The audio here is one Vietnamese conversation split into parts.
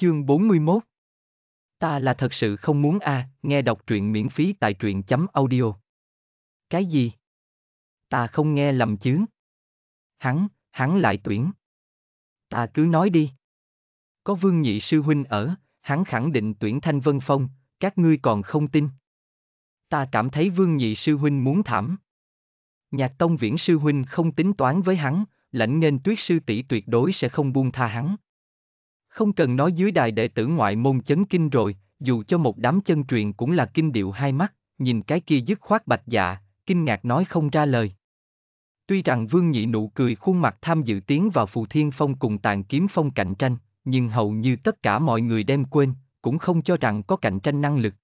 Chương 41 Ta là thật sự không muốn a à, nghe đọc truyện miễn phí tại truyện chấm audio. Cái gì? Ta không nghe lầm chứ? Hắn, hắn lại tuyển. Ta cứ nói đi. Có vương nhị sư huynh ở, hắn khẳng định tuyển thanh vân phong, các ngươi còn không tin. Ta cảm thấy vương nhị sư huynh muốn thảm. Nhạc tông viễn sư huynh không tính toán với hắn, lãnh nghênh tuyết sư tỷ tuyệt đối sẽ không buông tha hắn. Không cần nói dưới đài đệ tử ngoại môn chấn kinh rồi, dù cho một đám chân truyền cũng là kinh điệu hai mắt, nhìn cái kia dứt khoát bạch dạ, kinh ngạc nói không ra lời. Tuy rằng Vương Nhị nụ cười khuôn mặt tham dự tiến vào Phù Thiên Phong cùng Tàn Kiếm Phong cạnh tranh, nhưng hầu như tất cả mọi người đem quên, cũng không cho rằng có cạnh tranh năng lực.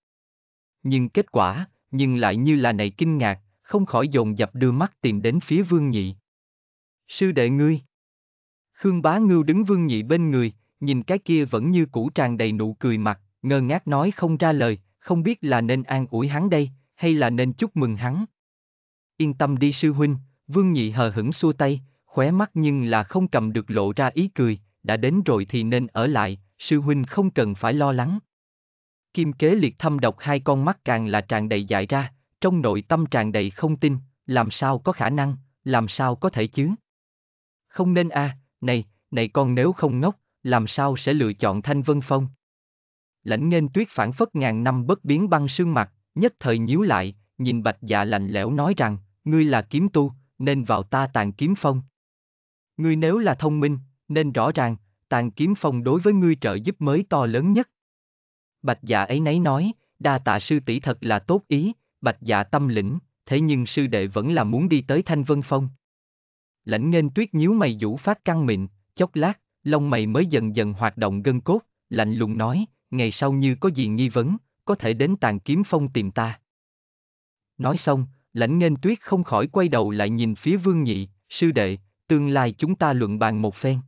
Nhưng kết quả, nhưng lại như là này kinh ngạc, không khỏi dồn dập đưa mắt tìm đến phía Vương Nhị. Sư đệ ngươi. Khương Bá Ngưu đứng Vương Nhị bên người, nhìn cái kia vẫn như cũ tràn đầy nụ cười mặt, ngơ ngác nói không ra lời, không biết là nên an ủi hắn đây, hay là nên chúc mừng hắn. Yên tâm đi sư huynh, vương nhị hờ hững xua tay, khóe mắt nhưng là không cầm được lộ ra ý cười, đã đến rồi thì nên ở lại, sư huynh không cần phải lo lắng. Kim kế liệt thâm độc hai con mắt càng là tràn đầy dại ra, trong nội tâm tràn đầy không tin, làm sao có khả năng, làm sao có thể chứ? Không nên a, à, này, này con nếu không ngốc, làm sao sẽ lựa chọn Thanh Vân Phong? Lãnh nghênh tuyết phản phất ngàn năm bất biến băng sương mặt, nhất thời nhíu lại, nhìn bạch dạ lạnh lẽo nói rằng, ngươi là kiếm tu, nên vào ta tàn kiếm phong. Ngươi nếu là thông minh, nên rõ ràng, tàn kiếm phong đối với ngươi trợ giúp mới to lớn nhất. Bạch dạ ấy nấy nói, đa tạ sư tỷ thật là tốt ý, bạch dạ tâm lĩnh, thế nhưng sư đệ vẫn là muốn đi tới Thanh Vân Phong. Lãnh nghênh tuyết nhíu mày vũ phát căng mịn, chốc lát, lông mày mới dần dần hoạt động gân cốt, lạnh lùng nói, ngày sau như có gì nghi vấn, có thể đến tàn kiếm phong tìm ta. Nói xong, lãnh nghênh tuyết không khỏi quay đầu lại nhìn phía vương nhị, sư đệ, tương lai chúng ta luận bàn một phen.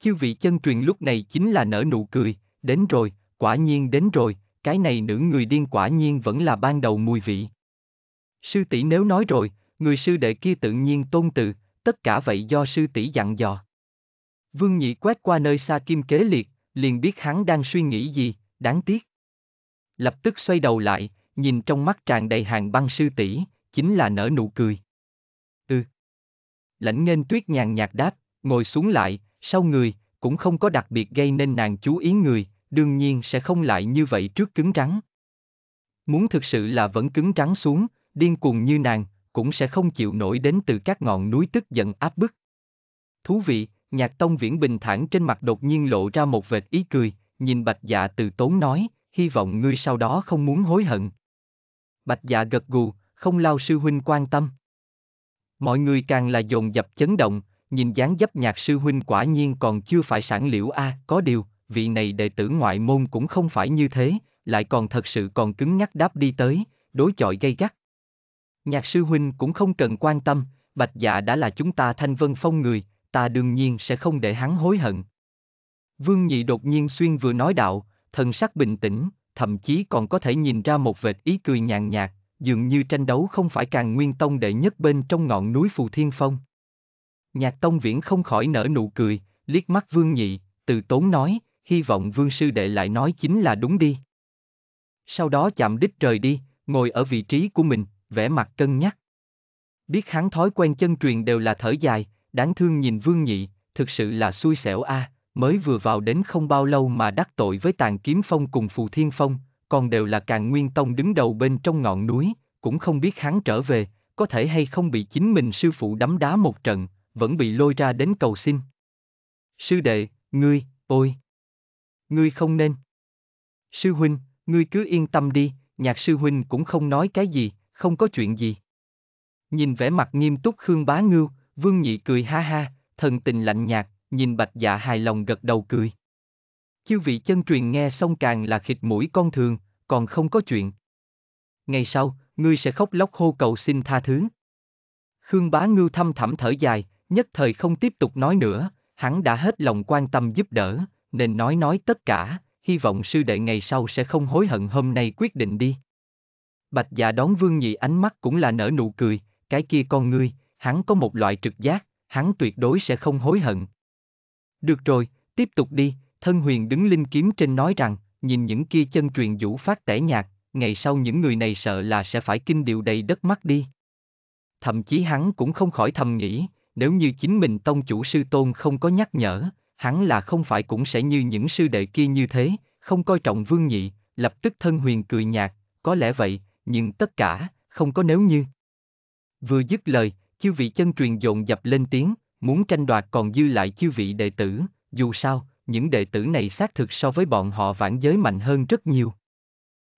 Chiêu vị chân truyền lúc này chính là nở nụ cười, đến rồi, quả nhiên đến rồi, cái này nữ người điên quả nhiên vẫn là ban đầu mùi vị. Sư tỷ nếu nói rồi, người sư đệ kia tự nhiên tôn từ, tất cả vậy do sư tỷ dặn dò. Vương Nhị quét qua nơi xa kim kế liệt, liền biết hắn đang suy nghĩ gì, đáng tiếc. Lập tức xoay đầu lại, nhìn trong mắt tràn đầy hàng băng sư tỷ, chính là nở nụ cười. Ừ. Lãnh nghênh tuyết nhàn nhạt đáp, ngồi xuống lại, sau người, cũng không có đặc biệt gây nên nàng chú ý người, đương nhiên sẽ không lại như vậy trước cứng rắn. Muốn thực sự là vẫn cứng rắn xuống, điên cuồng như nàng, cũng sẽ không chịu nổi đến từ các ngọn núi tức giận áp bức. Thú vị, Nhạc Tông Viễn bình thản trên mặt đột nhiên lộ ra một vệt ý cười, nhìn Bạch Dạ từ tốn nói, hy vọng ngươi sau đó không muốn hối hận. Bạch Dạ gật gù, không lao sư huynh quan tâm. Mọi người càng là dồn dập chấn động, nhìn dáng dấp nhạc sư huynh quả nhiên còn chưa phải sản liễu a, à, có điều, vị này đệ tử ngoại môn cũng không phải như thế, lại còn thật sự còn cứng nhắc đáp đi tới, đối chọi gây gắt. Nhạc sư huynh cũng không cần quan tâm, Bạch Dạ đã là chúng ta Thanh Vân Phong người, ta đương nhiên sẽ không để hắn hối hận. Vương Nhị đột nhiên xuyên vừa nói đạo, thần sắc bình tĩnh, thậm chí còn có thể nhìn ra một vệt ý cười nhàn nhạt, dường như tranh đấu không phải càng nguyên tông đệ nhất bên trong ngọn núi Phù Thiên Phong. Nhạc Tông Viễn không khỏi nở nụ cười, liếc mắt Vương Nhị, từ tốn nói, hy vọng Vương Sư Đệ lại nói chính là đúng đi. Sau đó chạm đích trời đi, ngồi ở vị trí của mình, vẻ mặt cân nhắc. Biết hắn thói quen chân truyền đều là thở dài, đáng thương nhìn Vương Nhị, thực sự là xui xẻo a, à, mới vừa vào đến không bao lâu mà đắc tội với tàn kiếm phong cùng phù thiên phong, còn đều là càng nguyên tông đứng đầu bên trong ngọn núi, cũng không biết hắn trở về, có thể hay không bị chính mình sư phụ đấm đá một trận, vẫn bị lôi ra đến cầu xin. Sư đệ, ngươi, ôi! Ngươi không nên! Sư huynh, ngươi cứ yên tâm đi, nhạc sư huynh cũng không nói cái gì, không có chuyện gì. Nhìn vẻ mặt nghiêm túc Khương Bá Ngưu, Vương Nhị cười ha ha, thần tình lạnh nhạt, nhìn bạch dạ hài lòng gật đầu cười. Chư vị chân truyền nghe xong càng là khịt mũi con thường, còn không có chuyện. Ngày sau, ngươi sẽ khóc lóc hô cầu xin tha thứ. Khương bá ngưu thâm thẳm thở dài, nhất thời không tiếp tục nói nữa, hắn đã hết lòng quan tâm giúp đỡ, nên nói nói tất cả, hy vọng sư đệ ngày sau sẽ không hối hận hôm nay quyết định đi. Bạch dạ đón vương nhị ánh mắt cũng là nở nụ cười, cái kia con ngươi, hắn có một loại trực giác, hắn tuyệt đối sẽ không hối hận. Được rồi, tiếp tục đi, thân huyền đứng linh kiếm trên nói rằng, nhìn những kia chân truyền vũ phát tẻ nhạt, ngày sau những người này sợ là sẽ phải kinh điều đầy đất mắt đi. Thậm chí hắn cũng không khỏi thầm nghĩ, nếu như chính mình tông chủ sư tôn không có nhắc nhở, hắn là không phải cũng sẽ như những sư đệ kia như thế, không coi trọng vương nhị, lập tức thân huyền cười nhạt, có lẽ vậy, nhưng tất cả, không có nếu như. Vừa dứt lời, chư vị chân truyền dồn dập lên tiếng, muốn tranh đoạt còn dư lại chư vị đệ tử, dù sao, những đệ tử này xác thực so với bọn họ vãn giới mạnh hơn rất nhiều.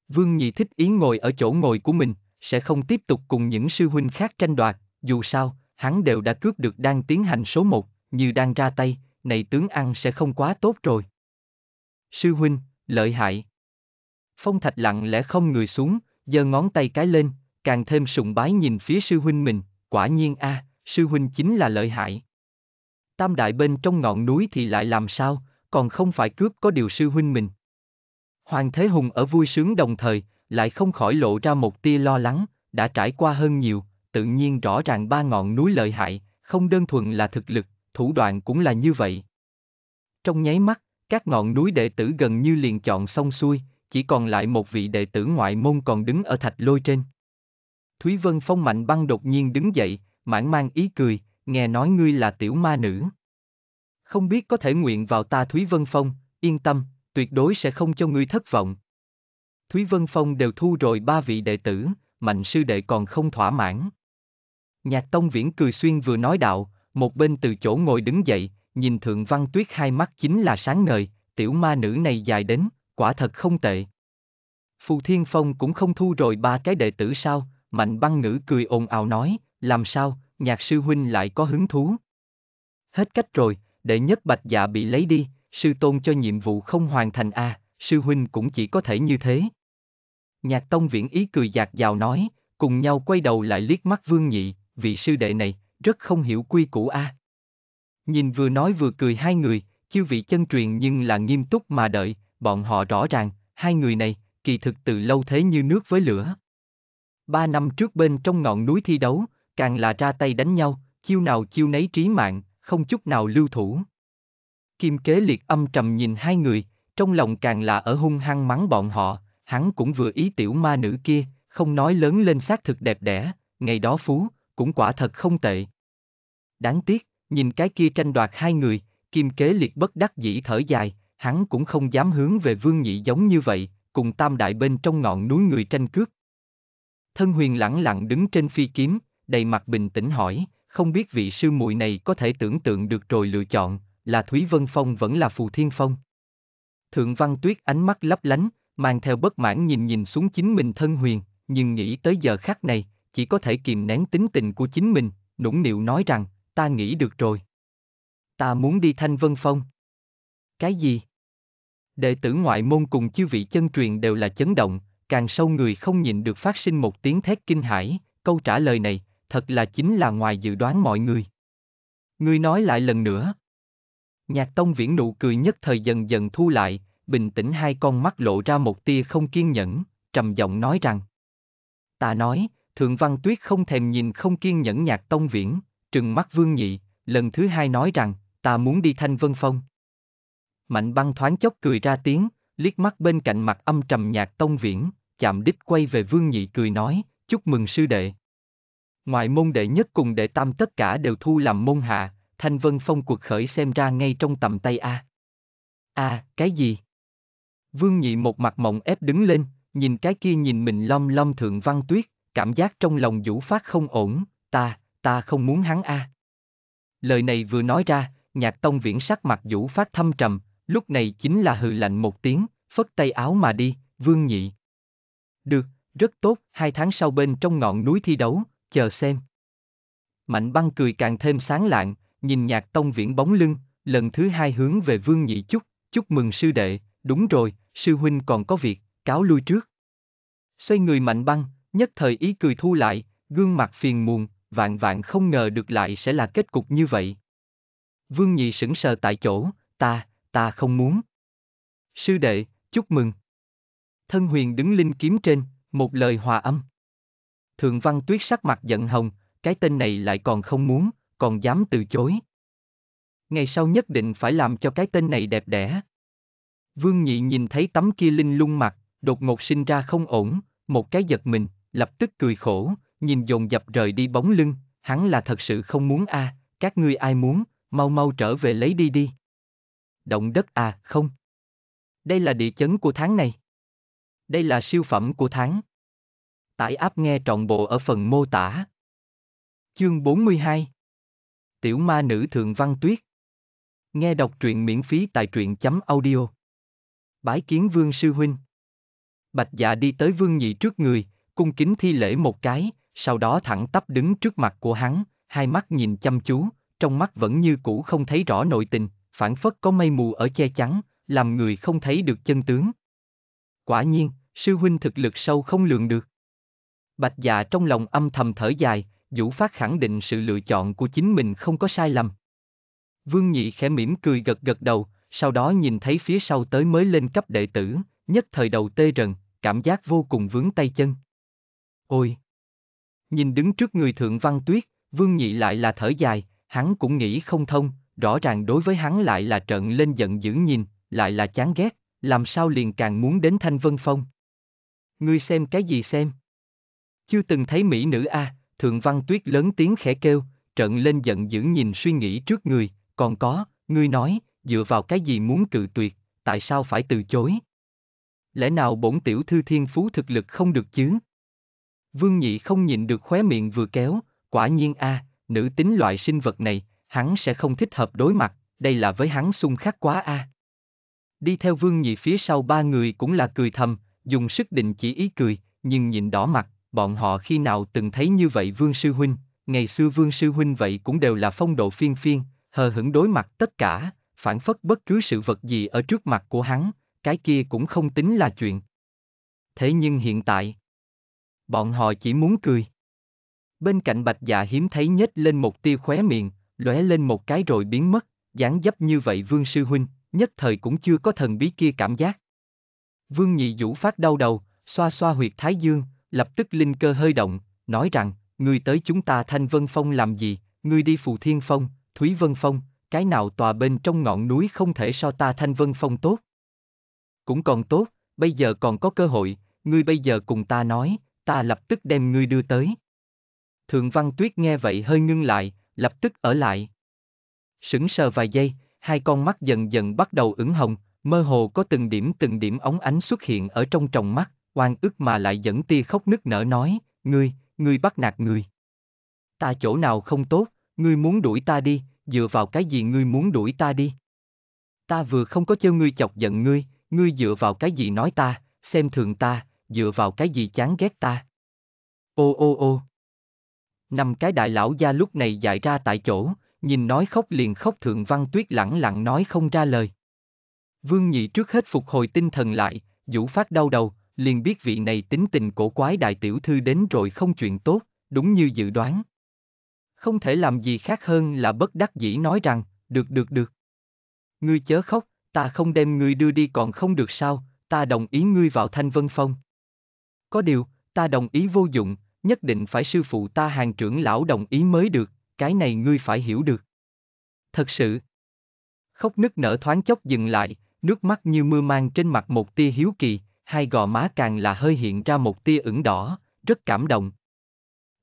Vương Nhị thích ý ngồi ở chỗ ngồi của mình, sẽ không tiếp tục cùng những sư huynh khác tranh đoạt, dù sao, hắn đều đã cướp được đang tiến hành số một, như đang ra tay, này tướng ăn sẽ không quá tốt rồi. Sư huynh, lợi hại. Phong Thạch lặng lẽ không người xuống, giơ ngón tay cái lên, càng thêm sùng bái nhìn phía sư huynh mình, quả nhiên a, à, sư huynh chính là lợi hại. Tam đại bên trong ngọn núi thì lại làm sao, còn không phải cướp có điều sư huynh mình. Hoàng Thế Hùng ở vui sướng đồng thời, lại không khỏi lộ ra một tia lo lắng, đã trải qua hơn nhiều, tự nhiên rõ ràng ba ngọn núi lợi hại, không đơn thuần là thực lực, thủ đoạn cũng là như vậy. Trong nháy mắt, các ngọn núi đệ tử gần như liền chọn xong xuôi, chỉ còn lại một vị đệ tử ngoại môn còn đứng ở thạch lôi trên. Thúy Vân Phong mạnh băng đột nhiên đứng dậy, mãn mang ý cười, nghe nói ngươi là tiểu ma nữ. Không biết có thể nguyện vào ta Thúy Vân Phong, yên tâm, tuyệt đối sẽ không cho ngươi thất vọng. Thúy Vân Phong đều thu rồi ba vị đệ tử, mạnh sư đệ còn không thỏa mãn. Nhạc Tông Viễn cười xuyên vừa nói đạo, một bên từ chỗ ngồi đứng dậy, nhìn Thượng Văn Tuyết hai mắt chính là sáng ngời, tiểu ma nữ này dài đến, quả thật không tệ. Phù Thiên Phong cũng không thu rồi ba cái đệ tử sao, Mạnh băng ngữ cười ồn ào nói, làm sao, nhạc sư huynh lại có hứng thú. Hết cách rồi, để nhất bạch dạ bị lấy đi, sư tôn cho nhiệm vụ không hoàn thành à, sư huynh cũng chỉ có thể như thế. Nhạc tông viễn ý cười giạt dào nói, cùng nhau quay đầu lại liếc mắt vương nhị, vị sư đệ này, rất không hiểu quy củ a. À. Nhìn vừa nói vừa cười hai người, chiêu vị chân truyền nhưng là nghiêm túc mà đợi, bọn họ rõ ràng, hai người này, kỳ thực từ lâu thế như nước với lửa. Ba năm trước bên trong ngọn núi thi đấu, càng là ra tay đánh nhau, chiêu nào chiêu nấy trí mạng, không chút nào lưu thủ. Kim kế liệt âm trầm nhìn hai người, trong lòng càng là ở hung hăng mắng bọn họ, hắn cũng vừa ý tiểu ma nữ kia, không nói lớn lên xác thực đẹp đẽ, ngày đó phú, cũng quả thật không tệ. Đáng tiếc, nhìn cái kia tranh đoạt hai người, kim kế liệt bất đắc dĩ thở dài, hắn cũng không dám hướng về vương nhị giống như vậy, cùng tam đại bên trong ngọn núi người tranh cướp, Thân huyền lẳng lặng đứng trên phi kiếm, đầy mặt bình tĩnh hỏi, không biết vị sư muội này có thể tưởng tượng được rồi lựa chọn, là Thúy Vân Phong vẫn là Phù Thiên Phong. Thượng Văn Tuyết ánh mắt lấp lánh, mang theo bất mãn nhìn nhìn xuống chính mình thân huyền, nhưng nghĩ tới giờ khắc này, chỉ có thể kìm nén tính tình của chính mình, nũng nịu nói rằng, ta nghĩ được rồi. Ta muốn đi Thanh Vân Phong. Cái gì? Đệ tử ngoại môn cùng chư vị chân truyền đều là chấn động, càng sâu người không nhìn được phát sinh một tiếng thét kinh hãi, câu trả lời này, thật là chính là ngoài dự đoán mọi người. Ngươi nói lại lần nữa. Nhạc Tông Viễn nụ cười nhất thời dần dần thu lại, bình tĩnh hai con mắt lộ ra một tia không kiên nhẫn, trầm giọng nói rằng. Ta nói, Thượng Văn Tuyết không thèm nhìn không kiên nhẫn Nhạc Tông Viễn, trừng mắt Vương Nhị, lần thứ hai nói rằng, ta muốn đi Thanh Vân Phong. Mạnh băng thoáng chốc cười ra tiếng, liếc mắt bên cạnh mặt âm trầm nhạc tông viễn, chạm đích quay về Vương Nhị cười nói, chúc mừng sư đệ. ngoại môn đệ nhất cùng đệ tam tất cả đều thu làm môn hạ, Thanh Vân Phong cuộc khởi xem ra ngay trong tầm tay A. A, cái gì? Vương Nhị một mặt mộng ép đứng lên, nhìn cái kia nhìn mình lom lom thượng văn tuyết, cảm giác trong lòng vũ phát không ổn, ta, ta không muốn hắn A. Lời này vừa nói ra, nhạc tông viễn sắc mặt vũ phát thâm trầm, lúc này chính là hừ lạnh một tiếng, phất tay áo mà đi, vương nhị. Được, rất tốt, hai tháng sau bên trong ngọn núi thi đấu, chờ xem. Mạnh băng cười càng thêm sáng lạng, nhìn nhạc tông viễn bóng lưng, lần thứ hai hướng về vương nhị chúc, chúc mừng sư đệ, đúng rồi, sư huynh còn có việc, cáo lui trước. Xoay người mạnh băng, nhất thời ý cười thu lại, gương mặt phiền muộn, vạn vạn không ngờ được lại sẽ là kết cục như vậy. Vương nhị sững sờ tại chỗ, ta, ta không muốn. Sư đệ, chúc mừng. Thân huyền đứng linh kiếm trên, một lời hòa âm. Thượng văn tuyết sắc mặt giận hồng, cái tên này lại còn không muốn, còn dám từ chối. Ngày sau nhất định phải làm cho cái tên này đẹp đẽ. Vương nhị nhìn thấy tấm kia linh lung mặt, đột ngột sinh ra không ổn, một cái giật mình, lập tức cười khổ, nhìn dồn dập rời đi bóng lưng, hắn là thật sự không muốn a, à, các ngươi ai muốn, mau mau trở về lấy đi đi. Động đất à, không. Đây là địa chấn của tháng này. Đây là siêu phẩm của tháng. Tải áp nghe trọn bộ ở phần mô tả. Chương 42 Tiểu ma nữ thượng văn tuyết Nghe đọc truyện miễn phí tại truyện chấm audio Bái kiến vương sư huynh Bạch dạ đi tới vương nhị trước người, cung kính thi lễ một cái, sau đó thẳng tắp đứng trước mặt của hắn, hai mắt nhìn chăm chú, trong mắt vẫn như cũ không thấy rõ nội tình, phản phất có mây mù ở che chắn, làm người không thấy được chân tướng. Quả nhiên, sư huynh thực lực sâu không lường được. Bạch dạ trong lòng âm thầm thở dài, Vũ Phát khẳng định sự lựa chọn của chính mình không có sai lầm. Vương Nhị khẽ mỉm cười gật gật đầu, sau đó nhìn thấy phía sau tới mới lên cấp đệ tử, nhất thời đầu tê rần, cảm giác vô cùng vướng tay chân. Ôi! Nhìn đứng trước người thượng văn tuyết, Vương Nhị lại là thở dài, hắn cũng nghĩ không thông, rõ ràng đối với hắn lại là trận lên giận dữ nhìn, lại là chán ghét, làm sao liền càng muốn đến Thanh Vân Phong. Ngươi xem cái gì xem? Chưa từng thấy mỹ nữ a, à, Thượng Văn Tuyết lớn tiếng khẽ kêu, trận lên giận dữ nhìn suy nghĩ trước người, còn có, ngươi nói, dựa vào cái gì muốn cự tuyệt, tại sao phải từ chối? Lẽ nào bổn tiểu thư thiên phú thực lực không được chứ? Vương Nhị không nhìn được khóe miệng vừa kéo, quả nhiên a, à, nữ tính loại sinh vật này, hắn sẽ không thích hợp đối mặt, đây là với hắn xung khắc quá a. À. Đi theo Vương Nhị phía sau ba người cũng là cười thầm, dùng sức định chỉ ý cười, nhưng nhìn đỏ mặt, bọn họ khi nào từng thấy như vậy Vương Sư Huynh, ngày xưa Vương Sư Huynh vậy cũng đều là phong độ phiên phiên, hờ hững đối mặt tất cả, phản phất bất cứ sự vật gì ở trước mặt của hắn, cái kia cũng không tính là chuyện. Thế nhưng hiện tại, bọn họ chỉ muốn cười. Bên cạnh bạch dạ hiếm thấy nhếch lên một tia khóe miệng, lóe lên một cái rồi biến mất, dáng dấp như vậy Vương Sư Huynh, nhất thời cũng chưa có thần bí kia cảm giác. Vương Nhị Vũ phát đau đầu, xoa xoa huyệt Thái Dương, lập tức linh cơ hơi động, nói rằng, người tới chúng ta Thanh Vân Phong làm gì, Người đi Phù Thiên Phong, Thúy Vân Phong, cái nào tòa bên trong ngọn núi không thể so ta Thanh Vân Phong tốt. Cũng còn tốt, bây giờ còn có cơ hội, ngươi bây giờ cùng ta nói, ta lập tức đem ngươi đưa tới. Thượng Văn Tuyết nghe vậy hơi ngưng lại, lập tức ở lại. Sững sờ vài giây, hai con mắt dần dần bắt đầu ửng hồng, mơ hồ có từng điểm từng điểm ống ánh xuất hiện ở trong tròng mắt, oan ức mà lại dẫn tia khóc nức nở nói, ngươi, ngươi bắt nạt người. Ta chỗ nào không tốt, ngươi muốn đuổi ta đi, dựa vào cái gì ngươi muốn đuổi ta đi? Ta vừa không có chơi ngươi chọc giận ngươi, ngươi dựa vào cái gì nói ta, xem thường ta, dựa vào cái gì chán ghét ta. Ô ô ô. Năm cái đại lão gia lúc này dại ra tại chỗ, nhìn nói khóc liền khóc thượng văn tuyết lẳng lặng nói không ra lời. Vương nhị trước hết phục hồi tinh thần lại, vũ phát đau đầu, liền biết vị này tính tình cổ quái đại tiểu thư đến rồi không chuyện tốt, đúng như dự đoán. Không thể làm gì khác hơn là bất đắc dĩ nói rằng, được được được. Ngươi chớ khóc, ta không đem ngươi đưa đi còn không được sao, ta đồng ý ngươi vào thanh vân phong. Có điều, ta đồng ý vô dụng, nhất định phải sư phụ ta hàng trưởng lão đồng ý mới được, cái này ngươi phải hiểu được. Thật sự, khóc nức nở thoáng chốc dừng lại, nước mắt như mưa mang trên mặt một tia hiếu kỳ, hai gò má càng là hơi hiện ra một tia ửng đỏ, rất cảm động.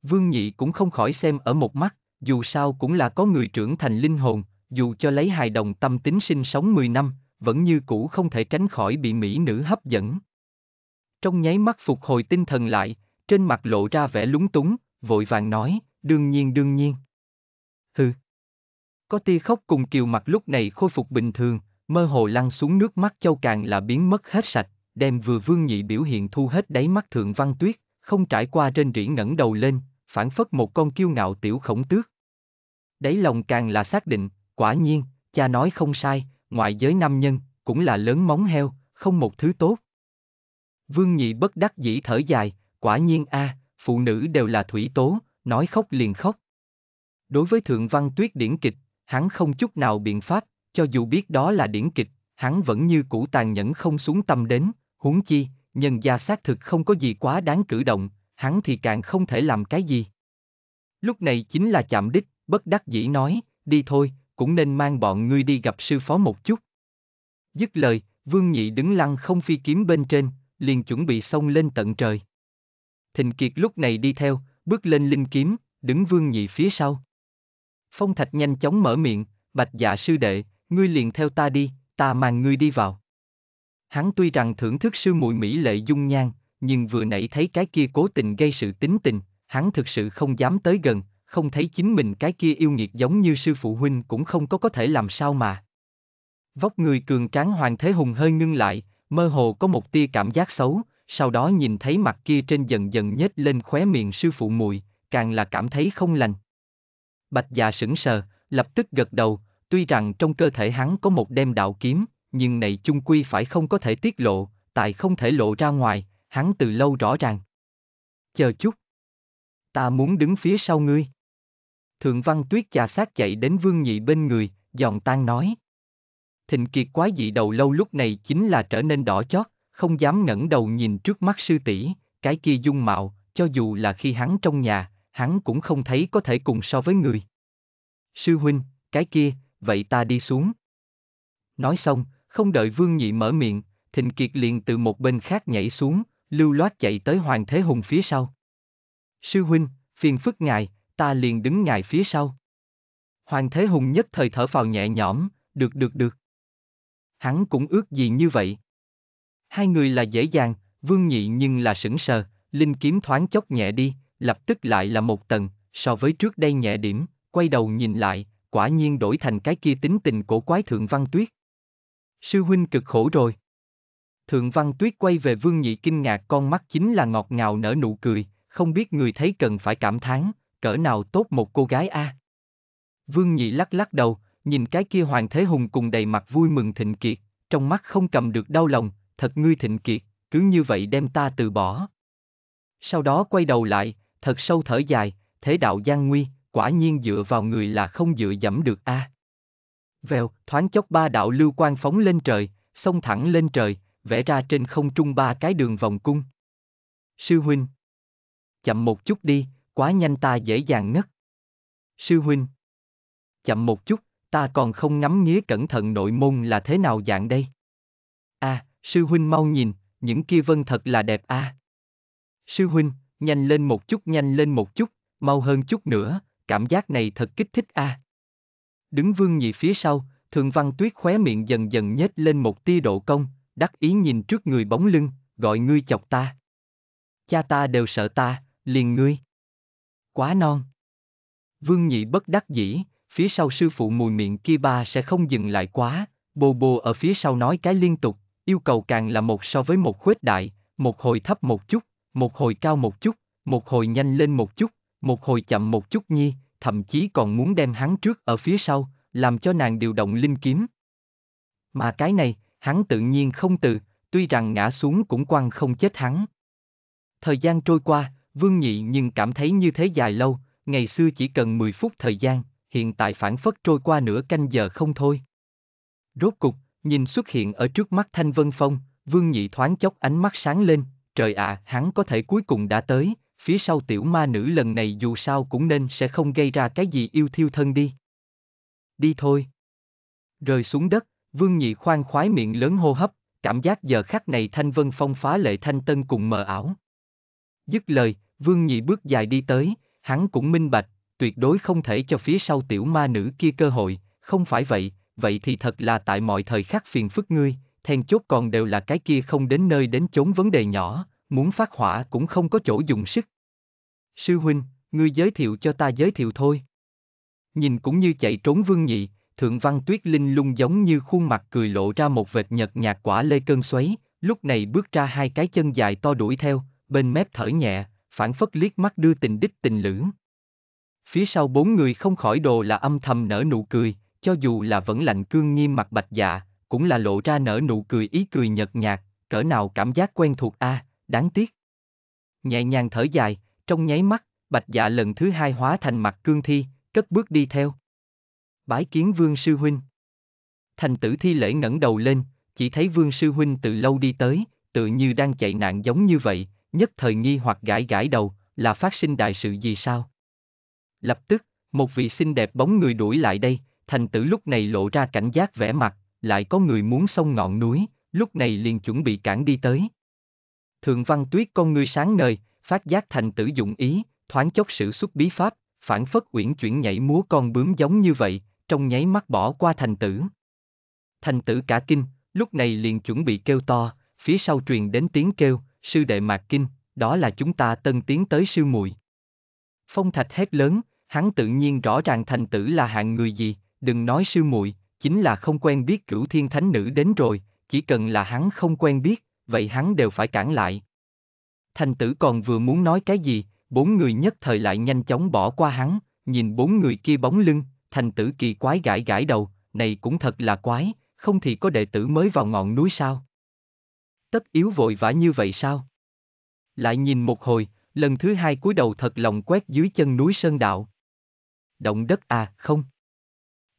Vương Nhị cũng không khỏi xem ở một mắt, dù sao cũng là có người trưởng thành linh hồn, dù cho lấy hài đồng tâm tính sinh sống 10 năm, vẫn như cũ không thể tránh khỏi bị mỹ nữ hấp dẫn. Trong nháy mắt phục hồi tinh thần lại, trên mặt lộ ra vẻ lúng túng, vội vàng nói, đương nhiên đương nhiên. Hừ. Có tia khóc cùng kiều mặt lúc này khôi phục bình thường, mơ hồ lăn xuống nước mắt châu càng là biến mất hết sạch, đem vừa vương nhị biểu hiện thu hết đáy mắt thượng văn tuyết, không trải qua trên rỉ ngẩng đầu lên, phản phất một con kiêu ngạo tiểu khổng tước. Đáy lòng càng là xác định, quả nhiên, cha nói không sai, ngoại giới nam nhân, cũng là lớn móng heo, không một thứ tốt. Vương nhị bất đắc dĩ thở dài, Quả nhiên a, à, phụ nữ đều là thủy tố, nói khóc liền khóc. Đối với Thượng Văn Tuyết điển kịch, hắn không chút nào biện pháp, cho dù biết đó là điển kịch, hắn vẫn như cũ tàn nhẫn không xuống tâm đến, huống chi, nhân gia xác thực không có gì quá đáng cử động, hắn thì càng không thể làm cái gì. Lúc này chính là chạm đích, bất đắc dĩ nói, đi thôi, cũng nên mang bọn ngươi đi gặp sư phó một chút. Dứt lời, Vương Nhị đứng lăng không phi kiếm bên trên, liền chuẩn bị xông lên tận trời. Thình Kiệt lúc này đi theo, bước lên linh kiếm, đứng vương nhị phía sau. Phong Thạch nhanh chóng mở miệng, bạch dạ sư đệ, ngươi liền theo ta đi, ta mang ngươi đi vào. Hắn tuy rằng thưởng thức sư muội Mỹ lệ dung nhan, nhưng vừa nãy thấy cái kia cố tình gây sự tính tình, hắn thực sự không dám tới gần, không thấy chính mình cái kia yêu nghiệt giống như sư phụ huynh cũng không có có thể làm sao mà. Vóc người cường tráng hoàng thế hùng hơi ngưng lại, mơ hồ có một tia cảm giác xấu, sau đó nhìn thấy mặt kia trên dần dần nhếch lên khóe miệng sư phụ mùi càng là cảm thấy không lành. Bạch già dạ sững sờ, lập tức gật đầu, tuy rằng trong cơ thể hắn có một đem đạo kiếm, nhưng này chung quy phải không có thể tiết lộ, tại không thể lộ ra ngoài, hắn từ lâu rõ ràng. Chờ chút. Ta muốn đứng phía sau ngươi. Thượng văn tuyết trà sát chạy đến vương nhị bên người, giòn tan nói. Thịnh kiệt quái dị đầu lâu lúc này chính là trở nên đỏ chót, không dám ngẩng đầu nhìn trước mắt sư tỷ, cái kia dung mạo, cho dù là khi hắn trong nhà, hắn cũng không thấy có thể cùng so với người. Sư huynh, cái kia, vậy ta đi xuống. Nói xong, không đợi Vương Nhị mở miệng, Thịnh Kiệt liền từ một bên khác nhảy xuống, lưu loát chạy tới Hoàng Thế Hùng phía sau. Sư huynh, phiền phức ngài, ta liền đứng ngài phía sau. Hoàng Thế Hùng nhất thời thở phào nhẹ nhõm, được được được. Hắn cũng ước gì như vậy, Hai người là dễ dàng, Vương Nhị nhưng là sững sờ, linh kiếm thoáng chốc nhẹ đi, lập tức lại là một tầng, so với trước đây nhẹ điểm, quay đầu nhìn lại, quả nhiên đổi thành cái kia tính tình cổ quái Thượng Văn Tuyết. Sư huynh cực khổ rồi. Thượng Văn Tuyết quay về Vương Nhị kinh ngạc con mắt chính là ngọt ngào nở nụ cười, không biết người thấy cần phải cảm thán, cỡ nào tốt một cô gái a. À? Vương Nhị lắc lắc đầu, nhìn cái kia hoàng thế hùng cùng đầy mặt vui mừng thịnh kiệt, trong mắt không cầm được đau lòng, thật ngươi thịnh kiệt, cứ như vậy đem ta từ bỏ. Sau đó quay đầu lại, thật sâu thở dài, thế đạo gian nguy, quả nhiên dựa vào người là không dựa dẫm được a. À. Vèo, thoáng chốc ba đạo lưu quang phóng lên trời, xông thẳng lên trời, vẽ ra trên không trung ba cái đường vòng cung. Sư huynh, chậm một chút đi, quá nhanh ta dễ dàng ngất. Sư huynh, chậm một chút, ta còn không ngắm nghía cẩn thận nội môn là thế nào dạng đây. A, à, Sư huynh mau nhìn, những kia vân thật là đẹp a. À. Sư huynh, nhanh lên một chút, nhanh lên một chút, mau hơn chút nữa, cảm giác này thật kích thích a. À. Đứng vương nhị phía sau, thường văn tuyết khóe miệng dần dần nhếch lên một tia độ công, đắc ý nhìn trước người bóng lưng, gọi ngươi chọc ta. Cha ta đều sợ ta, liền ngươi. Quá non. Vương nhị bất đắc dĩ, phía sau sư phụ mùi miệng kia ba sẽ không dừng lại quá, bồ bồ ở phía sau nói cái liên tục, yêu cầu càng là một so với một khuếch đại, một hồi thấp một chút, một hồi cao một chút, một hồi nhanh lên một chút, một hồi chậm một chút nhi, thậm chí còn muốn đem hắn trước ở phía sau, làm cho nàng điều động linh kiếm. Mà cái này, hắn tự nhiên không từ, tuy rằng ngã xuống cũng quăng không chết hắn. Thời gian trôi qua, Vương Nhị nhưng cảm thấy như thế dài lâu, ngày xưa chỉ cần 10 phút thời gian, hiện tại phản phất trôi qua nửa canh giờ không thôi. Rốt cục, Nhìn xuất hiện ở trước mắt Thanh Vân Phong, Vương Nhị thoáng chốc ánh mắt sáng lên, trời ạ, à, hắn có thể cuối cùng đã tới, phía sau tiểu ma nữ lần này dù sao cũng nên sẽ không gây ra cái gì yêu thiêu thân đi. Đi thôi. Rời xuống đất, Vương Nhị khoan khoái miệng lớn hô hấp, cảm giác giờ khắc này Thanh Vân Phong phá lệ thanh tân cùng mờ ảo. Dứt lời, Vương Nhị bước dài đi tới, hắn cũng minh bạch, tuyệt đối không thể cho phía sau tiểu ma nữ kia cơ hội, không phải vậy, vậy thì thật là tại mọi thời khắc phiền phức ngươi, then chốt còn đều là cái kia không đến nơi đến chốn vấn đề nhỏ, muốn phát hỏa cũng không có chỗ dùng sức. Sư huynh, ngươi giới thiệu cho ta giới thiệu thôi. Nhìn cũng như chạy trốn vương nhị, thượng văn tuyết linh lung giống như khuôn mặt cười lộ ra một vệt nhật nhạt quả lê cơn xoáy, lúc này bước ra hai cái chân dài to đuổi theo, bên mép thở nhẹ, phản phất liếc mắt đưa tình đích tình lưỡng. Phía sau bốn người không khỏi đồ là âm thầm nở nụ cười, cho dù là vẫn lạnh cương nghiêm mặt bạch dạ, cũng là lộ ra nở nụ cười ý cười nhợt nhạt, cỡ nào cảm giác quen thuộc a, à, đáng tiếc. Nhẹ nhàng thở dài, trong nháy mắt, bạch dạ lần thứ hai hóa thành mặt cương thi, cất bước đi theo. Bái kiến vương sư huynh. Thành tử thi lễ ngẩng đầu lên, chỉ thấy vương sư huynh từ lâu đi tới, tự như đang chạy nạn giống như vậy, nhất thời nghi hoặc gãi gãi đầu, là phát sinh đại sự gì sao? Lập tức, một vị xinh đẹp bóng người đuổi lại đây, thành tử lúc này lộ ra cảnh giác vẻ mặt, lại có người muốn xông ngọn núi, lúc này liền chuẩn bị cản đi tới. Thượng văn tuyết con ngươi sáng ngời, phát giác thành tử dụng ý, thoáng chốc sử xuất bí pháp, phản phất uyển chuyển nhảy múa con bướm giống như vậy, trong nháy mắt bỏ qua thành tử. Thành tử cả kinh, lúc này liền chuẩn bị kêu to, phía sau truyền đến tiếng kêu, sư đệ mạc kinh, đó là chúng ta tân tiến tới sư muội. Phong thạch hét lớn, hắn tự nhiên rõ ràng thành tử là hạng người gì, đừng nói sư muội, chính là không quen biết cửu thiên thánh nữ đến rồi, chỉ cần là hắn không quen biết, vậy hắn đều phải cản lại. Thành tử còn vừa muốn nói cái gì, bốn người nhất thời lại nhanh chóng bỏ qua hắn, nhìn bốn người kia bóng lưng, thành tử kỳ quái gãi gãi đầu, này cũng thật là quái, không thì có đệ tử mới vào ngọn núi sao? Tất yếu vội vã như vậy sao? Lại nhìn một hồi, lần thứ hai cúi đầu thật lòng quét dưới chân núi Sơn Đạo. Động đất à, không?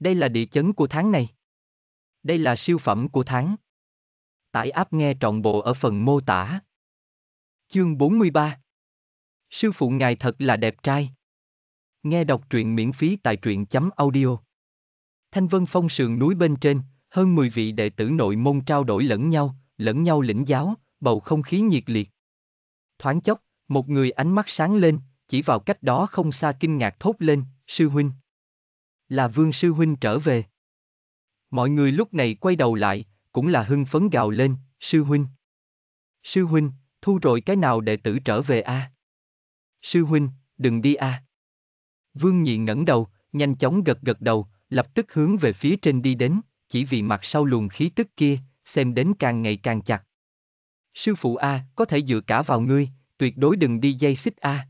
Đây là địa chấn của tháng này. Đây là siêu phẩm của tháng. Tải áp nghe trọn bộ ở phần mô tả. Chương 43 Sư phụ ngài thật là đẹp trai. Nghe đọc truyện miễn phí tại truyện.audio. chấm Thanh Vân Phong sườn núi bên trên, hơn 10 vị đệ tử nội môn trao đổi lẫn nhau, lẫn nhau lĩnh giáo, bầu không khí nhiệt liệt. Thoáng chốc, một người ánh mắt sáng lên, chỉ vào cách đó không xa kinh ngạc thốt lên, sư huynh là Vương Sư Huynh trở về. Mọi người lúc này quay đầu lại, cũng là hưng phấn gào lên, Sư Huynh. Sư Huynh, thu rồi cái nào đệ tử trở về a à? Sư Huynh, đừng đi a à. Vương Nhị ngẩng đầu, nhanh chóng gật gật đầu, lập tức hướng về phía trên đi đến, chỉ vì mặt sau luồng khí tức kia, xem đến càng ngày càng chặt. Sư phụ A, có thể dựa cả vào ngươi, tuyệt đối đừng đi dây xích A.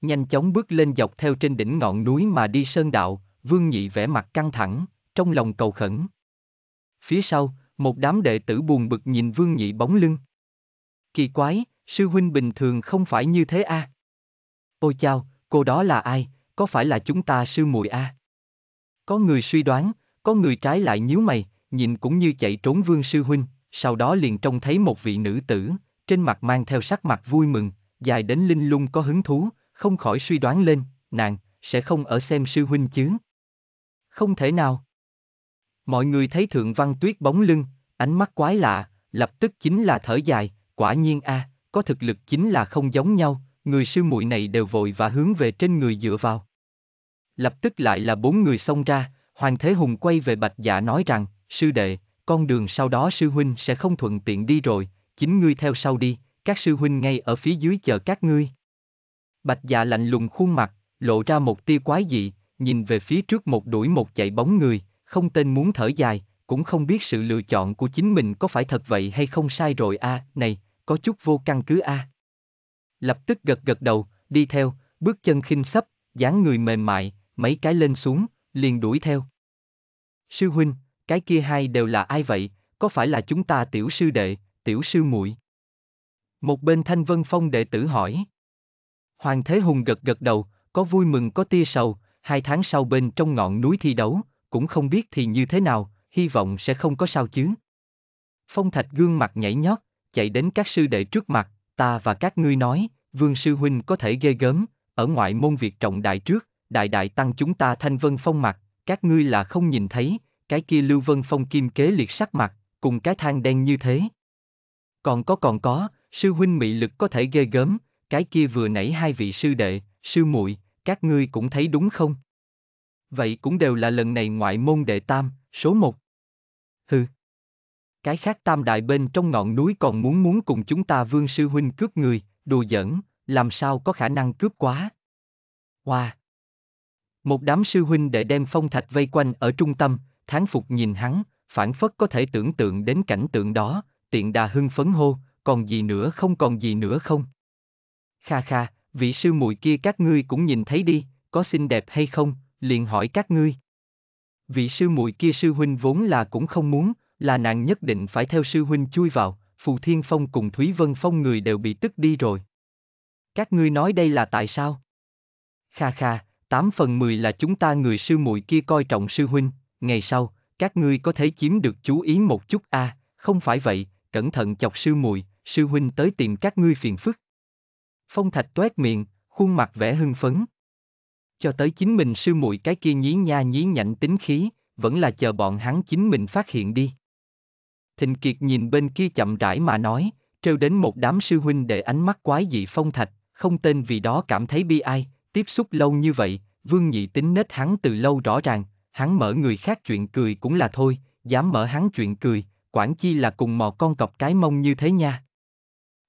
Nhanh chóng bước lên dọc theo trên đỉnh ngọn núi mà đi sơn đạo, Vương Nhị vẻ mặt căng thẳng, trong lòng cầu khẩn. Phía sau, một đám đệ tử buồn bực nhìn Vương Nhị bóng lưng. Kỳ quái, sư huynh bình thường không phải như thế a. À? Ôi chao, cô đó là ai, có phải là chúng ta sư muội a? À? Có người suy đoán, có người trái lại nhíu mày, nhìn cũng như chạy trốn Vương sư huynh, sau đó liền trông thấy một vị nữ tử, trên mặt mang theo sắc mặt vui mừng, dài đến linh lung có hứng thú, không khỏi suy đoán lên, nàng sẽ không ở xem sư huynh chứ? không thể nào. Mọi người thấy Thượng Văn Tuyết bóng lưng, ánh mắt quái lạ, lập tức chính là thở dài, quả nhiên a, à, có thực lực chính là không giống nhau, người sư muội này đều vội và hướng về trên người dựa vào. Lập tức lại là bốn người xông ra, Hoàng Thế Hùng quay về Bạch Dạ nói rằng, sư đệ, con đường sau đó sư huynh sẽ không thuận tiện đi rồi, chính ngươi theo sau đi, các sư huynh ngay ở phía dưới chờ các ngươi. Bạch Dạ lạnh lùng khuôn mặt, lộ ra một tia quái dị, nhìn về phía trước một đuổi một chạy bóng người, không tên muốn thở dài, cũng không biết sự lựa chọn của chính mình có phải thật vậy hay không sai rồi a, à, này, có chút vô căn cứ a. À. Lập tức gật gật đầu, đi theo, bước chân khinh sấp, dáng người mềm mại, mấy cái lên xuống, liền đuổi theo. Sư huynh, cái kia hai đều là ai vậy, có phải là chúng ta tiểu sư đệ, tiểu sư muội? Một bên Thanh Vân Phong đệ tử hỏi. Hoàng Thế Hùng gật gật đầu, có vui mừng có tia sầu, hai tháng sau bên trong ngọn núi thi đấu, cũng không biết thì như thế nào, hy vọng sẽ không có sao chứ. Phong Thạch gương mặt nhảy nhót, chạy đến các sư đệ trước mặt, ta và các ngươi nói, Vương Sư Huynh có thể ghê gớm, ở ngoại môn việc trọng đại trước, đại đại tăng chúng ta thanh vân phong mặt, các ngươi là không nhìn thấy, cái kia lưu vân phong kim kế liệt sắc mặt, cùng cái thang đen như thế. Còn có còn có, sư huynh mị lực có thể ghê gớm, cái kia vừa nãy hai vị sư đệ, sư muội các ngươi cũng thấy đúng không? Vậy cũng đều là lần này ngoại môn đệ tam, số một. Hừ. Cái khác tam đại bên trong ngọn núi còn muốn muốn cùng chúng ta vương sư huynh cướp người, đùa giỡn, làm sao có khả năng cướp quá. Hoa. Wow. Một đám sư huynh đệ đem phong thạch vây quanh ở trung tâm, tháng phục nhìn hắn, phản phất có thể tưởng tượng đến cảnh tượng đó, tiện đà hưng phấn hô, còn gì nữa không còn gì nữa không. Kha kha, vị sư muội kia các ngươi cũng nhìn thấy đi, có xinh đẹp hay không, liền hỏi các ngươi. Vị sư muội kia sư huynh vốn là cũng không muốn, là nàng nhất định phải theo sư huynh chui vào, Phù Thiên Phong cùng Thúy Vân Phong người đều bị tức đi rồi. Các ngươi nói đây là tại sao? Kha kha, 8 phần 10 là chúng ta người sư muội kia coi trọng sư huynh, ngày sau, các ngươi có thể chiếm được chú ý một chút a, à, không phải vậy, cẩn thận chọc sư muội, sư huynh tới tìm các ngươi phiền phức. Phong Thạch toét miệng, khuôn mặt vẻ hưng phấn. Cho tới chính mình sư muội cái kia nhí nha nhí nhạnh tính khí, vẫn là chờ bọn hắn chính mình phát hiện đi. Thịnh Kiệt nhìn bên kia chậm rãi mà nói, trêu đến một đám sư huynh để ánh mắt quái dị Phong Thạch, không tên vì đó cảm thấy bi ai, tiếp xúc lâu như vậy, vương nhị tính nết hắn từ lâu rõ ràng, hắn mở người khác chuyện cười cũng là thôi, dám mở hắn chuyện cười, quản chi là cùng mò con cọc cái mông như thế nha.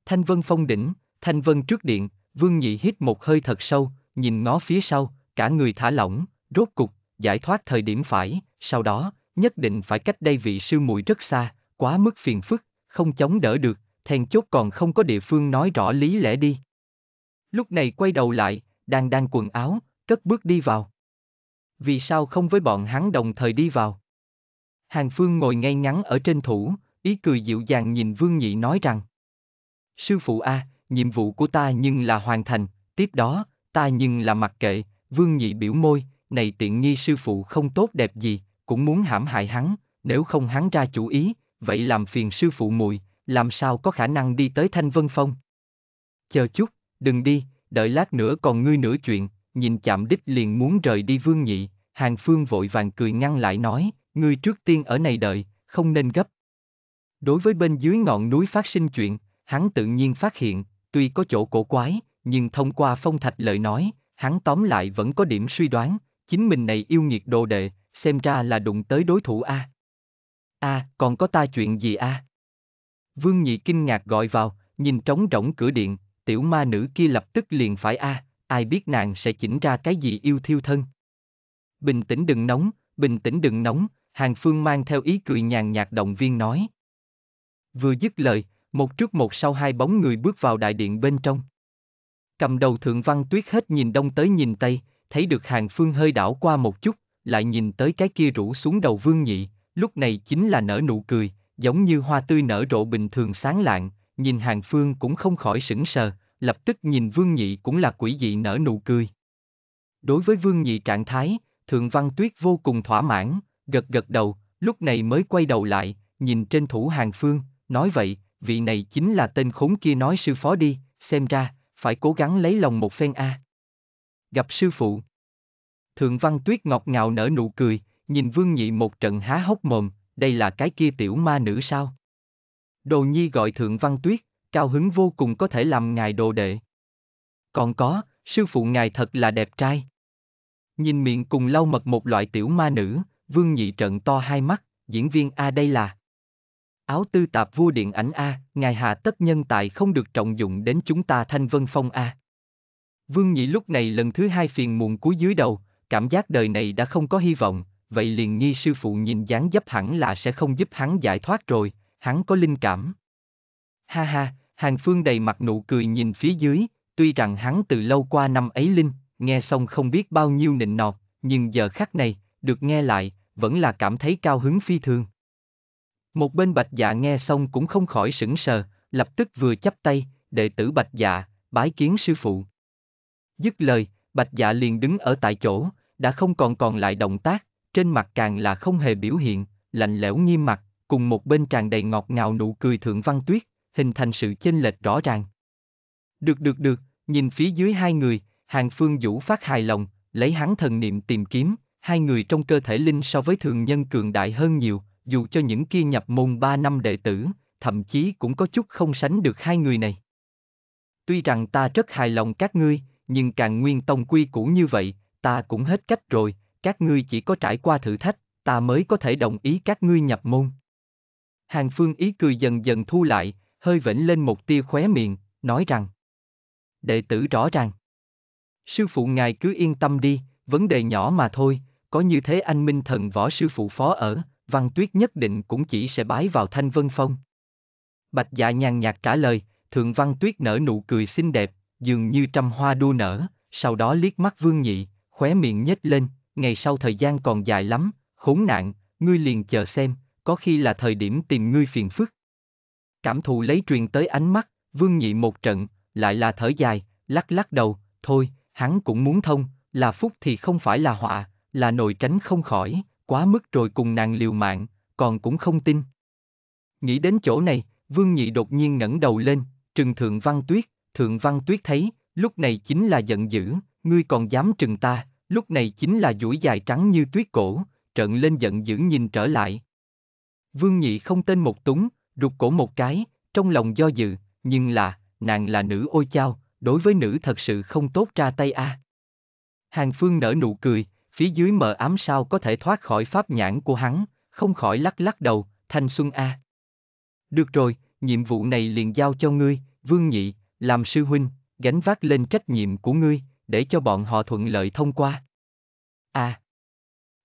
Thanh Vân Phong đỉnh, Thanh Vân trước điện, Vương Nhị hít một hơi thật sâu, nhìn nó phía sau, cả người thả lỏng, rốt cục, giải thoát thời điểm phải, sau đó, nhất định phải cách đây vị sư muội rất xa, quá mức phiền phức, không chống đỡ được, thèn chốt còn không có địa phương nói rõ lý lẽ đi. Lúc này quay đầu lại, đang đang quần áo, cất bước đi vào. Vì sao không với bọn hắn đồng thời đi vào? Hàng Phương ngồi ngay ngắn ở trên thủ, ý cười dịu dàng nhìn Vương Nhị nói rằng Sư phụ A, à, nhiệm vụ của ta nhưng là hoàn thành, tiếp đó, ta nhưng là mặc kệ, vương nhị biểu môi, này tiện nghi sư phụ không tốt đẹp gì, cũng muốn hãm hại hắn, nếu không hắn ra chủ ý, vậy làm phiền sư phụ mùi, làm sao có khả năng đi tới Thanh Vân Phong. Chờ chút, đừng đi, đợi lát nữa còn ngươi nửa chuyện, nhìn chạm đích liền muốn rời đi vương nhị, hàng phương vội vàng cười ngăn lại nói, ngươi trước tiên ở này đợi, không nên gấp. Đối với bên dưới ngọn núi phát sinh chuyện, hắn tự nhiên phát hiện, tuy có chỗ cổ quái, nhưng thông qua phong thạch lời nói, hắn tóm lại vẫn có điểm suy đoán, chính mình này yêu nghiệt đồ đệ, xem ra là đụng tới đối thủ a. A, còn có ta chuyện gì a? Vương Nhị kinh ngạc gọi vào, nhìn trống rỗng cửa điện, tiểu ma nữ kia lập tức liền phải a, ai biết nàng sẽ chỉnh ra cái gì yêu thiêu thân. Bình tĩnh đừng nóng, bình tĩnh đừng nóng, Hàng Phương mang theo ý cười nhàn nhạt động viên nói. Vừa dứt lời, một trước một sau hai bóng người bước vào đại điện bên trong. Cầm đầu thượng văn tuyết hết nhìn đông tới nhìn tây, thấy được hàng phương hơi đảo qua một chút, lại nhìn tới cái kia rủ xuống đầu vương nhị, lúc này chính là nở nụ cười, giống như hoa tươi nở rộ bình thường sáng lạng, nhìn hàng phương cũng không khỏi sững sờ, lập tức nhìn vương nhị cũng là quỷ dị nở nụ cười. Đối với vương nhị trạng thái, thượng văn tuyết vô cùng thỏa mãn, gật gật đầu, lúc này mới quay đầu lại, nhìn trên thủ hàng phương, nói vậy, vị này chính là tên khốn kia nói sư phó đi, xem ra, phải cố gắng lấy lòng một phen a. Gặp sư phụ. Thượng văn tuyết ngọt ngào nở nụ cười, nhìn vương nhị một trận há hốc mồm, đây là cái kia tiểu ma nữ sao? Đồ nhi gọi thượng văn tuyết, cao hứng vô cùng có thể làm ngài đồ đệ. Còn có, sư phụ ngài thật là đẹp trai. Nhìn miệng cùng lau mật một loại tiểu ma nữ, vương nhị trận to hai mắt, diễn viên A đây là. Áo tư tạp vua điện ảnh A, ngài hạ tất nhân tài không được trọng dụng đến chúng ta thanh vân phong A. Vương nhị lúc này lần thứ hai phiền muộn cúi dưới đầu, cảm giác đời này đã không có hy vọng, vậy liền nghi sư phụ nhìn dáng dấp hẳn là sẽ không giúp hắn giải thoát rồi, hắn có linh cảm. Ha ha, Hàng Phương đầy mặt nụ cười nhìn phía dưới, tuy rằng hắn từ lâu qua năm ấy linh, nghe xong không biết bao nhiêu nịnh nọt, nhưng giờ khắc này, được nghe lại, vẫn là cảm thấy cao hứng phi thường. Một bên bạch dạ nghe xong cũng không khỏi sững sờ, lập tức vừa chắp tay, đệ tử bạch dạ, bái kiến sư phụ. Dứt lời, bạch dạ liền đứng ở tại chỗ, đã không còn còn lại động tác, trên mặt càng là không hề biểu hiện, lạnh lẽo nghiêm mặt, cùng một bên tràn đầy ngọt ngào nụ cười thượng văn tuyết, hình thành sự chênh lệch rõ ràng. Được được được, nhìn phía dưới hai người, hàng phương vũ phát hài lòng, lấy hắn thần niệm tìm kiếm, hai người trong cơ thể linh so với thường nhân cường đại hơn nhiều, dù cho những kia nhập môn ba năm đệ tử, thậm chí cũng có chút không sánh được hai người này. Tuy rằng ta rất hài lòng các ngươi, nhưng càng nguyên tông quy cũ như vậy, ta cũng hết cách rồi, các ngươi chỉ có trải qua thử thách, ta mới có thể đồng ý các ngươi nhập môn. Hàng Phương ý cười dần dần thu lại, hơi vểnh lên một tia khóe miệng, nói rằng. Đệ tử rõ ràng. Sư phụ ngài cứ yên tâm đi, vấn đề nhỏ mà thôi, có như thế anh minh thần võ sư phụ phó ở, Văn Tuyết nhất định cũng chỉ sẽ bái vào Thanh Vân Phong. Bạch dạ nhàn nhạt trả lời, Thượng Văn Tuyết nở nụ cười xinh đẹp, dường như trăm hoa đua nở, sau đó liếc mắt Vương Nhị, khóe miệng nhếch lên, ngày sau thời gian còn dài lắm, khốn nạn, ngươi liền chờ xem, có khi là thời điểm tìm ngươi phiền phức. Cảm thụ lấy truyền tới ánh mắt, Vương Nhị một trận, lại là thở dài, lắc lắc đầu, thôi, hắn cũng muốn thông, là phúc thì không phải là họa, là nội tránh không khỏi, quá mức rồi cùng nàng liều mạng, còn cũng không tin. Nghĩ đến chỗ này, Vương Nhị đột nhiên ngẩng đầu lên, trừng Thượng Văn Tuyết, Thượng Văn Tuyết thấy, lúc này chính là giận dữ, ngươi còn dám trừng ta, lúc này chính là duỗi dài trắng như tuyết cổ, trợn lên giận dữ nhìn trở lại. Vương Nhị không tên một túng, rụt cổ một cái, trong lòng do dự, nhưng là, nàng là nữ ôi chao, đối với nữ thật sự không tốt ra tay a. À. Hàng Phương nở nụ cười, phía dưới mờ ám sao có thể thoát khỏi pháp nhãn của hắn, không khỏi lắc lắc đầu, thanh xuân a. Được rồi, nhiệm vụ này liền giao cho ngươi, Vương Nhị, làm sư huynh, gánh vác lên trách nhiệm của ngươi, để cho bọn họ thuận lợi thông qua. À.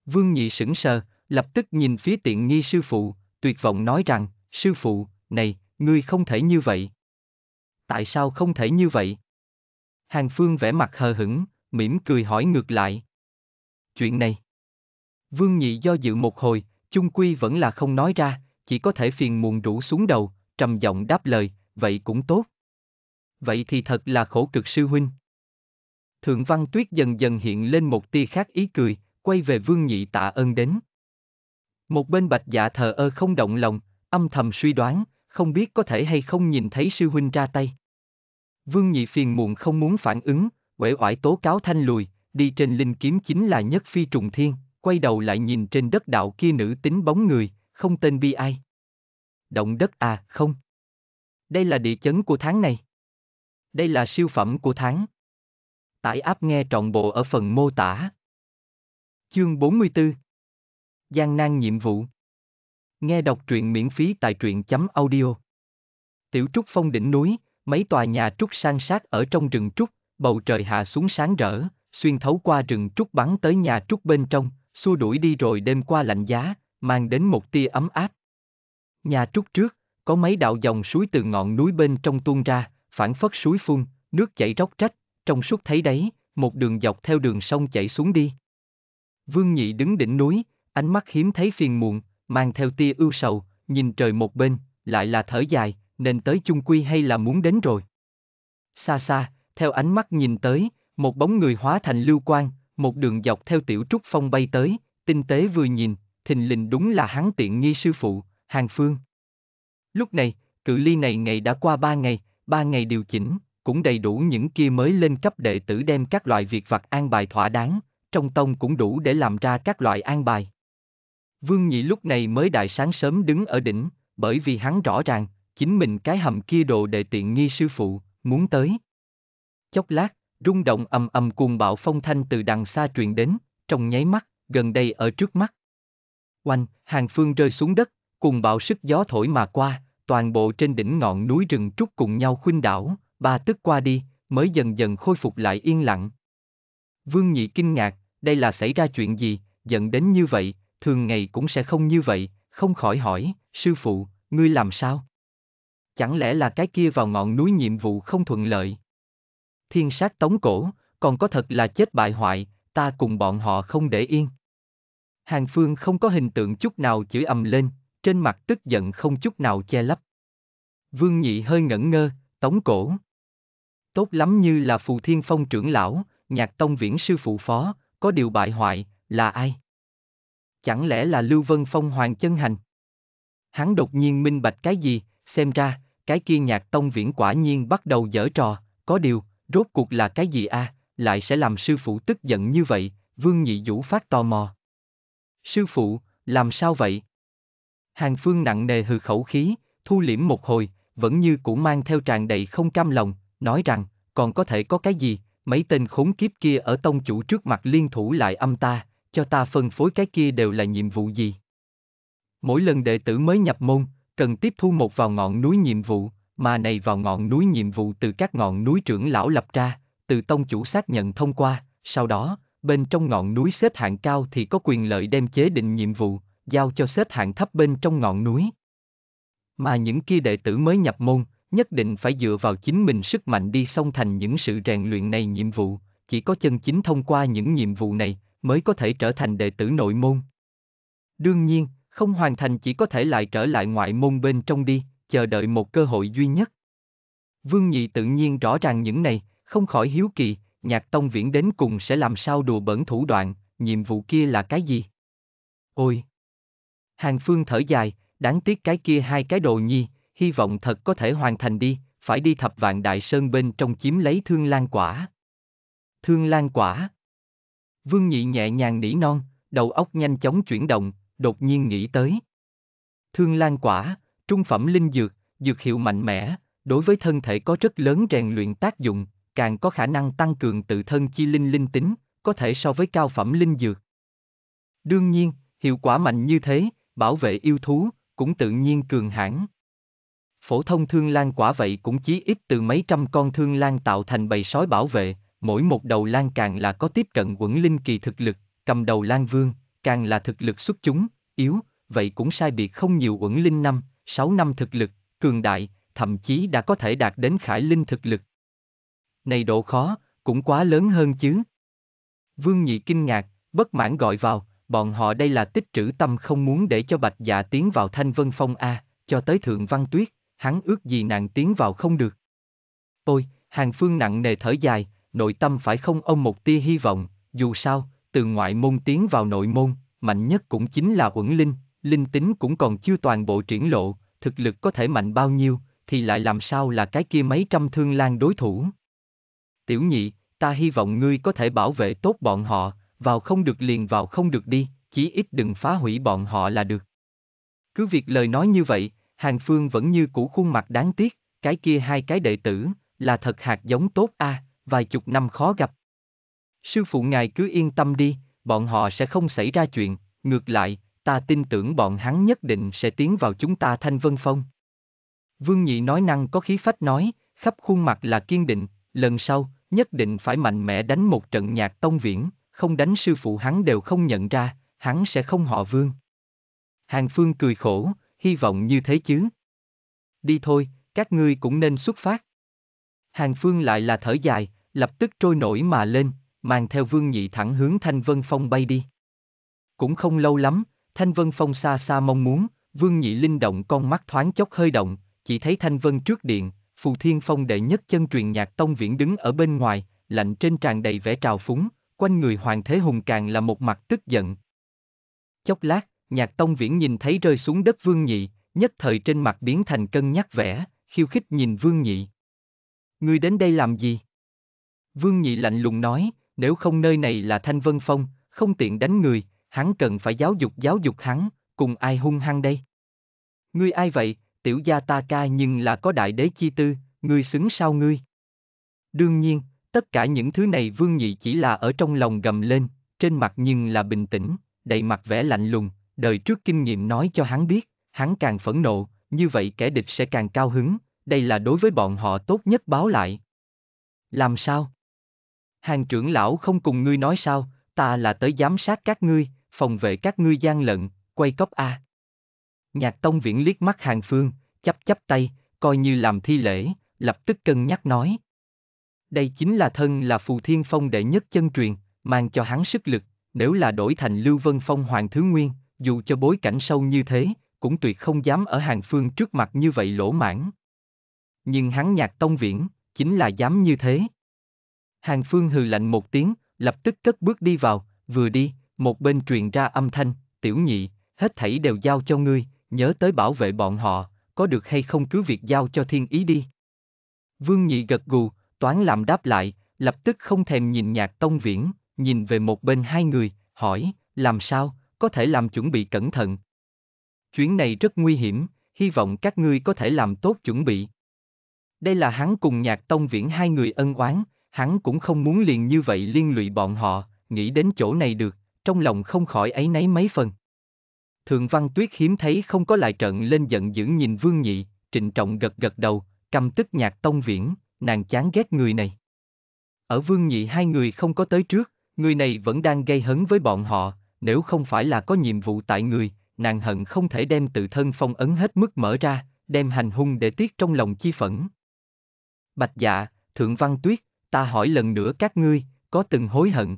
Vương Nhị sững sờ, lập tức nhìn phía tiện nghi sư phụ, tuyệt vọng nói rằng, sư phụ, này, ngươi không thể như vậy. Tại sao không thể như vậy? Hàng Phương vẻ mặt hờ hững, mỉm cười hỏi ngược lại chuyện này. Vương Nhị do dự một hồi, chung quy vẫn là không nói ra, chỉ có thể phiền muộn rũ xuống đầu, trầm giọng đáp lời, vậy cũng tốt. Vậy thì thật là khổ cực sư huynh. Thượng Văn Tuyết dần dần hiện lên một tia khác ý cười, quay về Vương Nhị tạ ơn đến. Một bên bạch dạ thờ ơ không động lòng, âm thầm suy đoán, không biết có thể hay không nhìn thấy sư huynh ra tay. Vương Nhị phiền muộn không muốn phản ứng, uể oải tố cáo thanh lùi, đi trên linh kiếm chính là nhất phi trùng thiên, quay đầu lại nhìn trên đất đạo kia nữ tính bóng người, không tên bi ai. Động đất à, không. Đây là địa chấn của tháng này. Đây là siêu phẩm của tháng. Tải áp nghe trọn bộ ở phần mô tả. Chương 44 Gian nan nhiệm vụ Nghe đọc truyện miễn phí tại truyện chấm audio. Tiểu Trúc Phong đỉnh núi, mấy tòa nhà trúc san sát ở trong rừng trúc, bầu trời hạ xuống sáng rỡ, xuyên thấu qua rừng trúc bắn tới nhà trúc bên trong, xua đuổi đi rồi đêm qua lạnh giá, mang đến một tia ấm áp. Nhà trúc trước, có mấy đạo dòng suối từ ngọn núi bên trong tuôn ra, phản phất suối phun, nước chảy róc rách, trong suốt thấy đấy, một đường dọc theo đường sông chảy xuống đi. Vương Nhị đứng đỉnh núi, ánh mắt hiếm thấy phiền muộn, mang theo tia ưu sầu, nhìn trời một bên, lại là thở dài, nên tới chung quy hay là muốn đến rồi. Xa xa, theo ánh mắt nhìn tới, một bóng người hóa thành lưu quang, một đường dọc theo tiểu trúc phong bay tới, tinh tế vừa nhìn, thình lình đúng là hắn tiện nghi sư phụ, hàng phương. Lúc này, cự ly này ngày đã qua ba ngày, ba ngày điều chỉnh, cũng đầy đủ những kia mới lên cấp đệ tử đem các loại việc vặt an bài thỏa đáng, trong tông cũng đủ để làm ra các loại an bài. Vương Nhị lúc này mới đại sáng sớm đứng ở đỉnh, bởi vì hắn rõ ràng, chính mình cái hầm kia đồ đệ tiện nghi sư phụ, muốn tới. Chốc lát, rung động ầm ầm cuồng bạo phong thanh từ đằng xa truyền đến, trong nháy mắt, gần đây ở trước mắt. Oanh, hàng phương rơi xuống đất, cuồng bạo sức gió thổi mà qua, toàn bộ trên đỉnh ngọn núi rừng trúc cùng nhau khuynh đảo, ba tức qua đi, mới dần dần khôi phục lại yên lặng. Vương Nhị kinh ngạc, đây là xảy ra chuyện gì, giận đến như vậy, thường ngày cũng sẽ không như vậy, không khỏi hỏi, sư phụ, ngươi làm sao? Chẳng lẽ là cái kia vào ngọn núi nhiệm vụ không thuận lợi? thiên sát tống cổ, còn có thật là chết bại hoại, ta cùng bọn họ không để yên. Hàng Phương không có hình tượng chút nào chửi ầm lên, trên mặt tức giận không chút nào che lấp. Vương Nhị hơi ngẩn ngơ, tống cổ. Tốt lắm như là Phù Thiên Phong trưởng lão, nhạc tông viễn sư phụ phó, có điều bại hoại, là ai? Chẳng lẽ là Lưu Vân Phong Hoàng Chân Hành? Hắn đột nhiên minh bạch cái gì, xem ra, cái kia nhạc tông viễn quả nhiên bắt đầu dở trò, có điều, rốt cuộc là cái gì a, à, lại sẽ làm sư phụ tức giận như vậy, Vương Nhị Vũ phát tò mò. Sư phụ, làm sao vậy? Hàng Phương nặng nề hừ khẩu khí, thu liễm một hồi, vẫn như cũ mang theo tràn đầy không cam lòng, nói rằng, còn có thể có cái gì, mấy tên khốn kiếp kia ở tông chủ trước mặt liên thủ lại âm ta, cho ta phân phối cái kia đều là nhiệm vụ gì. Mỗi lần đệ tử mới nhập môn, cần tiếp thu một vào ngọn núi nhiệm vụ, mà này vào ngọn núi nhiệm vụ từ các ngọn núi trưởng lão lập ra, từ tông chủ xác nhận thông qua, sau đó, bên trong ngọn núi xếp hạng cao thì có quyền lợi đem chế định nhiệm vụ, giao cho xếp hạng thấp bên trong ngọn núi. Mà những kia đệ tử mới nhập môn, nhất định phải dựa vào chính mình sức mạnh đi xong thành những sự rèn luyện này nhiệm vụ, chỉ có chân chính thông qua những nhiệm vụ này mới có thể trở thành đệ tử nội môn. Đương nhiên, không hoàn thành chỉ có thể lại trở lại ngoại môn bên trong đi, chờ đợi một cơ hội duy nhất. Vương Nhị tự nhiên rõ ràng những này, không khỏi hiếu kỳ, nhạc tông viễn đến cùng sẽ làm sao đùa bẩn thủ đoạn, nhiệm vụ kia là cái gì? Ôi! Hàng Phương thở dài, đáng tiếc cái kia hai cái đồ nhi, hy vọng thật có thể hoàn thành đi, phải đi thập vạn đại sơn bên trong chiếm lấy thương lan quả. Thương lan quả! Vương Nhị nhẹ nhàng nỉ non, đầu óc nhanh chóng chuyển động, đột nhiên nghĩ tới. Thương lan quả! Trung phẩm linh dược, dược hiệu mạnh mẽ, đối với thân thể có rất lớn rèn luyện tác dụng, càng có khả năng tăng cường tự thân chi linh linh tính, có thể so với cao phẩm linh dược. Đương nhiên, hiệu quả mạnh như thế, bảo vệ yêu thú, cũng tự nhiên cường hãn. Phổ thông thương lan quả vậy cũng chí ít từ mấy trăm con thương lan tạo thành bầy sói bảo vệ, mỗi một đầu lan càng là có tiếp cận quẩn linh kỳ thực lực, cầm đầu lan vương, càng là thực lực xuất chúng, yếu, vậy cũng sai biệt không nhiều quẩn linh năm, 6 năm thực lực, cường đại, thậm chí đã có thể đạt đến khải linh thực lực. Này độ khó, cũng quá lớn hơn chứ. Vương Nhị kinh ngạc, bất mãn gọi vào, bọn họ đây là tích trữ tâm không muốn để cho bạch dạ tiến vào thanh vân phong A, cho tới thượng văn tuyết, hắn ước gì nàng tiến vào không được. Ôi, hàng phương nặng nề thở dài, nội tâm phải không ông một tia hy vọng, dù sao, từ ngoại môn tiến vào nội môn, mạnh nhất cũng chính là uẩn linh, linh tính cũng còn chưa toàn bộ triển lộ, thực lực có thể mạnh bao nhiêu, thì lại làm sao là cái kia mấy trăm thương lang đối thủ. Tiểu nhị, ta hy vọng ngươi có thể bảo vệ tốt bọn họ, vào không được liền vào không được đi, chí ít đừng phá hủy bọn họ là được. Cứ việc lời nói như vậy, Hàng Phương vẫn như cũ khuôn mặt đáng tiếc, cái kia hai cái đệ tử, là thật hạt giống tốt a, à, vài chục năm khó gặp. Sư phụ ngài cứ yên tâm đi, bọn họ sẽ không xảy ra chuyện, ngược lại, ta tin tưởng bọn hắn nhất định sẽ tiến vào chúng ta thanh vân phong. Vương Nhị nói năng có khí phách nói, khắp khuôn mặt là kiên định, lần sau, nhất định phải mạnh mẽ đánh một trận nhạc tông viễn, không đánh sư phụ hắn đều không nhận ra, hắn sẽ không họ vương. Hàng Phương cười khổ, hy vọng như thế chứ. Đi thôi, các ngươi cũng nên xuất phát. Hàng Phương lại là thở dài, lập tức trôi nổi mà lên, mang theo Vương Nhị thẳng hướng Thanh Vân Phong bay đi. Cũng không lâu lắm, Thanh Vân Phong xa xa mong muốn, Vương Nhị Linh động con mắt thoáng chốc hơi động, chỉ thấy Thanh Vân trước điện, Phù Thiên Phong đệ nhất chân truyền nhạc tông viễn đứng ở bên ngoài, lạnh trên tràn đầy vẻ trào phúng, quanh người Hoàng Thế Hùng càng là một mặt tức giận. Chốc lát, nhạc tông viễn nhìn thấy rơi xuống đất Vương Nhị, nhất thời trên mặt biến thành cân nhắc vẻ, khiêu khích nhìn Vương Nhị. Người đến đây làm gì? Vương Nhị lạnh lùng nói, nếu không nơi này là Thanh Vân Phong, không tiện đánh người, hắn cần phải giáo dục giáo dục hắn, cùng ai hung hăng đây? Ngươi ai vậy, tiểu gia ta ca nhưng là có đại đế chi tư, ngươi xứng sao ngươi? Đương nhiên, tất cả những thứ này Vương Nhị chỉ là ở trong lòng gầm lên, trên mặt nhưng là bình tĩnh, đầy mặt vẻ lạnh lùng, đời trước kinh nghiệm nói cho hắn biết, hắn càng phẫn nộ, như vậy kẻ địch sẽ càng cao hứng, đây là đối với bọn họ tốt nhất báo lại. Làm sao? Hàng trưởng lão không cùng ngươi nói sao, ta là tới giám sát các ngươi, phòng vệ các ngươi gian lận, quay cốc A. Nhạc Tông Viễn liếc mắt Hàng Phương, chắp chắp tay, coi như làm thi lễ, lập tức cân nhắc nói. Đây chính là thân là Phù Thiên Phong đệ nhất chân truyền, mang cho hắn sức lực, nếu là đổi thành Lưu Vân Phong Hoàng Thứ Nguyên, dù cho bối cảnh sâu như thế, cũng tuyệt không dám ở Hàng Phương trước mặt như vậy lỗ mãn. Nhưng hắn nhạc Tông Viễn, chính là dám như thế. Hàng Phương hừ lạnh một tiếng, lập tức cất bước đi vào, vừa đi, một bên truyền ra âm thanh, tiểu nhị, hết thảy đều giao cho ngươi, nhớ tới bảo vệ bọn họ, có được hay không cứ việc giao cho thiên ý đi. Vương nhị gật gù, toán làm đáp lại, lập tức không thèm nhìn nhạc tông viễn, nhìn về một bên hai người, hỏi, làm sao, có thể làm chuẩn bị cẩn thận. Chuyến này rất nguy hiểm, hy vọng các ngươi có thể làm tốt chuẩn bị. Đây là hắn cùng nhạc tông viễn hai người ân oán, hắn cũng không muốn liền như vậy liên lụy bọn họ, nghĩ đến chỗ này được, trong lòng không khỏi ấy nấy mấy phần. Thường văn tuyết hiếm thấy không có lại trận lên giận dữ nhìn vương nhị, trịnh trọng gật gật đầu, cầm tức nhạc tông viễn, nàng chán ghét người này. Ở vương nhị hai người không có tới trước, người này vẫn đang gây hấn với bọn họ, nếu không phải là có nhiệm vụ tại người, nàng hận không thể đem tự thân phong ấn hết mức mở ra, đem hành hung để tiết trong lòng chi phẫn. Bạch dạ, thượng văn tuyết, ta hỏi lần nữa các ngươi, có từng hối hận,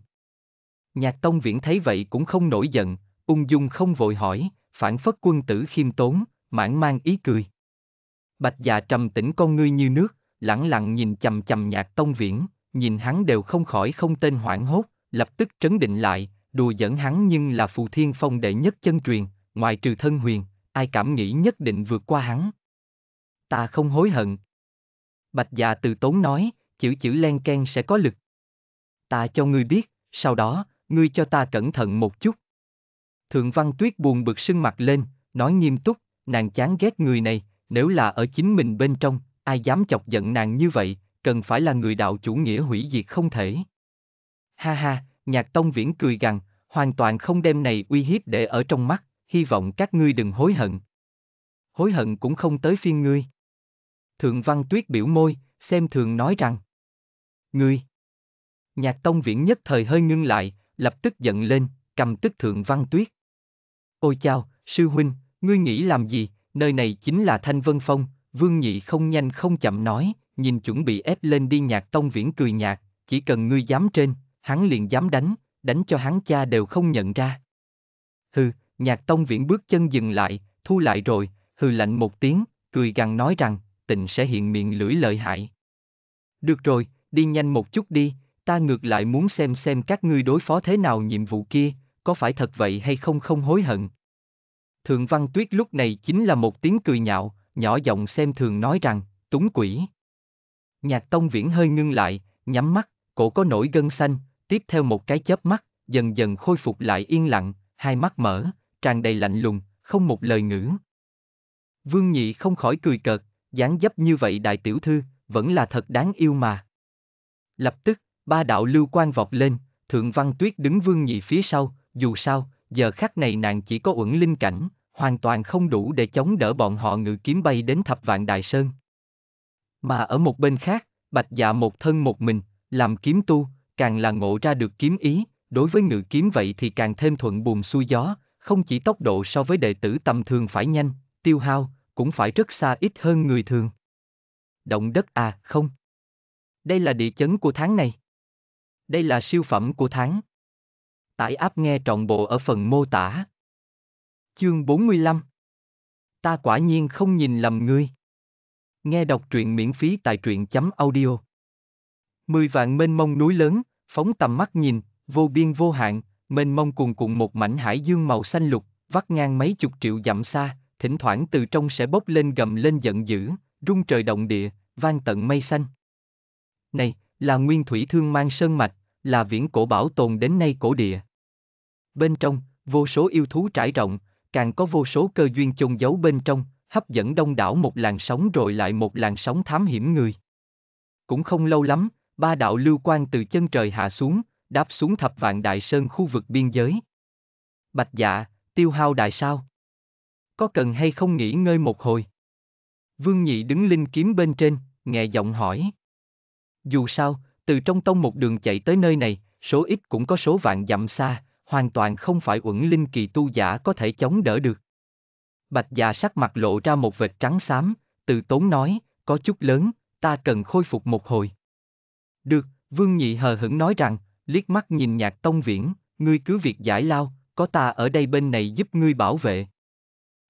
Nhạc Tông Viễn thấy vậy cũng không nổi giận, ung dung không vội hỏi, phản phất quân tử khiêm tốn, mãn mang ý cười. Bạch già dạ trầm tĩnh con ngươi như nước, lẳng lặng nhìn chầm chầm nhạc tông viễn, nhìn hắn đều không khỏi không tên hoảng hốt, lập tức trấn định lại, đùa dẫn hắn nhưng là phù thiên phong đệ nhất chân truyền, ngoài trừ thân huyền, ai cảm nghĩ nhất định vượt qua hắn. Ta không hối hận. Bạch già dạ từ tốn nói, chữ chữ len ken sẽ có lực. Ta cho ngươi biết, sau đó, ngươi cho ta cẩn thận một chút. Thượng Văn Tuyết buồn bực sưng mặt lên, nói nghiêm túc, nàng chán ghét người này, nếu là ở chính mình bên trong, ai dám chọc giận nàng như vậy, cần phải là người đạo chủ nghĩa hủy diệt không thể. Ha ha, nhạc tông viễn cười gằn, hoàn toàn không đem này uy hiếp để ở trong mắt, hy vọng các ngươi đừng hối hận. Hối hận cũng không tới phiên ngươi. Thượng Văn Tuyết biểu môi, xem thường nói rằng. Ngươi. Nhạc tông viễn nhất thời hơi ngưng lại, lập tức giận lên, cầm tức thượng văn tuyết. Ôi chao, sư huynh, ngươi nghĩ làm gì, nơi này chính là Thanh Vân Phong, Vương Nhị không nhanh không chậm nói, nhìn chuẩn bị ép lên đi nhạc tông viễn cười nhạt, chỉ cần ngươi dám trên, hắn liền dám đánh, đánh cho hắn cha đều không nhận ra. Hừ, nhạc tông viễn bước chân dừng lại, thu lại rồi, hừ lạnh một tiếng, cười gằn nói rằng, tình sẽ hiện miệng lưỡi lợi hại. Được rồi, đi nhanh một chút đi, ta ngược lại muốn xem xem các ngươi đối phó thế nào nhiệm vụ kia, có phải thật vậy hay không không hối hận. Thượng Văn Tuyết lúc này chính là một tiếng cười nhạo, nhỏ giọng xem thường nói rằng, túng quỷ. Nhạc Tông Viễn hơi ngưng lại, nhắm mắt, cổ có nổi gân xanh, tiếp theo một cái chớp mắt, dần dần khôi phục lại yên lặng, hai mắt mở, tràn đầy lạnh lùng, không một lời ngữ. Vương Nhị không khỏi cười cợt, dáng dấp như vậy đại tiểu thư, vẫn là thật đáng yêu mà. Lập tức, ba đạo lưu quan vọt lên, thượng văn tuyết đứng vương nhị phía sau, dù sao, giờ khắc này nàng chỉ có uẩn linh cảnh, hoàn toàn không đủ để chống đỡ bọn họ ngự kiếm bay đến thập vạn đại sơn. Mà ở một bên khác, bạch dạ một thân một mình, làm kiếm tu, càng là ngộ ra được kiếm ý, đối với ngự kiếm vậy thì càng thêm thuận buồm xuôi gió, không chỉ tốc độ so với đệ tử tầm thường phải nhanh, tiêu hao, cũng phải rất xa ít hơn người thường. Động đất à, không. Đây là địa chấn của tháng này. Đây là siêu phẩm của tháng. Tải app nghe trọn bộ ở phần mô tả. Chương 45 Ta quả nhiên không nhìn lầm ngươi. Nghe đọc truyện miễn phí tại truyện.audio. chấm Mười vạn mênh mông núi lớn, phóng tầm mắt nhìn, vô biên vô hạn, mênh mông cuồn cuộn một mảnh hải dương màu xanh lục, vắt ngang mấy chục triệu dặm xa, thỉnh thoảng từ trong sẽ bốc lên gầm lên giận dữ, rung trời động địa, vang tận mây xanh. Này, là nguyên thủy thương mang sơn mạch, là viễn cổ bảo tồn đến nay cổ địa. Bên trong, vô số yêu thú trải rộng, càng có vô số cơ duyên chôn giấu bên trong, hấp dẫn đông đảo một làn sóng rồi lại một làn sóng thám hiểm người. Cũng không lâu lắm, ba đạo lưu quan từ chân trời hạ xuống, đáp xuống thập vạn đại sơn khu vực biên giới. Bạch dạ, tiêu hao đại sao? Có cần hay không nghỉ ngơi một hồi? Vương Nhị đứng linh kiếm bên trên, nghe giọng hỏi. Dù sao, từ trong tông một đường chạy tới nơi này, số ít cũng có số vạn dặm xa, hoàn toàn không phải uẩn linh kỳ tu giả có thể chống đỡ được. Bạch già sắc mặt lộ ra một vệt trắng xám, từ tốn nói, có chút lớn, ta cần khôi phục một hồi. Được, Vương Nhị hờ hững nói rằng, liếc mắt nhìn nhạc tông viễn, ngươi cứ việc giải lao, có ta ở đây bên này giúp ngươi bảo vệ.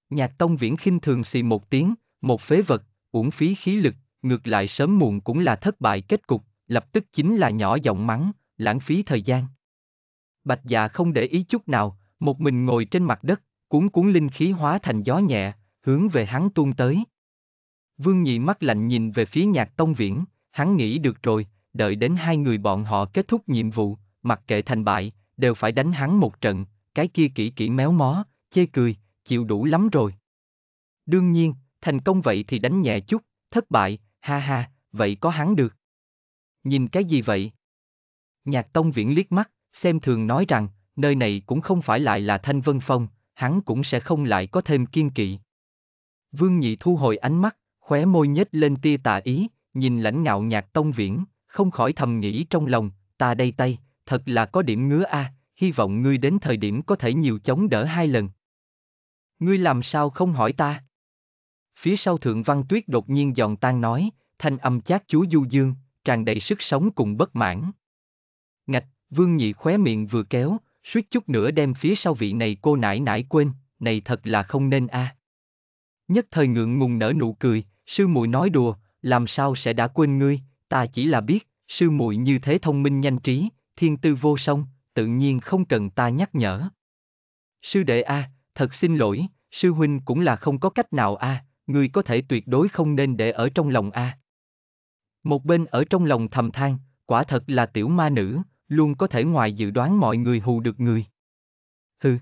Nhạc tông viễn khinh thường xì một tiếng, một phế vật, uổng phí khí lực, ngược lại sớm muộn cũng là thất bại kết cục, lập tức chính là nhỏ giọng mắng, lãng phí thời gian. Bạch dạ không để ý chút nào, một mình ngồi trên mặt đất, cuốn cuốn linh khí hóa thành gió nhẹ, hướng về hắn tuôn tới. Vương Nhị mắt lạnh nhìn về phía nhạc tông viễn, hắn nghĩ được rồi, đợi đến hai người bọn họ kết thúc nhiệm vụ, mặc kệ thành bại, đều phải đánh hắn một trận, cái kia kỹ kỹ méo mó, chê cười, chịu đủ lắm rồi. Đương nhiên, thành công vậy thì đánh nhẹ chút, thất bại, Ha ha, vậy có hắn được. Nhìn cái gì vậy? Nhạc Tông Viễn liếc mắt, xem thường nói rằng, nơi này cũng không phải lại là Thanh Vân Phong, hắn cũng sẽ không lại có thêm kiên kỵ. Vương Nhị thu hồi ánh mắt, khóe môi nhếch lên tia tà ý, nhìn lãnh ngạo nhạc Tông Viễn, không khỏi thầm nghĩ trong lòng, ta đây tay, thật là có điểm ngứa a, à, hy vọng ngươi đến thời điểm có thể nhiều chống đỡ hai lần. Ngươi làm sao không hỏi ta? Phía sau Thượng Văn Tuyết đột nhiên giòn tan nói, thanh âm chát chúa du dương, tràn đầy sức sống cùng bất mãn. Ngạch, Vương Nhị khóe miệng vừa kéo, suýt chút nữa đem phía sau vị này cô nải nải quên, này thật là không nên a. À. Nhất thời ngượng ngùng nở nụ cười, sư muội nói đùa, làm sao sẽ đã quên ngươi, ta chỉ là biết, sư muội như thế thông minh nhanh trí, thiên tư vô song, tự nhiên không cần ta nhắc nhở. Sư đệ a, à, thật xin lỗi, sư huynh cũng là không có cách nào a, à, người có thể tuyệt đối không nên để ở trong lòng a. À. Một bên ở trong lòng thầm than, quả thật là tiểu ma nữ, luôn có thể ngoài dự đoán mọi người hù được người. Hừ.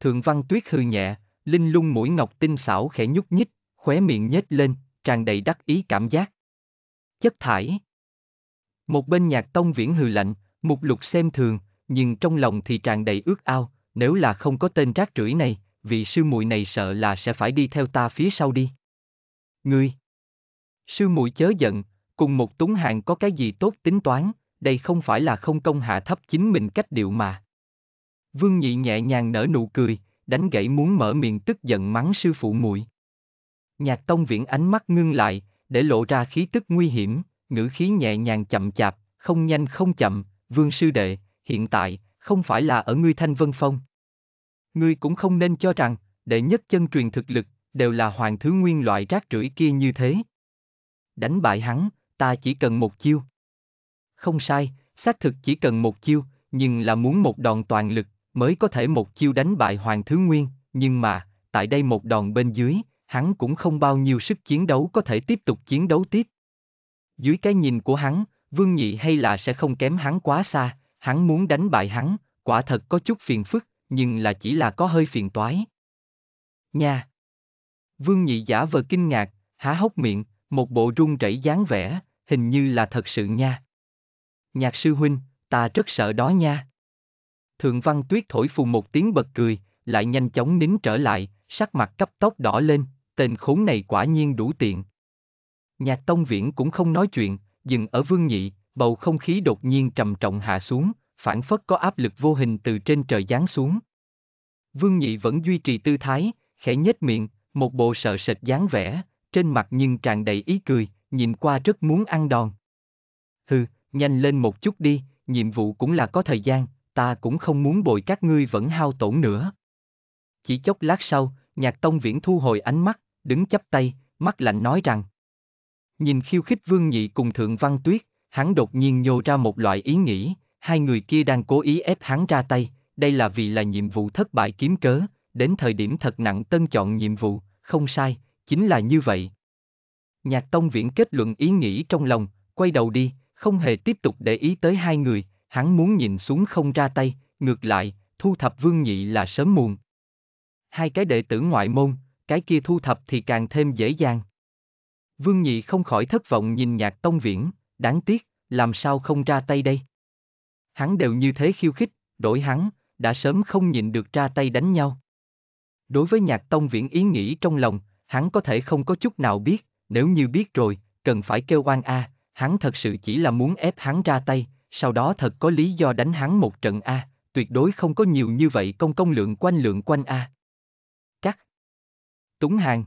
Thượng văn tuyết hừ nhẹ, linh lung mũi ngọc tinh xảo khẽ nhúc nhích, khóe miệng nhếch lên, tràn đầy đắc ý cảm giác. Chất thải. Một bên nhạc tông viễn hừ lạnh, mục lục xem thường, nhưng trong lòng thì tràn đầy ước ao, nếu là không có tên rác rưởi này, vị sư muội này sợ là sẽ phải đi theo ta phía sau đi. Ngươi! Sư muội chớ giận, cùng một túng hạng có cái gì tốt tính toán, đây không phải là không công hạ thấp chính mình cách điệu mà. Vương nhị nhẹ nhàng nở nụ cười, đánh gãy muốn mở miệng tức giận mắng sư phụ muội. Nhạc tông viễn ánh mắt ngưng lại, để lộ ra khí tức nguy hiểm, ngữ khí nhẹ nhàng chậm chạp, không nhanh không chậm, vương sư đệ, hiện tại, không phải là ở ngươi thanh vân phong ngươi cũng không nên cho rằng, đệ nhất chân truyền thực lực, đều là hoàng thứ nguyên loại rác rưởi kia như thế. Đánh bại hắn, ta chỉ cần một chiêu. Không sai, xác thực chỉ cần một chiêu, nhưng là muốn một đòn toàn lực, mới có thể một chiêu đánh bại hoàng thứ nguyên, nhưng mà, tại đây một đòn bên dưới, hắn cũng không bao nhiêu sức chiến đấu có thể tiếp tục chiến đấu tiếp. Dưới cái nhìn của hắn, Vương Nhị hay là sẽ không kém hắn quá xa, hắn muốn đánh bại hắn, quả thật có chút phiền phức, nhưng là chỉ là có hơi phiền toái. Nha! Vương nhị giả vờ kinh ngạc, há hốc miệng, một bộ run rẩy dáng vẻ, hình như là thật sự nha. Nhạc sư huynh, ta rất sợ đó nha. Thượng văn tuyết thổi phù một tiếng bật cười, lại nhanh chóng nín trở lại, sắc mặt cấp tốc đỏ lên, tên khốn này quả nhiên đủ tiện. Nhạc tông viễn cũng không nói chuyện, dừng ở vương nhị, bầu không khí đột nhiên trầm trọng hạ xuống, phản phất có áp lực vô hình từ trên trời giáng xuống. Vương Nhị vẫn duy trì tư thái, khẽ nhếch miệng, một bộ sợ sệt dáng vẻ, trên mặt nhưng tràn đầy ý cười, nhìn qua rất muốn ăn đòn. Hừ, nhanh lên một chút đi, nhiệm vụ cũng là có thời gian, ta cũng không muốn bồi các ngươi vẫn hao tổn nữa. Chỉ chốc lát sau, nhạc tông viễn thu hồi ánh mắt, đứng chắp tay, mắt lạnh nói rằng. Nhìn khiêu khích vương nhị cùng thượng văn tuyết, hắn đột nhiên nhô ra một loại ý nghĩ, hai người kia đang cố ý ép hắn ra tay, đây là vì là nhiệm vụ thất bại kiếm cớ, đến thời điểm thật nặng tân chọn nhiệm vụ, không sai, chính là như vậy. Nhạc Tông Viễn kết luận ý nghĩ trong lòng, quay đầu đi, không hề tiếp tục để ý tới hai người, hắn muốn nhìn xuống không ra tay, ngược lại, thu thập vương nhị là sớm muộn. Hai cái đệ tử ngoại môn, cái kia thu thập thì càng thêm dễ dàng. Vương nhị không khỏi thất vọng nhìn nhạc Tông Viễn, đáng tiếc, làm sao không ra tay đây? hắn đều như thế khiêu khích, đổi hắn, đã sớm không nhịn được ra tay đánh nhau. Đối với nhạc tông viễn ý nghĩ trong lòng, hắn có thể không có chút nào biết, nếu như biết rồi, cần phải kêu oan a, hắn thật sự chỉ là muốn ép hắn ra tay, sau đó thật có lý do đánh hắn một trận a, tuyệt đối không có nhiều như vậy công công lượng quanh lượng quanh a. À. Chắc. Túng hàng.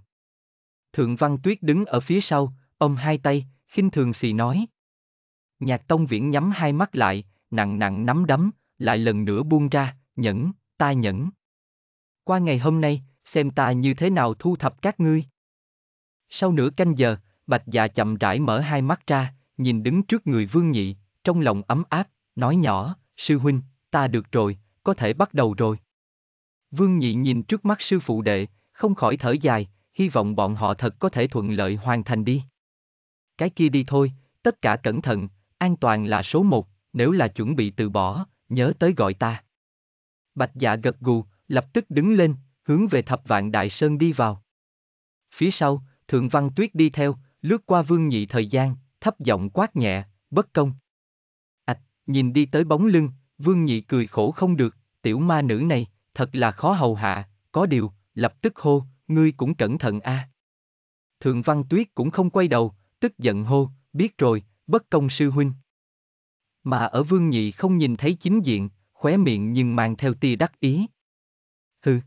Thượng Văn Tuyết đứng ở phía sau, ôm hai tay, khinh thường xì nói. Nhạc Tông Viễn nhắm hai mắt lại, nặng nặng nắm đấm, lại lần nữa buông ra, nhẫn, ta nhẫn. Qua ngày hôm nay, xem ta như thế nào thu thập các ngươi. Sau nửa canh giờ, bạch già dạ chậm rãi mở hai mắt ra, nhìn đứng trước người vương nhị, trong lòng ấm áp, nói nhỏ, sư huynh, ta được rồi, có thể bắt đầu rồi. Vương nhị nhìn trước mắt sư phụ đệ, không khỏi thở dài, hy vọng bọn họ thật có thể thuận lợi hoàn thành đi. Cái kia đi thôi, tất cả cẩn thận, an toàn là số một nếu là chuẩn bị từ bỏ, nhớ tới gọi ta. Bạch dạ gật gù, lập tức đứng lên, hướng về thập vạn đại sơn đi vào. Phía sau, thượng văn tuyết đi theo, lướt qua vương nhị thời gian, thấp giọng quát nhẹ, bất công. Ảch, nhìn đi tới bóng lưng, vương nhị cười khổ không được, tiểu ma nữ này, thật là khó hầu hạ, có điều, lập tức hô, ngươi cũng cẩn thận a. À. Thượng văn tuyết cũng không quay đầu, tức giận hô, biết rồi, bất công sư huynh. Mà ở Vương Nhị không nhìn thấy chính diện, khóe miệng nhưng mang theo tia đắc ý. Hừ.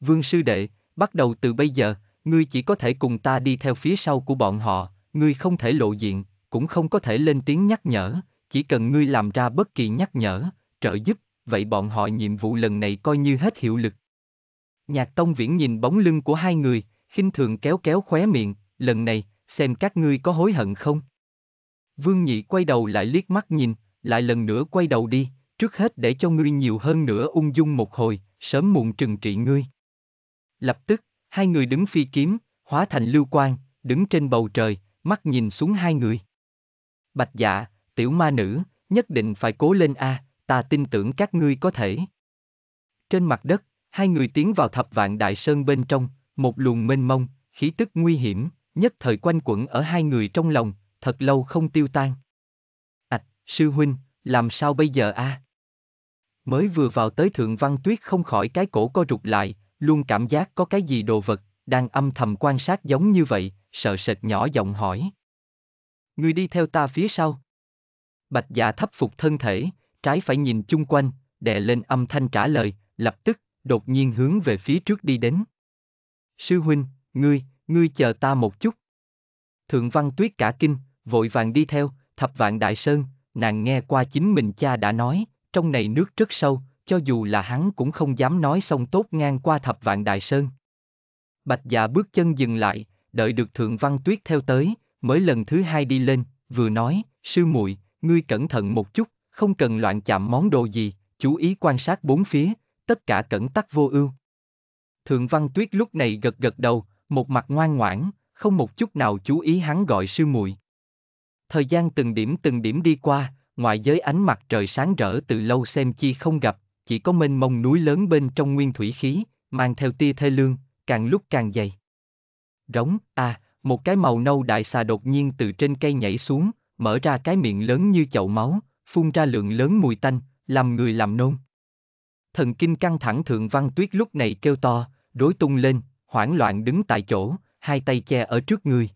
Vương sư đệ, bắt đầu từ bây giờ, ngươi chỉ có thể cùng ta đi theo phía sau của bọn họ, ngươi không thể lộ diện, cũng không có thể lên tiếng nhắc nhở, chỉ cần ngươi làm ra bất kỳ nhắc nhở, trợ giúp, vậy bọn họ nhiệm vụ lần này coi như hết hiệu lực. Nhạc Tông Viễn nhìn bóng lưng của hai người, khinh thường kéo kéo khóe miệng, lần này, xem các ngươi có hối hận không? Vương Nhị quay đầu lại liếc mắt nhìn, lại lần nữa quay đầu đi, trước hết để cho ngươi nhiều hơn nữa ung dung một hồi, sớm muộn trừng trị ngươi. Lập tức, hai người đứng phi kiếm, hóa thành lưu quan, đứng trên bầu trời, mắt nhìn xuống hai người. Bạch dạ, tiểu ma nữ, nhất định phải cố lên a, ta tin tưởng các ngươi có thể. Trên mặt đất, hai người tiến vào thập vạn đại sơn bên trong, một luồng mênh mông, khí tức nguy hiểm, nhất thời quanh quẩn ở hai người trong lòng, thật lâu không tiêu tan. Ảch, à, sư huynh, làm sao bây giờ a? À? Mới vừa vào tới thượng văn tuyết không khỏi cái cổ co rụt lại, luôn cảm giác có cái gì đồ vật, đang âm thầm quan sát giống như vậy, sợ sệt nhỏ giọng hỏi. người đi theo ta phía sau. Bạch dạ thấp phục thân thể, trái phải nhìn chung quanh, đè lên âm thanh trả lời, lập tức, đột nhiên hướng về phía trước đi đến. Sư huynh, ngươi, ngươi chờ ta một chút. Thượng văn tuyết cả kinh, vội vàng đi theo, thập vạn đại sơn, nàng nghe qua chính mình cha đã nói, trong này nước rất sâu, cho dù là hắn cũng không dám nói xong tốt ngang qua thập vạn đại sơn. Bạch dạ bước chân dừng lại, đợi được thượng văn tuyết theo tới, mới lần thứ hai đi lên, vừa nói, sư muội, ngươi cẩn thận một chút, không cần loạn chạm món đồ gì, chú ý quan sát bốn phía, tất cả cẩn tắc vô ưu. Thượng văn tuyết lúc này gật gật đầu, một mặt ngoan ngoãn, không một chút nào chú ý hắn gọi sư muội thời gian từng điểm từng điểm đi qua, ngoại giới ánh mặt trời sáng rỡ từ lâu xem chi không gặp, chỉ có mênh mông núi lớn bên trong nguyên thủy khí, mang theo tia thê lương, càng lúc càng dày. Rống, à, một cái màu nâu đại xà đột nhiên từ trên cây nhảy xuống, mở ra cái miệng lớn như chậu máu, phun ra lượng lớn mùi tanh, làm người làm nôn. Thần kinh căng thẳng thượng văn tuyết lúc này kêu to, đối tung lên, hoảng loạn đứng tại chỗ, hai tay che ở trước người.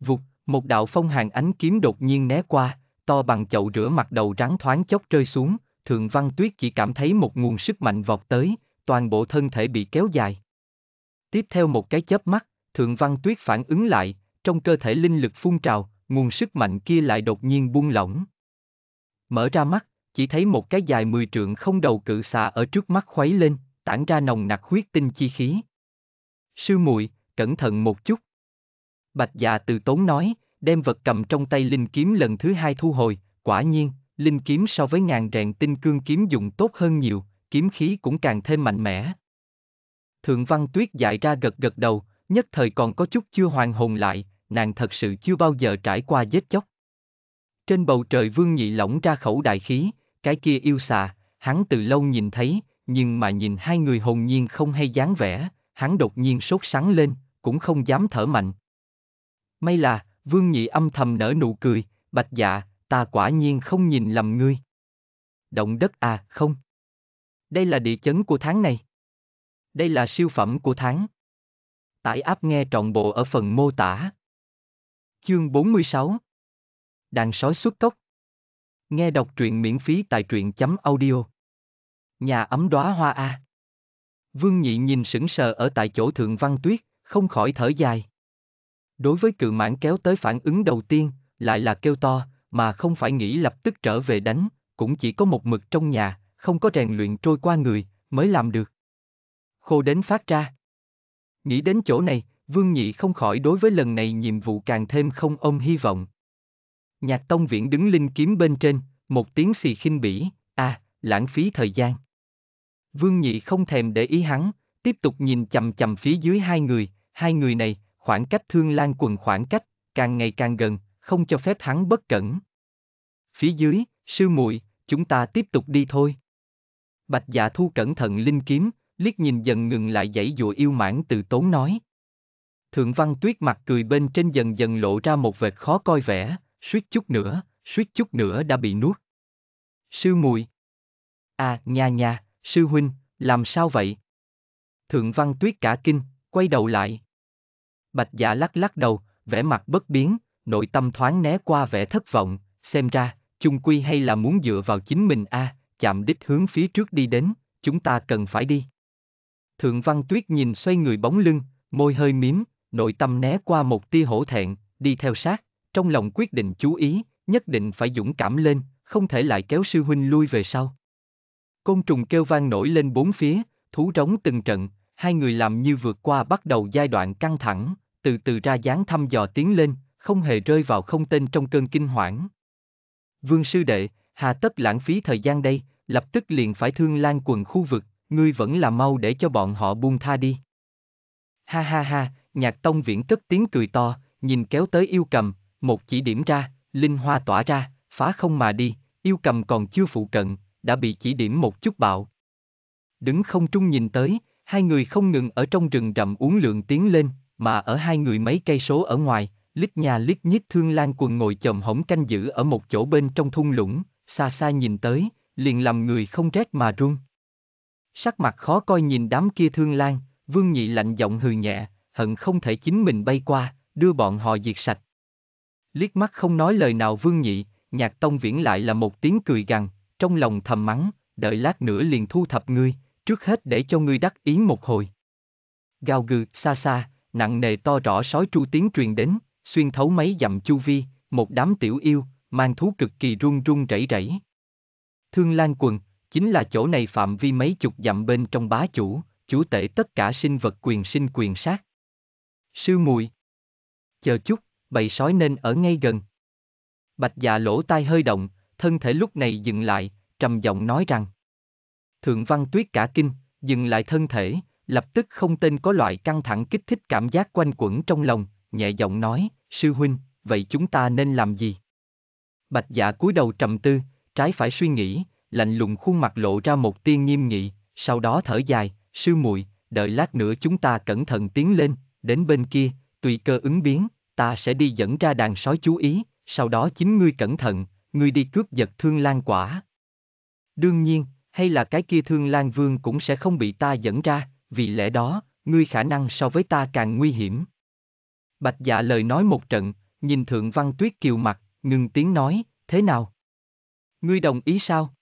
Vụt, một đạo phong hàng ánh kiếm đột nhiên né qua, to bằng chậu rửa mặt đầu rắn thoáng chốc rơi xuống, Thượng Văn Tuyết chỉ cảm thấy một nguồn sức mạnh vọt tới, toàn bộ thân thể bị kéo dài. Tiếp theo một cái chớp mắt, Thượng Văn Tuyết phản ứng lại, trong cơ thể linh lực phun trào, nguồn sức mạnh kia lại đột nhiên buông lỏng. Mở ra mắt, chỉ thấy một cái dài mười trượng không đầu cự xà ở trước mắt khuấy lên, tản ra nồng nặc huyết tinh chi khí. Sư muội, cẩn thận một chút. Bạch già dạ từ tốn nói, đem vật cầm trong tay linh kiếm lần thứ hai thu hồi, quả nhiên, linh kiếm so với ngàn rèn tinh cương kiếm dùng tốt hơn nhiều, kiếm khí cũng càng thêm mạnh mẽ. Thượng văn tuyết dạy ra gật gật đầu, nhất thời còn có chút chưa hoàn hồn lại, nàng thật sự chưa bao giờ trải qua vết chóc. Trên bầu trời vương nhị lỏng ra khẩu đại khí, cái kia yêu xà, hắn từ lâu nhìn thấy, nhưng mà nhìn hai người hồn nhiên không hay dáng vẻ, hắn đột nhiên sốt sắng lên, cũng không dám thở mạnh, May là, Vương Nhị âm thầm nở nụ cười, bạch dạ, ta quả nhiên không nhìn lầm ngươi. Động đất à, không. Đây là địa chấn của tháng này. Đây là siêu phẩm của tháng. Tải áp nghe trọn bộ ở phần mô tả. Chương 46 Đàn sói xuất cốc Nghe đọc truyện miễn phí tại truyện chấm audio. Nhà ấm đóa hoa A. Vương Nhị nhìn sững sờ ở tại chỗ Thượng Văn Tuyết, không khỏi thở dài. Đối với cự mãn kéo tới phản ứng đầu tiên, lại là kêu to, mà không phải nghĩ lập tức trở về đánh, cũng chỉ có một mực trong nhà, không có rèn luyện trôi qua người, mới làm được. Khô đến phát ra. Nghĩ đến chỗ này, Vương Nhị không khỏi đối với lần này nhiệm vụ càng thêm không ôm hy vọng. Nhạc Tông Viễn đứng linh kiếm bên trên, một tiếng xì khinh bỉ, a, à, lãng phí thời gian. Vương Nhị không thèm để ý hắn, tiếp tục nhìn chầm chầm phía dưới hai người, hai người này, khoảng cách thương lan quần khoảng cách, càng ngày càng gần, không cho phép hắn bất cẩn. Phía dưới, sư muội, chúng ta tiếp tục đi thôi. Bạch dạ thu cẩn thận linh kiếm, liếc nhìn dần ngừng lại dãy dụa yêu mãn từ tốn nói. Thượng văn tuyết mặt cười bên trên dần dần lộ ra một vệt khó coi vẻ, suýt chút nữa, suýt chút nữa đã bị nuốt. Sư muội. À, nhà nhà, sư huynh, làm sao vậy? Thượng văn tuyết cả kinh, quay đầu lại. Bạch dạ lắc lắc đầu, vẻ mặt bất biến, nội tâm thoáng né qua vẻ thất vọng, xem ra, chung quy hay là muốn dựa vào chính mình a, à, chạm đích hướng phía trước đi đến, chúng ta cần phải đi. Thượng Văn Tuyết nhìn xoay người bóng lưng, môi hơi mím, nội tâm né qua một tia hổ thẹn, đi theo sát, trong lòng quyết định chú ý, nhất định phải dũng cảm lên, không thể lại kéo sư huynh lui về sau. Côn trùng kêu vang nổi lên bốn phía, thú trống từng trận, hai người làm như vượt qua bắt đầu giai đoạn căng thẳng, từ từ ra dáng thăm dò tiến lên, không hề rơi vào không tên trong cơn kinh hoảng. Vương sư đệ, hà tất lãng phí thời gian đây, lập tức liền phải thương lan quần khu vực, ngươi vẫn là mau để cho bọn họ buông tha đi. Ha ha ha, nhạc tông viễn cất tiếng cười to, nhìn kéo tới yêu cầm, một chỉ điểm ra, linh hoa tỏa ra, phá không mà đi, yêu cầm còn chưa phụ cận, đã bị chỉ điểm một chút bạo. Đứng không trung nhìn tới, Hai người không ngừng ở trong rừng rậm uống lượng tiến lên, mà ở hai người mấy cây số ở ngoài, lít nhà lít nhít thương lan quần ngồi chồm hổng canh giữ ở một chỗ bên trong thung lũng, xa xa nhìn tới, liền làm người không rét mà run. Sắc mặt khó coi nhìn đám kia thương lan, vương nhị lạnh giọng hừ nhẹ, hận không thể chính mình bay qua, đưa bọn họ diệt sạch. Liếc mắt không nói lời nào vương nhị, nhạc tông viễn lại là một tiếng cười gằn, trong lòng thầm mắng, đợi lát nữa liền thu thập ngươi, trước hết để cho ngươi đắc ý một hồi. Gào gừ, xa xa, nặng nề to rõ sói tru tiếng truyền đến, xuyên thấu mấy dặm chu vi, một đám tiểu yêu, mang thú cực kỳ run run rẩy rẩy. Thương Lan quần, chính là chỗ này phạm vi mấy chục dặm bên trong bá chủ, chủ tể tất cả sinh vật quyền sinh quyền sát. Sư mùi. Chờ chút, bầy sói nên ở ngay gần. Bạch dạ lỗ tai hơi động, thân thể lúc này dừng lại, trầm giọng nói rằng. Thượng Văn Tuyết cả kinh, dừng lại thân thể, lập tức không tên có loại căng thẳng kích thích cảm giác quanh quẩn trong lòng, nhẹ giọng nói, sư huynh, vậy chúng ta nên làm gì? Bạch dạ cúi đầu trầm tư, trái phải suy nghĩ, lạnh lùng khuôn mặt lộ ra một tiên nghiêm nghị, sau đó thở dài, sư muội, đợi lát nữa chúng ta cẩn thận tiến lên, đến bên kia, tùy cơ ứng biến, ta sẽ đi dẫn ra đàn sói chú ý, sau đó chính ngươi cẩn thận, ngươi đi cướp giật thương lan quả. Đương nhiên, hay là cái kia thương lan vương cũng sẽ không bị ta dẫn ra, vì lẽ đó, ngươi khả năng so với ta càng nguy hiểm. Bạch dạ lời nói một trận, nhìn thượng văn tuyết kiều mặt, ngừng tiếng nói, thế nào? Ngươi đồng ý sao?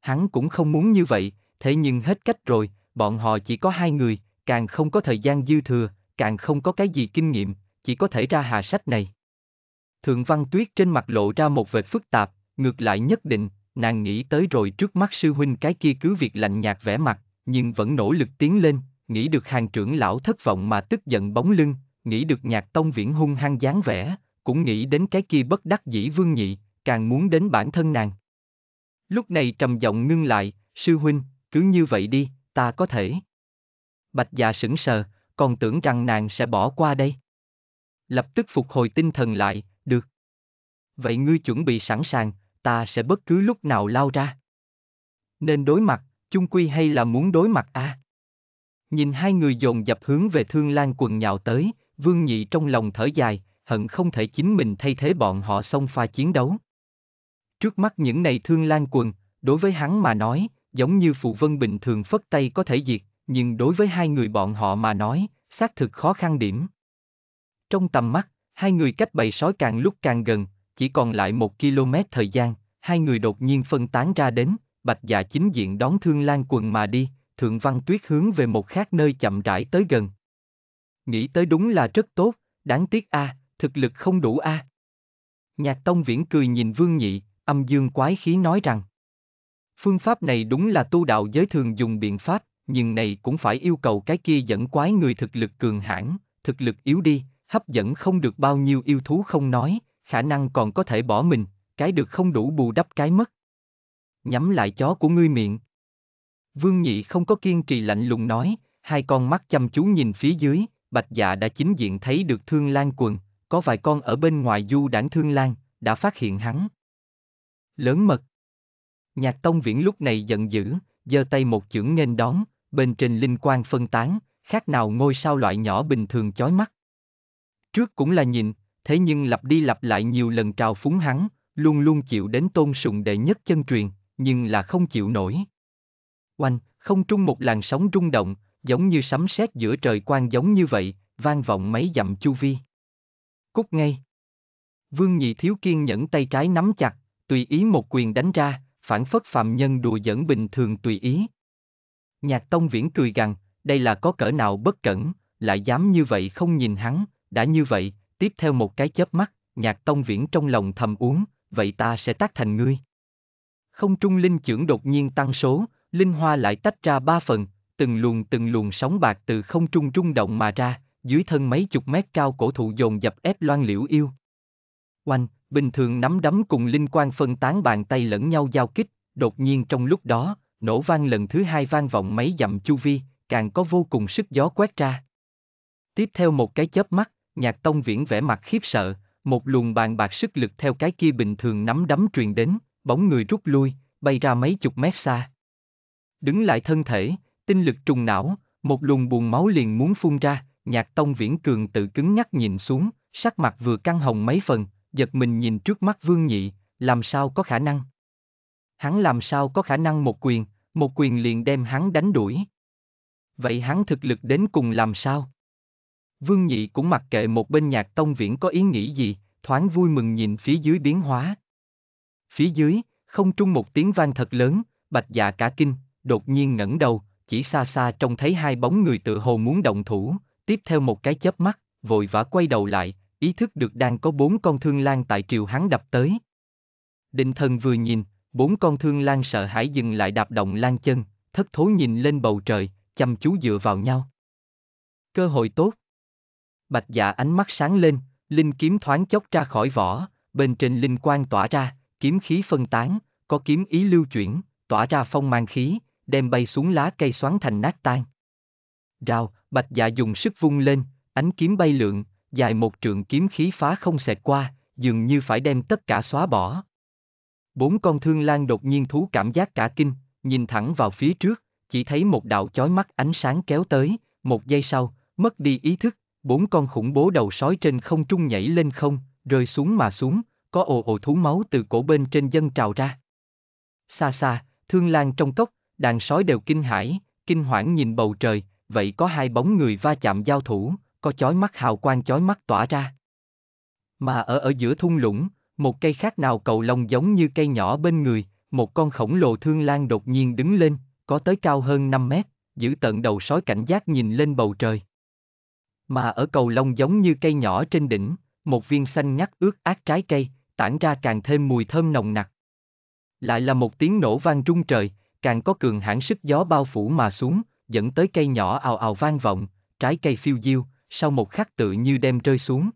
Hắn cũng không muốn như vậy, thế nhưng hết cách rồi, bọn họ chỉ có hai người, càng không có thời gian dư thừa, càng không có cái gì kinh nghiệm, chỉ có thể ra hạ sách này. Thượng văn tuyết trên mặt lộ ra một vệt phức tạp, ngược lại nhất định, nàng nghĩ tới rồi trước mắt sư huynh cái kia cứ việc lạnh nhạt vẻ mặt, nhưng vẫn nỗ lực tiến lên, nghĩ được hàng trưởng lão thất vọng mà tức giận bóng lưng, nghĩ được nhạc tông viễn hung hăng dáng vẻ, cũng nghĩ đến cái kia bất đắc dĩ vương nhị, càng muốn đến bản thân nàng. Lúc này trầm giọng ngưng lại, sư huynh, cứ như vậy đi, ta có thể. Bạch già dạ sững sờ, còn tưởng rằng nàng sẽ bỏ qua đây. Lập tức phục hồi tinh thần lại, được. Vậy ngươi chuẩn bị sẵn sàng, ta sẽ bất cứ lúc nào lao ra. Nên đối mặt, chung quy hay là muốn đối mặt a? À? Nhìn hai người dồn dập hướng về thương lan quần nhào tới, vương nhị trong lòng thở dài, hận không thể chính mình thay thế bọn họ xông pha chiến đấu. Trước mắt những này thương lan quần, đối với hắn mà nói, giống như phụ vân bình thường phất tay có thể diệt, nhưng đối với hai người bọn họ mà nói, xác thực khó khăn điểm. Trong tầm mắt, hai người cách bầy sói càng lúc càng gần, chỉ còn lại một km thời gian, hai người đột nhiên phân tán ra đến, bạch dạ chính diện đón thương lan quần mà đi, thượng văn tuyết hướng về một khác nơi chậm rãi tới gần. Nghĩ tới đúng là rất tốt, đáng tiếc a, à, thực lực không đủ a. À. Nhạc Tông Viễn cười nhìn Vương Nhị, âm dương quái khí nói rằng. Phương pháp này đúng là tu đạo giới thường dùng biện pháp, nhưng này cũng phải yêu cầu cái kia dẫn quái người thực lực cường hãn, thực lực yếu đi, hấp dẫn không được bao nhiêu yêu thú không nói, khả năng còn có thể bỏ mình, cái được không đủ bù đắp cái mất. Nhắm lại chó của ngươi miệng. Vương Nhị không có kiên trì lạnh lùng nói, hai con mắt chăm chú nhìn phía dưới, bạch dạ đã chính diện thấy được thương lan quần, có vài con ở bên ngoài du đảng thương lan, đã phát hiện hắn. Lớn mật. Nhạc Tông Viễn lúc này giận dữ, giơ tay một chưởng nghênh đón, bên trên linh quang phân tán, khác nào ngôi sao loại nhỏ bình thường chói mắt. Trước cũng là nhìn, thế nhưng lặp đi lặp lại nhiều lần trào phúng hắn, luôn luôn chịu đến tôn sùng đệ nhất chân truyền, nhưng là không chịu nổi. Oanh, không trung một làn sóng rung động, giống như sấm sét giữa trời quang giống như vậy, vang vọng mấy dặm chu vi. Cút ngay. Vương Nhị Thiếu kiên nhẫn tay trái nắm chặt, tùy ý một quyền đánh ra, phản phất phạm nhân đùa giỡn bình thường tùy ý. Nhạc Tông Viễn cười gằn, đây là có cỡ nào bất cẩn, lại dám như vậy không nhìn hắn, đã như vậy, tiếp theo một cái chớp mắt, nhạc tông viễn trong lòng thầm uống, vậy ta sẽ tác thành ngươi. Không trung linh trưởng đột nhiên tăng số, linh hoa lại tách ra ba phần, từng luồng từng luồng sóng bạc từ không trung trung động mà ra, dưới thân mấy chục mét cao cổ thụ dồn dập ép loan liễu yêu. Oanh, bình thường nắm đấm cùng linh quan phân tán bàn tay lẫn nhau giao kích, đột nhiên trong lúc đó, nổ vang lần thứ hai vang vọng mấy dặm chu vi, càng có vô cùng sức gió quét ra. Tiếp theo một cái chớp mắt, Nhạc Tông Viễn vẻ mặt khiếp sợ, một luồng bàn bạc sức lực theo cái kia bình thường nắm đấm truyền đến, bóng người rút lui, bay ra mấy chục mét xa. Đứng lại thân thể, tinh lực trùng não, một luồng buồn máu liền muốn phun ra, nhạc tông viễn cường tự cứng nhắc nhìn xuống, sắc mặt vừa căng hồng mấy phần, giật mình nhìn trước mắt vương nhị, làm sao có khả năng. Hắn làm sao có khả năng một quyền, một quyền liền đem hắn đánh đuổi. Vậy hắn thực lực đến cùng làm sao? Vương Nhị cũng mặc kệ một bên nhạc tông viễn có ý nghĩ gì, thoáng vui mừng nhìn phía dưới biến hóa. Phía dưới, không trung một tiếng vang thật lớn, bạch dạ cả kinh, đột nhiên ngẩng đầu, chỉ xa xa trông thấy hai bóng người tự hồ muốn động thủ, tiếp theo một cái chớp mắt, vội vã quay đầu lại, ý thức được đang có bốn con thương lan tại triều hắn đập tới. Định thần vừa nhìn, bốn con thương lan sợ hãi dừng lại đạp động lan chân, thất thố nhìn lên bầu trời, chăm chú dựa vào nhau. Cơ hội tốt. Bạch dạ ánh mắt sáng lên, linh kiếm thoáng chốc ra khỏi vỏ, bên trên linh quang tỏa ra, kiếm khí phân tán, có kiếm ý lưu chuyển, tỏa ra phong mang khí, đem bay xuống lá cây xoắn thành nát tan. Rào, bạch dạ dùng sức vung lên, ánh kiếm bay lượn, dài một trượng kiếm khí phá không xẹt qua, dường như phải đem tất cả xóa bỏ. Bốn con thương lan đột nhiên thú cảm giác cả kinh, nhìn thẳng vào phía trước, chỉ thấy một đạo chói mắt ánh sáng kéo tới, một giây sau, mất đi ý thức, bốn con khủng bố đầu sói trên không trung nhảy lên không, rơi xuống mà xuống, có ồ ồ thú máu từ cổ bên trên dân trào ra. Xa xa, thương lan trong cốc, đàn sói đều kinh hãi, kinh hoảng nhìn bầu trời, vậy có hai bóng người va chạm giao thủ, có chói mắt hào quang chói mắt tỏa ra. Mà ở ở giữa thung lũng, một cây khác nào cầu lông giống như cây nhỏ bên người, một con khổng lồ thương lan đột nhiên đứng lên, có tới cao hơn 5 mét, giữ tận đầu sói cảnh giác nhìn lên bầu trời. Mà ở cầu lông giống như cây nhỏ trên đỉnh, một viên xanh nhắc ướt át trái cây, tản ra càng thêm mùi thơm nồng nặc. Lại là một tiếng nổ vang trung trời, càng có cường hãn sức gió bao phủ mà xuống, dẫn tới cây nhỏ ào ào vang vọng, trái cây phiêu diêu, sau một khắc tự như đem rơi xuống.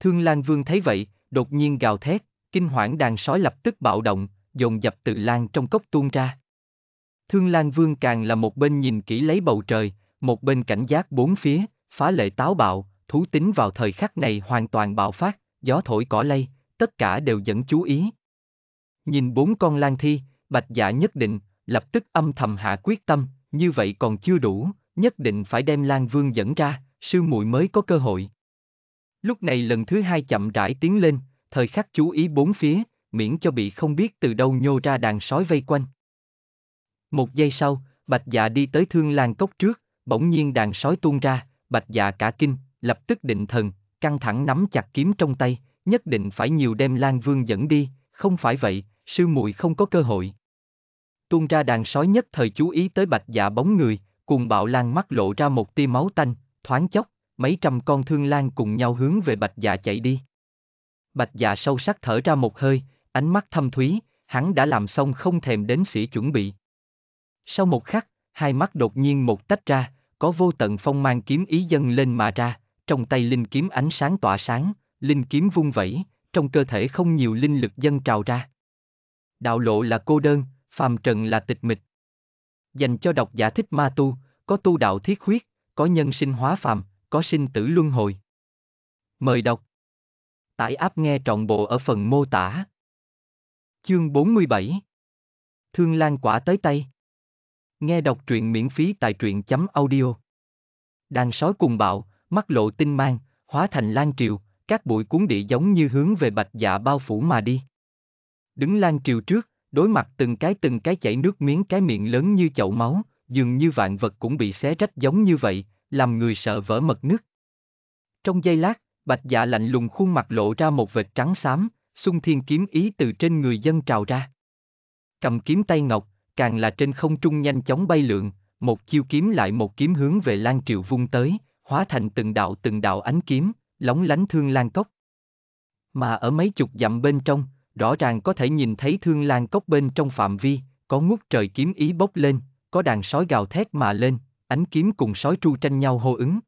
Thương Lan Vương thấy vậy, đột nhiên gào thét, kinh hoảng đàn sói lập tức bạo động, dồn dập tự lan trong cốc tuôn ra. Thương Lan Vương càng là một bên nhìn kỹ lấy bầu trời, một bên cảnh giác bốn phía, phá lệ táo bạo, thú tính vào thời khắc này hoàn toàn bạo phát, gió thổi cỏ lay, tất cả đều dẫn chú ý. Nhìn bốn con lang thi, bạch dạ nhất định, lập tức âm thầm hạ quyết tâm, như vậy còn chưa đủ, nhất định phải đem lang vương dẫn ra, sư muội mới có cơ hội. Lúc này lần thứ hai chậm rãi tiến lên, thời khắc chú ý bốn phía, miễn cho bị không biết từ đâu nhô ra đàn sói vây quanh. Một giây sau, bạch dạ đi tới thương lang cốc trước, bỗng nhiên đàn sói tuôn ra, Bạch dạ cả kinh, lập tức định thần, căng thẳng nắm chặt kiếm trong tay, nhất định phải nhiều đem Lan Vương dẫn đi, không phải vậy, sư muội không có cơ hội. Tuôn ra đàn sói nhất thời chú ý tới bạch dạ bóng người, cùng bạo lan mắt lộ ra một tia máu tanh, thoáng chốc, mấy trăm con thương lan cùng nhau hướng về bạch dạ chạy đi. Bạch dạ sâu sắc thở ra một hơi, ánh mắt thâm thúy, hắn đã làm xong không thèm đến sĩ chuẩn bị. Sau một khắc, hai mắt đột nhiên một tách ra, có vô tận phong mang kiếm ý dâng lên mà ra, trong tay linh kiếm ánh sáng tỏa sáng, linh kiếm vung vẩy, trong cơ thể không nhiều linh lực dâng trào ra. Đạo lộ là cô đơn, phàm trần là tịch mịch. Dành cho độc giả thích ma tu, có tu đạo thiết huyết, có nhân sinh hóa phàm, có sinh tử luân hồi. Mời đọc. Tải áp nghe trọn bộ ở phần mô tả. Chương 47 Thương Lan quả tới tay Nghe đọc truyện miễn phí tại truyện chấm audio. Đàn sói cùng bạo, mắt lộ tinh mang, hóa thành lan triều, các bụi cuốn địa giống như hướng về bạch dạ bao phủ mà đi. Đứng lan triều trước, đối mặt từng cái từng cái chảy nước miếng cái miệng lớn như chậu máu, dường như vạn vật cũng bị xé rách giống như vậy, làm người sợ vỡ mật nước. Trong giây lát, bạch dạ lạnh lùng khuôn mặt lộ ra một vệt trắng xám, xung thiên kiếm ý từ trên người dân trào ra. Cầm kiếm tay ngọc, càng là trên không trung nhanh chóng bay lượn, một chiêu kiếm lại một kiếm hướng về Lan Triệu vung tới, hóa thành từng đạo từng đạo ánh kiếm, lóng lánh thương lan cốc. Mà ở mấy chục dặm bên trong, rõ ràng có thể nhìn thấy thương lan cốc bên trong phạm vi, có ngút trời kiếm ý bốc lên, có đàn sói gào thét mà lên, ánh kiếm cùng sói tru tranh nhau hô ứng.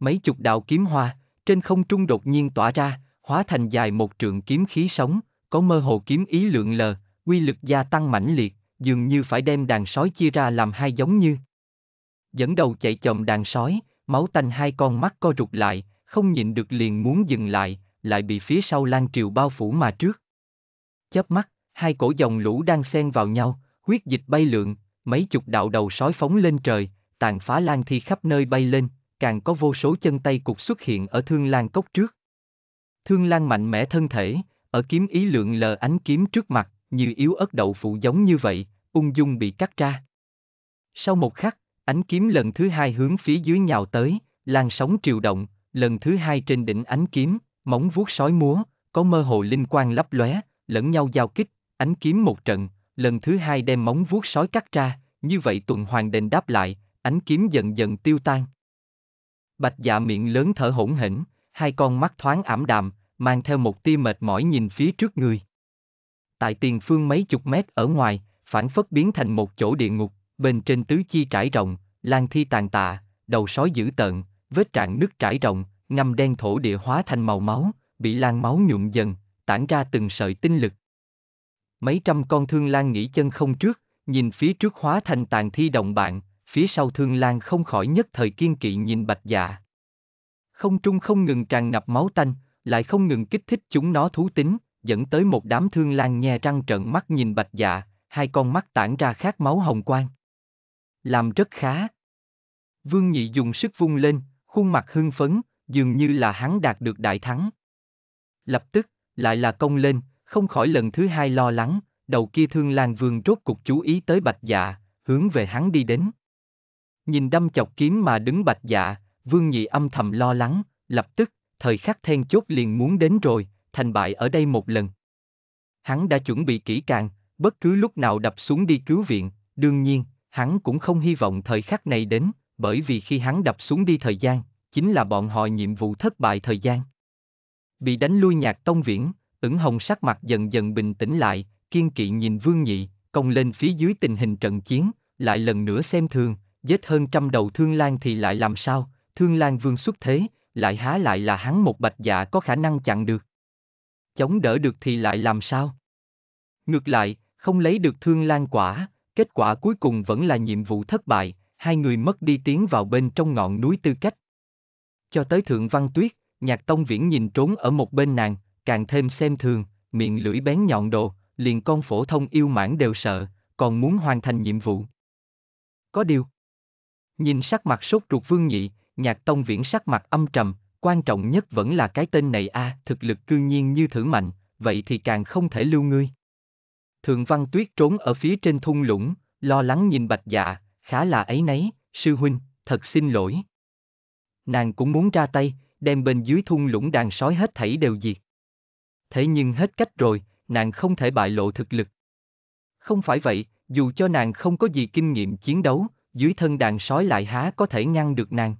Mấy chục đạo kiếm hoa, trên không trung đột nhiên tỏa ra, hóa thành dài một trượng kiếm khí sống, có mơ hồ kiếm ý lượng lờ, quy lực gia tăng mãnh liệt, dường như phải đem đàn sói chia ra làm hai giống như. Dẫn đầu chạy chồng đàn sói, máu tanh hai con mắt co rụt lại, không nhịn được liền muốn dừng lại, lại bị phía sau lan triều bao phủ mà trước. Chớp mắt, hai cổ dòng lũ đang xen vào nhau, huyết dịch bay lượn, mấy chục đạo đầu sói phóng lên trời, tàn phá lan thi khắp nơi bay lên, càng có vô số chân tay cục xuất hiện ở thương lan cốc trước. Thương lan mạnh mẽ thân thể, ở kiếm ý lượng lờ ánh kiếm trước mặt, như yếu ớt đậu phụ giống như vậy, ung dung bị cắt ra. Sau một khắc, ánh kiếm lần thứ hai hướng phía dưới nhào tới, làn sóng triều động, lần thứ hai trên đỉnh ánh kiếm, móng vuốt sói múa, có mơ hồ linh quang lấp lóe, lẫn nhau giao kích, ánh kiếm một trận, lần thứ hai đem móng vuốt sói cắt ra, như vậy tuần hoàn đền đáp lại, ánh kiếm dần dần tiêu tan. Bạch dạ miệng lớn thở hổn hển, hai con mắt thoáng ảm đạm, mang theo một tia mệt mỏi nhìn phía trước người. Tại tiền phương mấy chục mét ở ngoài, phản phất biến thành một chỗ địa ngục, bên trên tứ chi trải rộng, lang thi tàn tạ, đầu sói dữ tợn, vết trạng nứt trải rộng, ngâm đen thổ địa hóa thành màu máu, bị lan máu nhuộm dần, tản ra từng sợi tinh lực. Mấy trăm con thương lan nghỉ chân không trước, nhìn phía trước hóa thành tàn thi đồng bạn, phía sau thương lan không khỏi nhất thời kiên kỵ nhìn bạch dạ. Không trung không ngừng tràn ngập máu tanh, lại không ngừng kích thích chúng nó thú tính, dẫn tới một đám thương lan nhe răng trợn mắt nhìn bạch dạ, hai con mắt tản ra khát máu hồng quang. Làm rất khá. Vương Nhị dùng sức vung lên, khuôn mặt hưng phấn, dường như là hắn đạt được đại thắng. Lập tức, lại là công lên, không khỏi lần thứ hai lo lắng, đầu kia thương lan vương rốt cục chú ý tới bạch dạ, hướng về hắn đi đến. Nhìn đâm chọc kiếm mà đứng bạch dạ, vương nhị âm thầm lo lắng, lập tức, thời khắc then chốt liền muốn đến rồi, thành bại ở đây một lần. Hắn đã chuẩn bị kỹ càng, bất cứ lúc nào đập xuống đi cứu viện, đương nhiên, hắn cũng không hy vọng thời khắc này đến, bởi vì khi hắn đập xuống đi thời gian, chính là bọn họ nhiệm vụ thất bại thời gian. Bị đánh lui nhạc tông viễn, ửng hồng sắc mặt dần dần bình tĩnh lại, kiên kỵ nhìn vương nhị, công lên phía dưới tình hình trận chiến, lại lần nữa xem thường, giết hơn trăm đầu thương lan thì lại làm sao, thương lan vương xuất thế, lại há lại là hắn một bạch dạ có khả năng chặn được. Chống đỡ được thì lại làm sao? Ngược lại, không lấy được thương lan quả, kết quả cuối cùng vẫn là nhiệm vụ thất bại, hai người mất đi tiến vào bên trong ngọn núi tư cách. Cho tới Thượng Văn Tuyết, Nhạc Tông Viễn nhìn trốn ở một bên nàng, càng thêm xem thường, miệng lưỡi bén nhọn đồ, liền con phổ thông yêu mãn đều sợ, còn muốn hoàn thành nhiệm vụ. Có điều. Nhìn sắc mặt sốt ruột vương nhị, Nhạc Tông Viễn sắc mặt âm trầm, quan trọng nhất vẫn là cái tên này a à, thực lực cương nhiên như thử mạnh, vậy thì càng không thể lưu ngươi thường Văn Tuyết trốn ở phía trên thung lũng, lo lắng nhìn Bạch Dạ, khá là ấy nấy, sư huynh, thật xin lỗi. Nàng cũng muốn ra tay, đem bên dưới thung lũng đàn sói hết thảy đều diệt. Thế nhưng hết cách rồi, nàng không thể bại lộ thực lực. Không phải vậy, dù cho nàng không có gì kinh nghiệm chiến đấu, dưới thân đàn sói lại há có thể ngăn được nàng.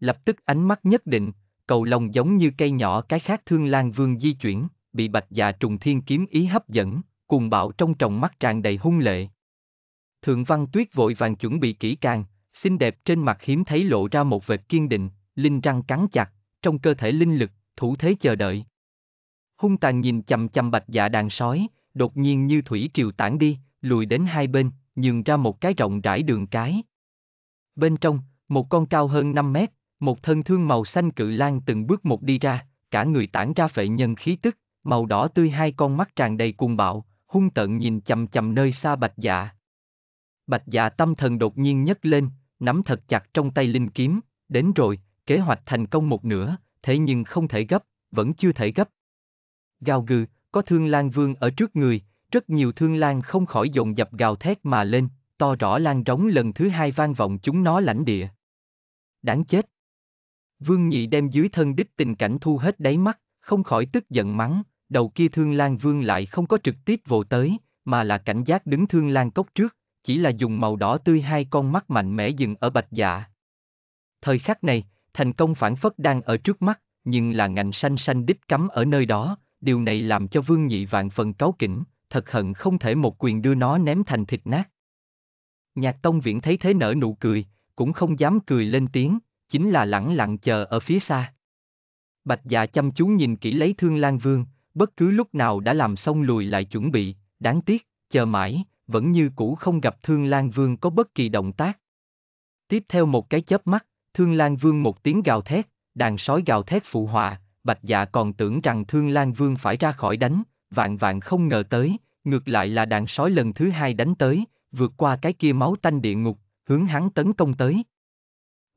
Lập tức ánh mắt nhất định, cầu lòng giống như cây nhỏ cái khác thương lan vương di chuyển, bị bạch dạ trùng thiên kiếm ý hấp dẫn, cùng bạo trong tròng mắt tràn đầy hung lệ. Thượng Văn Tuyết vội vàng chuẩn bị kỹ càng, xinh đẹp trên mặt hiếm thấy lộ ra một vệt kiên định, linh răng cắn chặt, trong cơ thể linh lực, thủ thế chờ đợi. Hung tàn nhìn chầm chầm bạch dạ đàn sói, đột nhiên như thủy triều tản đi, lùi đến hai bên, nhường ra một cái rộng rãi đường cái. Bên trong, một con cao hơn 5 mét, một thân thương màu xanh cự lan từng bước một đi ra, cả người tản ra phệ nhân khí tức, màu đỏ tươi hai con mắt tràn đầy cuồng bạo, hung tợn nhìn chầm chầm nơi xa bạch dạ. Bạch dạ tâm thần đột nhiên nhấc lên, nắm thật chặt trong tay linh kiếm, đến rồi, kế hoạch thành công một nửa, thế nhưng không thể gấp, vẫn chưa thể gấp. Gào gừ, có thương lan vương ở trước người, rất nhiều thương lan không khỏi dồn dập gào thét mà lên, to rõ lan rống lần thứ hai vang vọng chúng nó lãnh địa. Đáng chết. Vương nhị đem dưới thân đích tình cảnh thu hết đáy mắt, không khỏi tức giận mắng, đầu kia Thương Lan Vương lại không có trực tiếp vồ tới, mà là cảnh giác đứng Thương Lan cốc trước, chỉ là dùng màu đỏ tươi hai con mắt mạnh mẽ dừng ở bạch dạ. Thời khắc này, thành công phản phất đang ở trước mắt, nhưng là ngành xanh xanh đích cắm ở nơi đó, điều này làm cho Vương Nhị vạn phần cáu kỉnh, thật hận không thể một quyền đưa nó ném thành thịt nát. Nhạc Tông Viễn thấy thế nở nụ cười, cũng không dám cười lên tiếng, chính là lẳng lặng chờ ở phía xa. Bạch dạ chăm chú nhìn kỹ lấy Thương Lan Vương, bất cứ lúc nào đã làm xong lùi lại chuẩn bị, đáng tiếc, chờ mãi, vẫn như cũ không gặp Thương Lan Vương có bất kỳ động tác. Tiếp theo một cái chớp mắt, Thương Lan Vương một tiếng gào thét, đàn sói gào thét phụ họa, Bạch Dạ còn tưởng rằng Thương Lan Vương phải ra khỏi đánh, vạn vạn không ngờ tới, ngược lại là đàn sói lần thứ hai đánh tới, vượt qua cái kia máu tanh địa ngục, hướng hắn tấn công tới.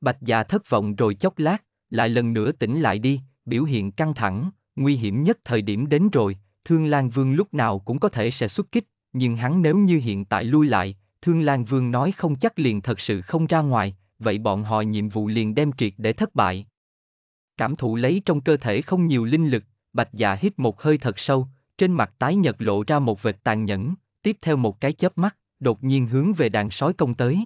Bạch Dạ thất vọng rồi chốc lát, lại lần nữa tỉnh lại đi, biểu hiện căng thẳng, nguy hiểm nhất thời điểm đến rồi, Thương Lan Vương lúc nào cũng có thể sẽ xuất kích, nhưng hắn nếu như hiện tại lui lại, Thương Lan Vương nói không chắc liền thật sự không ra ngoài, vậy bọn họ nhiệm vụ liền đem triệt để thất bại. Cảm thụ lấy trong cơ thể không nhiều linh lực, Bạch Dạ hít một hơi thật sâu, trên mặt tái nhật lộ ra một vệt tàn nhẫn, tiếp theo một cái chớp mắt, đột nhiên hướng về đàn sói công tới.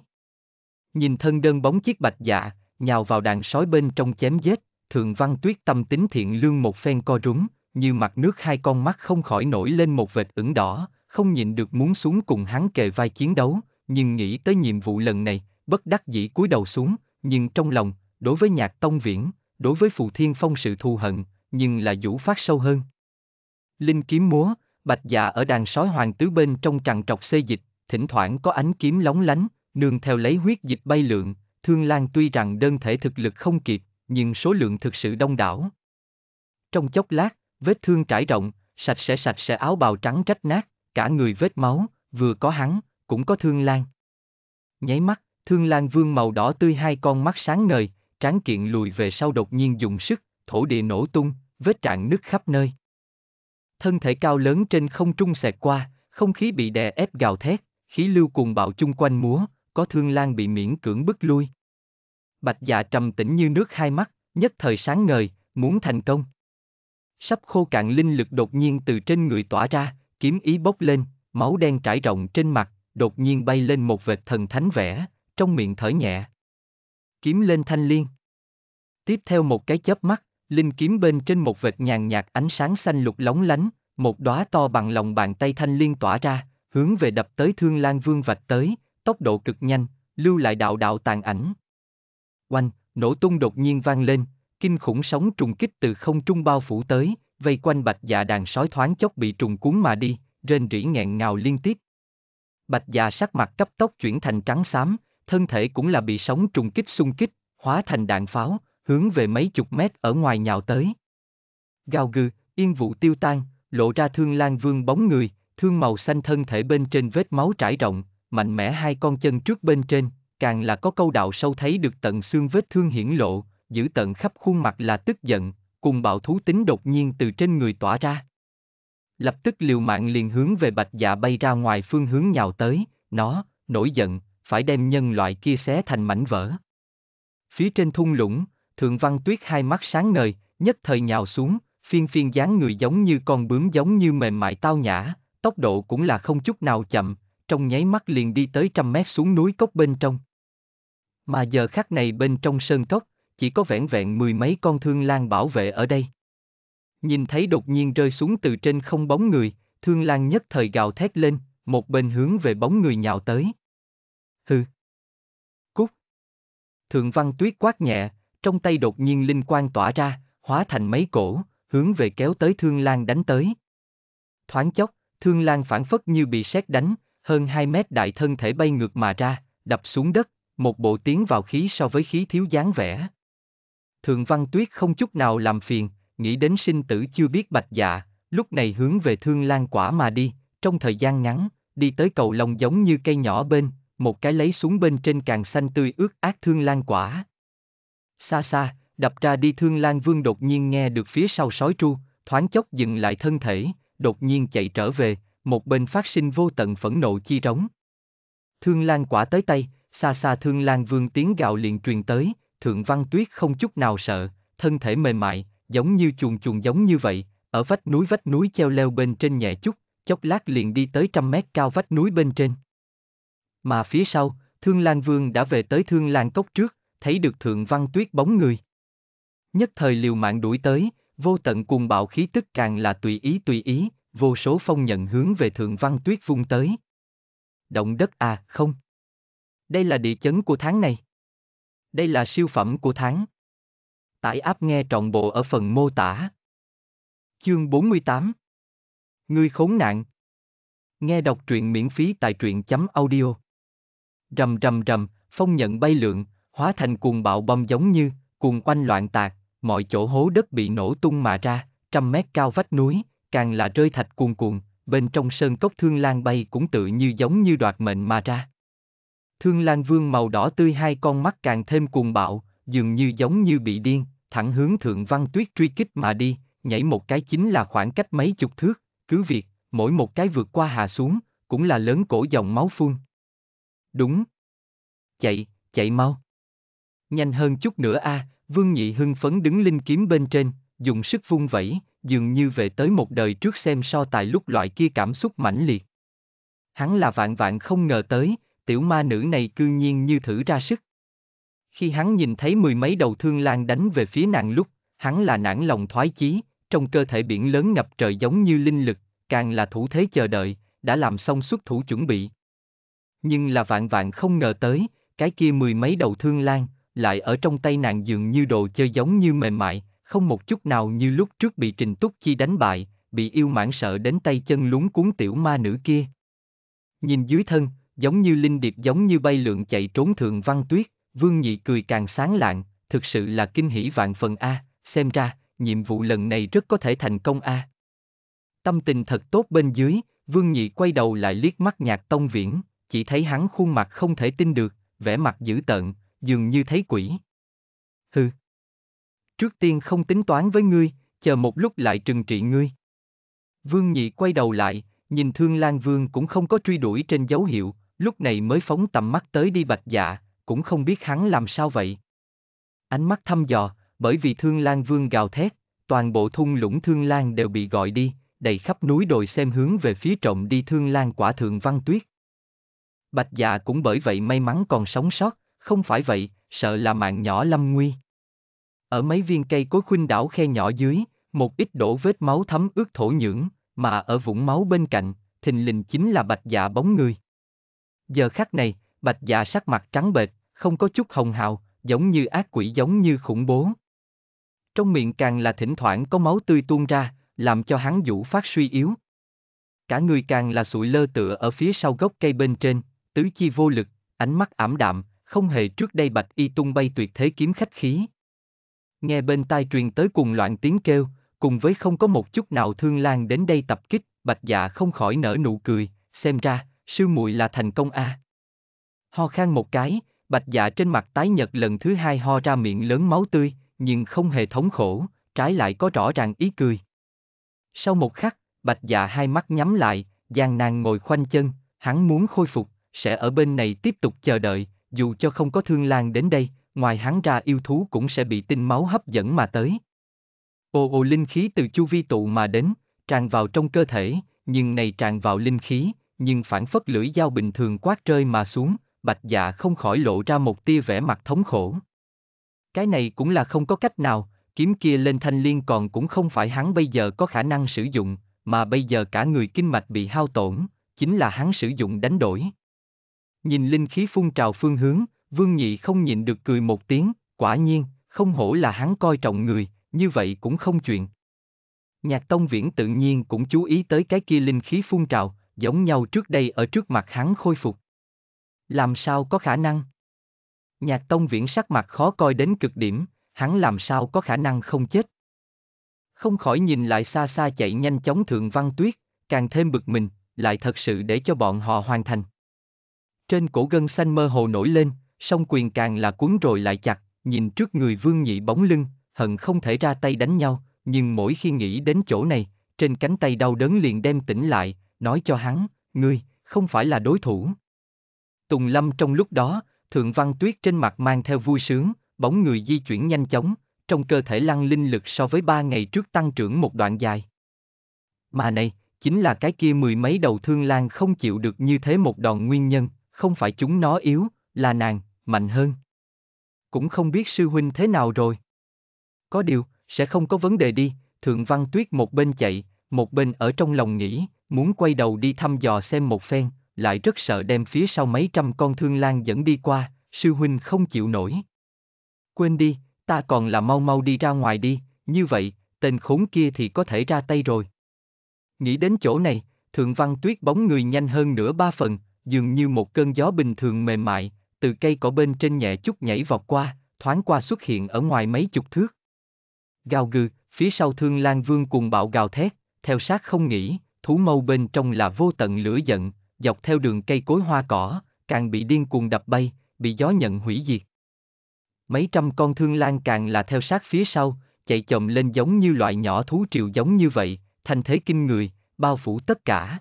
Nhìn thân đơn bóng chiếc Bạch Dạ, nhào vào đàn sói bên trong chém giết, Thường Văn Tuyết tâm tính thiện lương một phen co rúm, như mặt nước hai con mắt không khỏi nổi lên một vệt ửng đỏ, không nhịn được muốn xuống cùng hắn kề vai chiến đấu, nhưng nghĩ tới nhiệm vụ lần này, bất đắc dĩ cúi đầu xuống, nhưng trong lòng, đối với nhạc tông viễn, đối với phù thiên phong sự thù hận, nhưng là vũ phát sâu hơn. Linh kiếm múa, bạch dạ ở đàn sói hoàng tứ bên trong trằn trọc xê dịch, thỉnh thoảng có ánh kiếm lóng lánh, nương theo lấy huyết dịch bay lượn, thương lan tuy rằng đơn thể thực lực không kịp, nhưng số lượng thực sự đông đảo. Trong chốc lát, vết thương trải rộng, sạch sẽ sạch sẽ áo bào trắng rách nát, cả người vết máu, vừa có hắn, cũng có thương lan. Nháy mắt, thương lan vương màu đỏ tươi hai con mắt sáng ngời, tráng kiện lùi về sau đột nhiên dùng sức, thổ địa nổ tung, vết trạng nứt khắp nơi. Thân thể cao lớn trên không trung xẹt qua, không khí bị đè ép gào thét, khí lưu cuồng bạo chung quanh múa, có thương lan bị miễn cưỡng bức lui. Bạch dạ trầm tĩnh như nước hai mắt, nhất thời sáng ngời, muốn thành công. Sắp khô cạn linh lực đột nhiên từ trên người tỏa ra, kiếm ý bốc lên, máu đen trải rộng trên mặt, đột nhiên bay lên một vệt thần thánh vẽ, trong miệng thở nhẹ. Kiếm lên thanh liên. Tiếp theo một cái chớp mắt, linh kiếm bên trên một vệt nhàn nhạt ánh sáng xanh lục lóng lánh, một đóa to bằng lòng bàn tay thanh liên tỏa ra, hướng về đập tới Thương Lan Vương vạch tới, tốc độ cực nhanh, lưu lại đạo đạo tàn ảnh. Oanh, nổ tung đột nhiên vang lên, kinh khủng sóng trùng kích từ không trung bao phủ tới, vây quanh bạch dạ đàn sói thoáng chốc bị trùng cuốn mà đi, rên rỉ nghẹn ngào liên tiếp. Bạch dạ sắc mặt cấp tốc chuyển thành trắng xám, thân thể cũng là bị sóng trùng kích xung kích, hóa thành đạn pháo, hướng về mấy chục mét ở ngoài nhào tới. Gào gừ, yên vụ tiêu tan, lộ ra thương lan vương bóng người, thương màu xanh thân thể bên trên vết máu trải rộng, mạnh mẽ hai con chân trước bên trên, càng là có câu đạo sâu thấy được tận xương vết thương hiển lộ, giữ tận khắp khuôn mặt là tức giận, cùng bạo thú tính đột nhiên từ trên người tỏa ra. Lập tức liều mạng liền hướng về bạch dạ bay ra ngoài phương hướng nhào tới, nó, nổi giận, phải đem nhân loại kia xé thành mảnh vỡ. Phía trên thung lũng, thượng văn tuyết hai mắt sáng ngời, nhất thời nhào xuống, phiên phiên dáng người giống như con bướm giống như mềm mại tao nhã, tốc độ cũng là không chút nào chậm, trong nháy mắt liền đi tới trăm mét xuống núi cốc bên trong. Mà giờ khắc này bên trong sơn cốc, chỉ có vẻn vẹn mười mấy con thương lang bảo vệ ở đây. Nhìn thấy đột nhiên rơi xuống từ trên không bóng người, thương lang nhất thời gào thét lên, một bên hướng về bóng người nhào tới. Hừ. Cút. Thượng văn tuyết quát nhẹ, trong tay đột nhiên linh quang tỏa ra, hóa thành mấy cổ, hướng về kéo tới thương lang đánh tới. Thoáng chốc, thương lang phản phất như bị sét đánh, hơn 2 mét đại thân thể bay ngược mà ra, đập xuống đất, một bộ tiếng vào khí so với khí thiếu dáng vẻ. Thường văn tuyết không chút nào làm phiền, nghĩ đến sinh tử chưa biết bạch dạ, lúc này hướng về thương lan quả mà đi, trong thời gian ngắn, đi tới cầu lông giống như cây nhỏ bên, một cái lấy xuống bên trên càng xanh tươi ướt ác thương lan quả. Xa xa, đập ra đi thương lan vương đột nhiên nghe được phía sau sói tru, thoáng chốc dừng lại thân thể, đột nhiên chạy trở về, một bên phát sinh vô tận phẫn nộ chi trống. Thương lan quả tới tay, xa xa thương lan vương tiếng gạo liền truyền tới, thượng văn tuyết không chút nào sợ, thân thể mềm mại, giống như chuồn chuồn giống như vậy, ở vách núi vách núi treo leo bên trên nhẹ chút, chốc lát liền đi tới trăm mét cao vách núi bên trên. Mà phía sau, Thương Lan Vương đã về tới Thương Lan Cốc trước, thấy được Thượng Văn Tuyết bóng người. Nhất thời liều mạng đuổi tới, vô tận cùng bạo khí tức càng là tùy ý tùy ý, vô số phong nhận hướng về Thượng Văn Tuyết vung tới. Động đất à, không. Đây là địa chấn của tháng này. Đây là siêu phẩm của tháng. Tải áp nghe trọn bộ ở phần mô tả. Chương 48 Người khốn nạn Nghe đọc truyện miễn phí tại truyện.audio chấm Rầm rầm rầm, phong nhận bay lượn, hóa thành cuồng bạo bom giống như, cuồng quanh loạn tạc, mọi chỗ hố đất bị nổ tung mà ra, trăm mét cao vách núi, càng là rơi thạch cuồn cuộn, bên trong sơn cốc thương lan bay cũng tự như giống như đoạt mệnh mà ra. Thương Lan Vương màu đỏ tươi hai con mắt càng thêm cuồng bạo, dường như giống như bị điên, thẳng hướng Thượng Văn Tuyết truy kích mà đi, nhảy một cái chính là khoảng cách mấy chục thước, cứ việc, mỗi một cái vượt qua hạ xuống, cũng là lớn cổ dòng máu phun. Đúng. Chạy, chạy mau. Nhanh hơn chút nữa a, à, Vương Nhị hưng phấn đứng linh kiếm bên trên, dùng sức vung vẩy, dường như về tới một đời trước xem so tài lúc loại kia cảm xúc mãnh liệt. Hắn là vạn vạn không ngờ tới, tiểu ma nữ này cư nhiên như thử ra sức. Khi hắn nhìn thấy mười mấy đầu thương lan đánh về phía nàng lúc, hắn là nản lòng thoái chí, trong cơ thể biển lớn ngập trời giống như linh lực, càng là thủ thế chờ đợi, đã làm xong xuất thủ chuẩn bị. Nhưng là vạn vạn không ngờ tới, cái kia mười mấy đầu thương lan, lại ở trong tay nàng dường như đồ chơi giống như mềm mại, không một chút nào như lúc trước bị Trình Túc Chi đánh bại, bị yêu mãn sợ đến tay chân lúng cuốn tiểu ma nữ kia. Nhìn dưới thân, giống như linh điệp giống như bay lượn chạy trốn thường văn tuyết, vương nhị cười càng sáng lạng, thực sự là kinh hỷ vạn phần A, xem ra, nhiệm vụ lần này rất có thể thành công A. Tâm tình thật tốt bên dưới, vương nhị quay đầu lại liếc mắt nhạc tông viễn, chỉ thấy hắn khuôn mặt không thể tin được, vẻ mặt dữ tợn, dường như thấy quỷ. Hừ. Trước tiên không tính toán với ngươi, chờ một lúc lại trừng trị ngươi. Vương nhị quay đầu lại, nhìn Thương Lan Vương cũng không có truy đuổi trên dấu hiệu, lúc này mới phóng tầm mắt tới đi bạch dạ, cũng không biết hắn làm sao vậy. Ánh mắt thăm dò, bởi vì thương lan vương gào thét, toàn bộ thung lũng thương lan đều bị gọi đi, đầy khắp núi đồi xem hướng về phía trộm đi thương lan quả thượng văn tuyết. Bạch dạ cũng bởi vậy may mắn còn sống sót, không phải vậy, sợ là mạng nhỏ lâm nguy. Ở mấy viên cây cối khuynh đảo khe nhỏ dưới, một ít đổ vết máu thấm ướt thổ nhưỡng, mà ở vũng máu bên cạnh, thình lình chính là bạch dạ bóng người. Giờ khắc này, bạch dạ sắc mặt trắng bệch, không có chút hồng hào, giống như ác quỷ giống như khủng bố. Trong miệng càng là thỉnh thoảng có máu tươi tuôn ra, làm cho hắn vũ phát suy yếu. Cả người càng là sụi lơ tựa ở phía sau gốc cây bên trên, tứ chi vô lực, ánh mắt ảm đạm, không hề trước đây bạch y tung bay tuyệt thế kiếm khách khí. Nghe bên tai truyền tới cùng loạn tiếng kêu, cùng với không có một chút nào thương lan đến đây tập kích, bạch dạ không khỏi nở nụ cười, xem ra, Sư muội là thành công a. À? Ho khan một cái, bạch dạ trên mặt tái nhật lần thứ hai ho ra miệng lớn máu tươi, nhưng không hề thống khổ, trái lại có rõ ràng ý cười. Sau một khắc, bạch dạ hai mắt nhắm lại, gian nan ngồi khoanh chân, hắn muốn khôi phục, sẽ ở bên này tiếp tục chờ đợi, dù cho không có thương lan đến đây, ngoài hắn ra yêu thú cũng sẽ bị tinh máu hấp dẫn mà tới. Ô ô linh khí từ chu vi tụ mà đến, tràn vào trong cơ thể, nhưng này tràn vào linh khí, nhưng phản phất lưỡi dao bình thường quát rơi mà xuống, bạch dạ không khỏi lộ ra một tia vẻ mặt thống khổ. Cái này cũng là không có cách nào, kiếm kia lên thanh liên còn cũng không phải hắn bây giờ có khả năng sử dụng, mà bây giờ cả người kinh mạch bị hao tổn, chính là hắn sử dụng đánh đổi. Nhìn linh khí phun trào phương hướng, Vương Nhị không nhịn được cười một tiếng, quả nhiên, không hổ là hắn coi trọng người, như vậy cũng không chuyện. Nhạc Tông Viễn tự nhiên cũng chú ý tới cái kia linh khí phun trào, giống nhau trước đây ở trước mặt hắn khôi phục. Làm sao có khả năng? Nhạc Tông Viễn sắc mặt khó coi đến cực điểm, hắn làm sao có khả năng không chết? Không khỏi nhìn lại xa xa chạy nhanh chóng Thượng Văn Tuyết, càng thêm bực mình, lại thật sự để cho bọn họ hoàn thành. Trên cổ gân xanh mơ hồ nổi lên, song quyền càng là cuốn rồi lại chặt, nhìn trước người vương nhị bóng lưng, hận không thể ra tay đánh nhau, nhưng mỗi khi nghĩ đến chỗ này, trên cánh tay đau đớn liền đem tỉnh lại, nói cho hắn, ngươi, không phải là đối thủ. Tùng Lâm trong lúc đó, Thượng Văn Tuyết trên mặt mang theo vui sướng, bóng người di chuyển nhanh chóng, trong cơ thể lăng linh lực so với ba ngày trước tăng trưởng một đoạn dài. Mà này, chính là cái kia mười mấy đầu thương lan không chịu được như thế một đòn nguyên nhân, không phải chúng nó yếu, là nàng, mạnh hơn. Cũng không biết sư huynh thế nào rồi. Có điều, sẽ không có vấn đề đi, Thượng Văn Tuyết một bên chạy, một bên ở trong lòng nghĩ, Muốn quay đầu đi thăm dò xem một phen, lại rất sợ đem phía sau mấy trăm con thương lan dẫn đi qua, sư huynh không chịu nổi. Quên đi, ta còn là mau mau đi ra ngoài đi, như vậy, tên khốn kia thì có thể ra tay rồi. Nghĩ đến chỗ này, thượng văn tuyết bóng người nhanh hơn nửa ba phần, dường như một cơn gió bình thường mềm mại, từ cây cỏ bên trên nhẹ chút nhảy vọt qua, thoáng qua xuất hiện ở ngoài mấy chục thước. Gào gừ, phía sau thương lan vương cùng bạo gào thét, theo sát không nghĩ, thú mâu bên trong là vô tận lửa giận, dọc theo đường cây cối hoa cỏ, càng bị điên cuồng đập bay, bị gió nhận hủy diệt. Mấy trăm con thương lan càng là theo sát phía sau, chạy chồng lên giống như loại nhỏ thú triều giống như vậy, thành thế kinh người, bao phủ tất cả.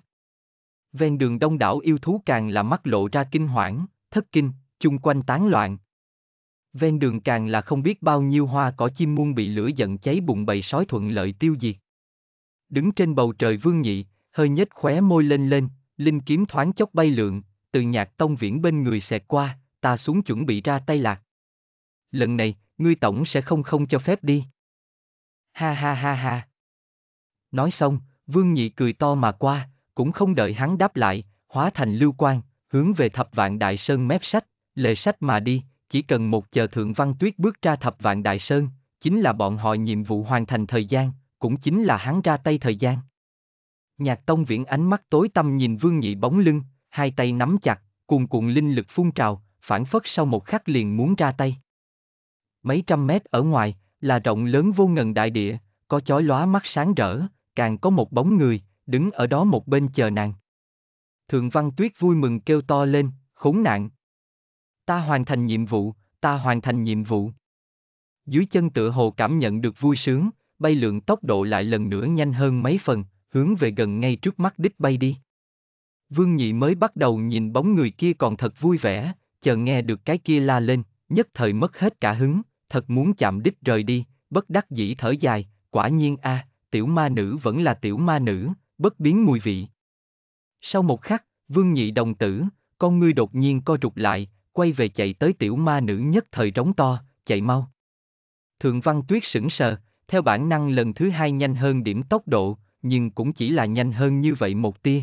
Ven đường đông đảo yêu thú càng là mắt lộ ra kinh hoảng, thất kinh, chung quanh tán loạn. Ven đường càng là không biết bao nhiêu hoa cỏ chim muôn bị lửa giận cháy bùng bầy sói thuận lợi tiêu diệt. Đứng trên bầu trời vương nhị, hơi nhếch khóe môi lên lên, linh kiếm thoáng chốc bay lượn, từ nhạc tông viễn bên người xẹt qua, ta xuống chuẩn bị ra tay lạc. Lần này, ngươi tổng sẽ không không cho phép đi. Ha ha ha ha. Nói xong, vương nhị cười to mà qua, cũng không đợi hắn đáp lại, hóa thành lưu quan, hướng về thập vạn đại sơn mép sách, lệ sách mà đi, chỉ cần một chờ thượng văn tuyết bước ra thập vạn đại sơn, chính là bọn họ nhiệm vụ hoàn thành thời gian, cũng chính là hắn ra tay thời gian. Nhạc Tông Viễn ánh mắt tối tăm nhìn Vương Nhị bóng lưng, hai tay nắm chặt, cuồn cuộn linh lực phun trào, phản phất sau một khắc liền muốn ra tay. Mấy trăm mét ở ngoài, là rộng lớn vô ngần đại địa, có chói lóa mắt sáng rỡ, càng có một bóng người, đứng ở đó một bên chờ nàng. Thượng Văn Tuyết vui mừng kêu to lên, khốn nạn. Ta hoàn thành nhiệm vụ, ta hoàn thành nhiệm vụ. Dưới chân tựa hồ cảm nhận được vui sướng, bay lượng tốc độ lại lần nữa nhanh hơn mấy phần, hướng về gần ngay trước mắt đích bay đi. Vương Nhị mới bắt đầu nhìn bóng người kia còn thật vui vẻ, chờ nghe được cái kia la lên, nhất thời mất hết cả hứng, thật muốn chạm đích rời đi, bất đắc dĩ thở dài, quả nhiên a, à, tiểu ma nữ vẫn là tiểu ma nữ, bất biến mùi vị. Sau một khắc, Vương Nhị đồng tử, con ngươi đột nhiên co rụt lại, quay về chạy tới tiểu ma nữ nhất thời rống to, chạy mau. Thượng Văn Tuyết sững sờ, theo bản năng lần thứ hai nhanh hơn điểm tốc độ, nhưng cũng chỉ là nhanh hơn như vậy một tia.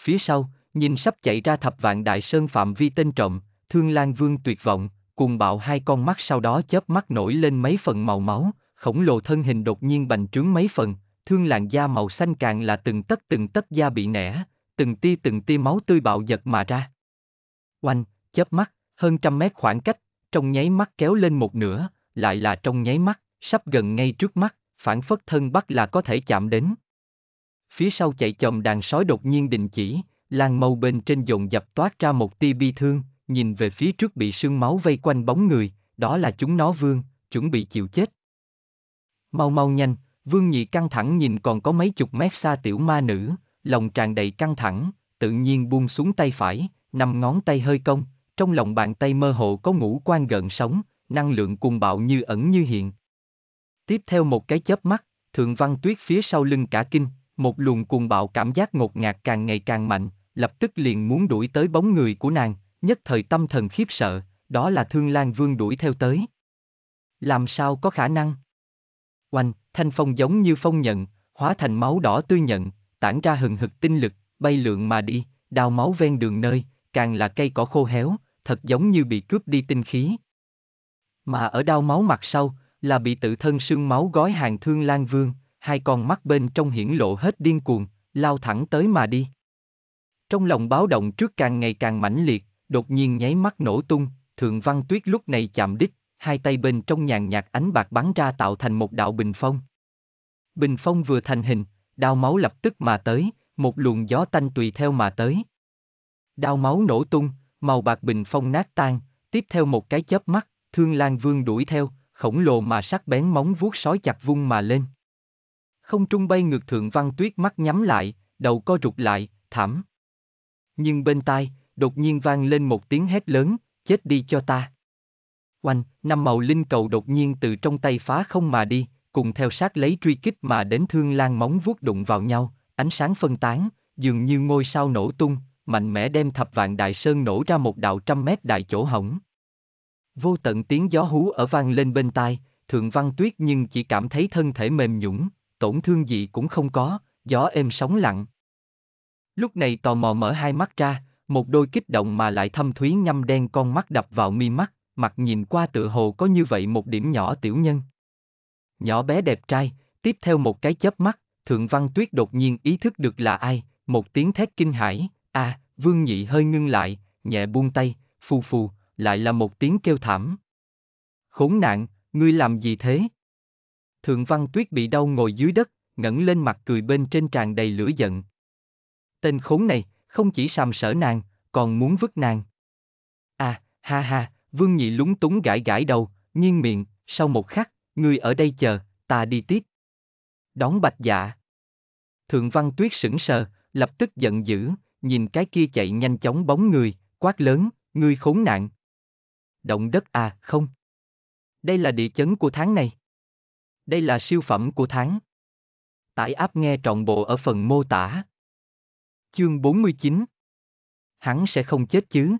Phía sau, nhìn sắp chạy ra thập vạn đại sơn phạm vi tên trộm, thương lan vương tuyệt vọng, cùng bạo hai con mắt sau đó chớp mắt nổi lên mấy phần màu máu, khổng lồ thân hình đột nhiên bành trướng mấy phần, thương làn da màu xanh càng là từng tấc từng tấc da bị nẻ, từng tia từng tia máu tươi bạo giật mà ra. Oanh, chớp mắt, hơn trăm mét khoảng cách, trong nháy mắt kéo lên một nửa, lại là trong nháy mắt, sắp gần ngay trước mắt, phản phất thân bắt là có thể chạm đến. Phía sau chạy chồng đàn sói đột nhiên đình chỉ, làng màu bên trên dồn dập toát ra một tia bi thương, nhìn về phía trước bị sương máu vây quanh bóng người, đó là chúng nó vương, chuẩn bị chịu chết. Mau mau nhanh, vương nhị căng thẳng nhìn còn có mấy chục mét xa tiểu ma nữ, lòng tràn đầy căng thẳng, tự nhiên buông xuống tay phải, nằm ngón tay hơi cong, trong lòng bàn tay mơ hồ có ngũ quan gợn sóng, năng lượng cuồng bạo như ẩn như hiện, Tiếp theo một cái chớp mắt, Thượng Văn Tuyết phía sau lưng cả kinh, một luồng cuồng bạo cảm giác ngột ngạt càng ngày càng mạnh, lập tức liền muốn đuổi tới bóng người của nàng, nhất thời tâm thần khiếp sợ, đó là Thương Lan Vương đuổi theo tới. Làm sao có khả năng? Oanh, thanh phong giống như phong nhận, hóa thành máu đỏ tươi nhận, tản ra hừng hực tinh lực, bay lượng mà đi, đào máu ven đường nơi, càng là cây cỏ khô héo, thật giống như bị cướp đi tinh khí. Mà ở đau máu mặt sau, là bị tự thân sương máu gói hàng thương Lan Vương, hai con mắt bên trong hiển lộ hết điên cuồng, lao thẳng tới mà đi. Trong lòng báo động trước càng ngày càng mãnh liệt, đột nhiên nháy mắt nổ tung, Thượng Văn Tuyết lúc này chạm đích, hai tay bên trong nhàn nhạt ánh bạc bắn ra tạo thành một đạo bình phong. Bình phong vừa thành hình, đao máu lập tức mà tới, một luồng gió tanh tùy theo mà tới. Đao máu nổ tung, màu bạc bình phong nát tan, tiếp theo một cái chớp mắt, Thương Lan Vương đuổi theo, khổng lồ mà sắc bén móng vuốt sói chặt vung mà lên. Không trung bay ngược thượng văn tuyết mắt nhắm lại, đầu co rụt lại, thảm. Nhưng bên tai, đột nhiên vang lên một tiếng hét lớn, chết đi cho ta. Oanh, năm màu linh cầu đột nhiên từ trong tay phá không mà đi, cùng theo sát lấy truy kích mà đến thương lan móng vuốt đụng vào nhau, ánh sáng phân tán, dường như ngôi sao nổ tung, mạnh mẽ đem thập vạn đại sơn nổ ra một đạo trăm mét đại chỗ hỏng. Vô tận tiếng gió hú ở vang lên bên tai, thượng văn tuyết nhưng chỉ cảm thấy thân thể mềm nhũng, tổn thương gì cũng không có, gió êm sóng lặng. Lúc này tò mò mở hai mắt ra, một đôi kích động mà lại thâm thúy ngăm đen con mắt đập vào mi mắt, mặt nhìn qua tựa hồ có như vậy một điểm nhỏ tiểu nhân. Nhỏ bé đẹp trai, tiếp theo một cái chớp mắt, thượng văn tuyết đột nhiên ý thức được là ai, một tiếng thét kinh hãi, a à, vương nhị hơi ngưng lại, nhẹ buông tay, phù phù, lại là một tiếng kêu thảm. Khốn nạn, ngươi làm gì thế? Thượng Văn Tuyết bị đau ngồi dưới đất, ngẩng lên mặt cười bên trên tràn đầy lửa giận. Tên khốn này, không chỉ sàm sở nàng, còn muốn vứt nàng. À, ha ha, Vương Nhị lúng túng gãi gãi đầu, nghiêng miệng, sau một khắc, ngươi ở đây chờ, ta đi tiếp. Đón bạch dạ. Thượng Văn Tuyết sững sờ, lập tức giận dữ, nhìn cái kia chạy nhanh chóng bóng người, quát lớn, ngươi khốn nạn. Động đất à, không. Đây là địa chấn của tháng này. Đây là siêu phẩm của tháng. Tải áp nghe trọn bộ ở phần mô tả. Chương 49 Hắn sẽ không chết chứ.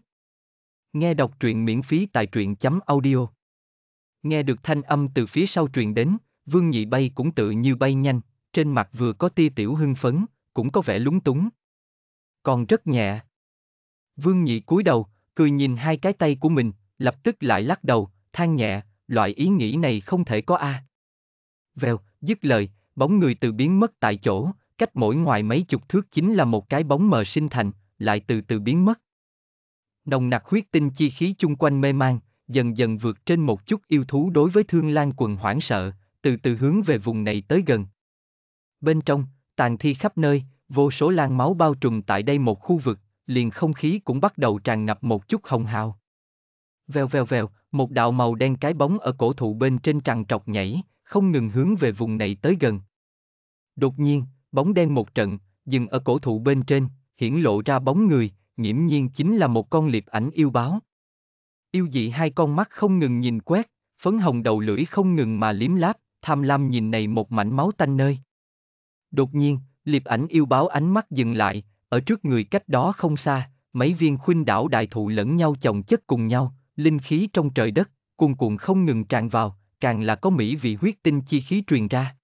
Nghe đọc truyện miễn phí tại truyện chấm audio. Nghe được thanh âm từ phía sau truyền đến, Vương Nhị bay cũng tự như bay nhanh, trên mặt vừa có tia tiểu hưng phấn, cũng có vẻ lúng túng. Còn rất nhẹ. Vương Nhị cúi đầu, cười nhìn hai cái tay của mình, lập tức lại lắc đầu, than nhẹ, loại ý nghĩ này không thể có a. Vèo, dứt lời, bóng người từ biến mất tại chỗ, cách mỗi ngoài mấy chục thước chính là một cái bóng mờ sinh thành, lại từ từ biến mất. Nồng nặc huyết tinh chi khí chung quanh mê mang, dần dần vượt trên một chút yêu thú đối với thương lan quần hoảng sợ, từ từ hướng về vùng này tới gần. Bên trong, tàn thi khắp nơi, vô số lan máu bao trùm tại đây một khu vực, liền không khí cũng bắt đầu tràn ngập một chút hồng hào. Vèo vèo vèo, một đạo màu đen cái bóng ở cổ thụ bên trên trằn trọc nhảy, không ngừng hướng về vùng này tới gần. Đột nhiên, bóng đen một trận, dừng ở cổ thụ bên trên, hiển lộ ra bóng người, nghiễm nhiên chính là một con liệp ảnh yêu báo. Yêu dị hai con mắt không ngừng nhìn quét, phấn hồng đầu lưỡi không ngừng mà liếm láp, tham lam nhìn này một mảnh máu tanh nơi. Đột nhiên, liệp ảnh yêu báo ánh mắt dừng lại, ở trước người cách đó không xa, mấy viên khuynh đảo đại thụ lẫn nhau chồng chất cùng nhau, linh khí trong trời đất, cuồn cuộn không ngừng tràn vào, càng là có mỹ vị huyết tinh chi khí truyền ra.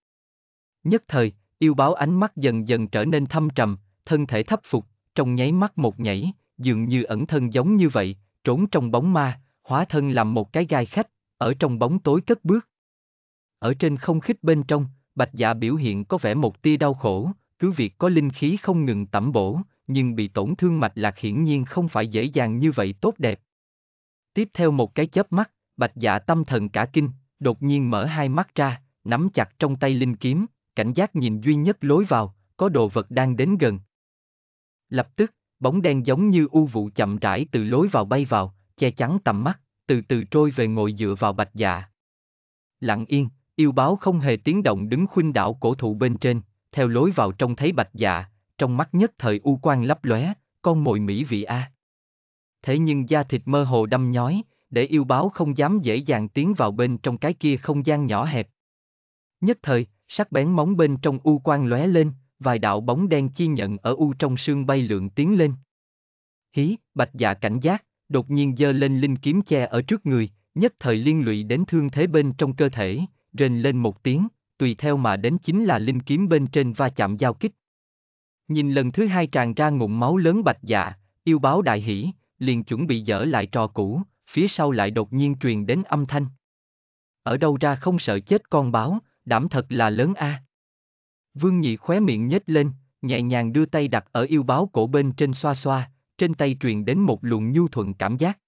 Nhất thời, yêu báo ánh mắt dần dần trở nên thâm trầm, thân thể thấp phục, trong nháy mắt một nhảy, dường như ẩn thân giống như vậy, trốn trong bóng ma, hóa thân làm một cái gai khách, ở trong bóng tối cất bước. Ở trên không khích bên trong, bạch dạ biểu hiện có vẻ một tia đau khổ, cứ việc có linh khí không ngừng tẩm bổ, nhưng bị tổn thương mạch lạc hiển nhiên không phải dễ dàng như vậy tốt đẹp. Tiếp theo một cái chớp mắt, bạch dạ tâm thần cả kinh, đột nhiên mở hai mắt ra, nắm chặt trong tay linh kiếm, cảnh giác nhìn duy nhất lối vào, có đồ vật đang đến gần. Lập tức, bóng đen giống như u vụ chậm rãi từ lối vào bay vào, che chắn tầm mắt, từ từ trôi về ngồi dựa vào bạch dạ. Lặng yên, yêu báo không hề tiếng động đứng khuynh đảo cổ thụ bên trên, theo lối vào trông thấy bạch dạ, trong mắt nhất thời u quan lấp lóe, con mồi mỹ vị a. À thế nhưng da thịt mơ hồ đâm nhói, để yêu báo không dám dễ dàng tiến vào bên trong cái kia không gian nhỏ hẹp. Nhất thời, sắc bén móng bên trong u quang lóe lên, vài đạo bóng đen chi nhận ở u trong sương bay lượn tiến lên. Hí, bạch dạ cảnh giác, đột nhiên giơ lên linh kiếm che ở trước người, nhất thời liên lụy đến thương thế bên trong cơ thể, rền lên một tiếng, tùy theo mà đến chính là linh kiếm bên trên va chạm giao kích. Nhìn lần thứ hai tràn ra ngụm máu lớn bạch dạ, yêu báo đại hỉ, liền chuẩn bị dở lại trò cũ, phía sau lại đột nhiên truyền đến âm thanh. Ở đâu ra không sợ chết con báo, đảm thật là lớn a. À. Vương nhị khóe miệng nhếch lên, nhẹ nhàng đưa tay đặt ở yêu báo cổ bên trên xoa xoa, trên tay truyền đến một luồng nhu thuận cảm giác.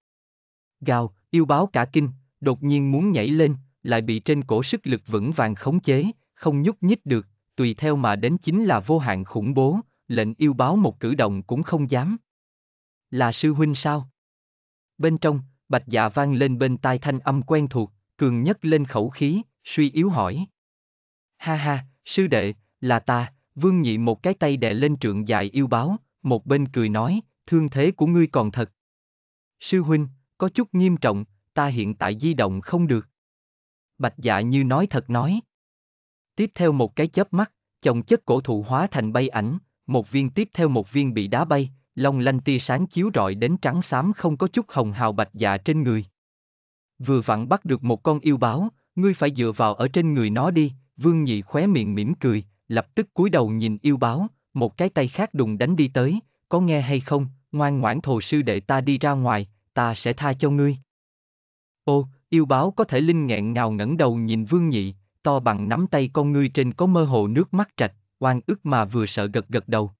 Gào, yêu báo cả kinh, đột nhiên muốn nhảy lên, lại bị trên cổ sức lực vững vàng khống chế, không nhúc nhích được, tùy theo mà đến chính là vô hạn khủng bố, lệnh yêu báo một cử động cũng không dám. Là sư huynh sao? Bên trong, bạch dạ vang lên bên tai thanh âm quen thuộc, cường nhất lên khẩu khí, suy yếu hỏi. Ha ha, sư đệ, là ta, vương nhị một cái tay đè lên trượng dài yêu báo, một bên cười nói, thương thế của ngươi còn thật. Sư huynh, có chút nghiêm trọng, ta hiện tại di động không được. Bạch dạ như nói thật nói. Tiếp theo một cái chớp mắt, chồng chất cổ thụ hóa thành bay ảnh, một viên tiếp theo một viên bị đá bay, long lanh tia sáng chiếu rọi đến trắng xám không có chút hồng hào bạch dạ trên người. Vừa vặn bắt được một con yêu báo, ngươi phải dựa vào ở trên người nó đi, vương nhị khóe miệng mỉm cười, lập tức cúi đầu nhìn yêu báo, một cái tay khác đùng đánh đi tới, có nghe hay không, ngoan ngoãn thồ sư đệ ta đi ra ngoài, ta sẽ tha cho ngươi. Ô, yêu báo có thể linh nghẹn ngào ngẩng đầu nhìn vương nhị, to bằng nắm tay con ngươi trên có mơ hồ nước mắt trạch, oan ức mà vừa sợ gật gật đầu,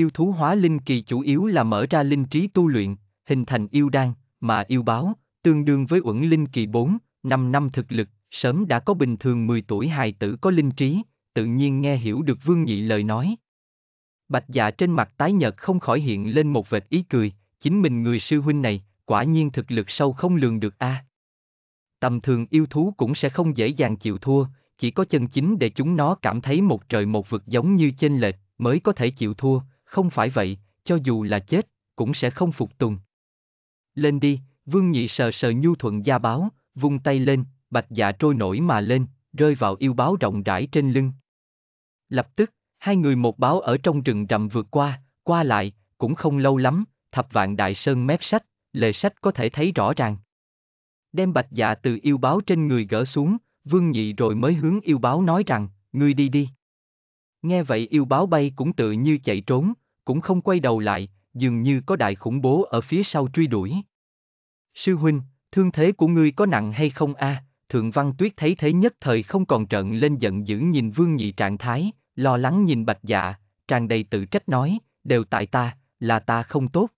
Yêu thú hóa linh kỳ chủ yếu là mở ra linh trí tu luyện, hình thành yêu đan, mà yêu báo, tương đương với uẩn linh kỳ 4, 5 năm thực lực, sớm đã có bình thường 10 tuổi hài tử có linh trí, tự nhiên nghe hiểu được Vương Nhị lời nói. Bạch dạ trên mặt tái nhợt không khỏi hiện lên một vệt ý cười, chính mình người sư huynh này, quả nhiên thực lực sâu không lường được a. À. Tầm thường yêu thú cũng sẽ không dễ dàng chịu thua, chỉ có chân chính để chúng nó cảm thấy một trời một vực giống như chênh lệch mới có thể chịu thua, không phải vậy, cho dù là chết, cũng sẽ không phục tùng. Lên đi, Vương Nhị sờ sờ nhu thuận gia báo, vung tay lên, bạch dạ trôi nổi mà lên, rơi vào yêu báo rộng rãi trên lưng. Lập tức, hai người một báo ở trong rừng rậm vượt qua, qua lại, cũng không lâu lắm, thập vạn đại sơn mép sách, lề sách có thể thấy rõ ràng. Đem bạch dạ từ yêu báo trên người gỡ xuống, vương nhị rồi mới hướng yêu báo nói rằng, ngươi đi đi. Nghe vậy yêu báo bay cũng tự như chạy trốn, cũng không quay đầu lại, dường như có đại khủng bố ở phía sau truy đuổi. Sư huynh, thương thế của ngươi có nặng hay không a? À, thượng văn tuyết thấy thế nhất thời không còn trận lên giận dữ nhìn vương nhị trạng thái, lo lắng nhìn bạch dạ, tràn đầy tự trách nói, đều tại ta, là ta không tốt.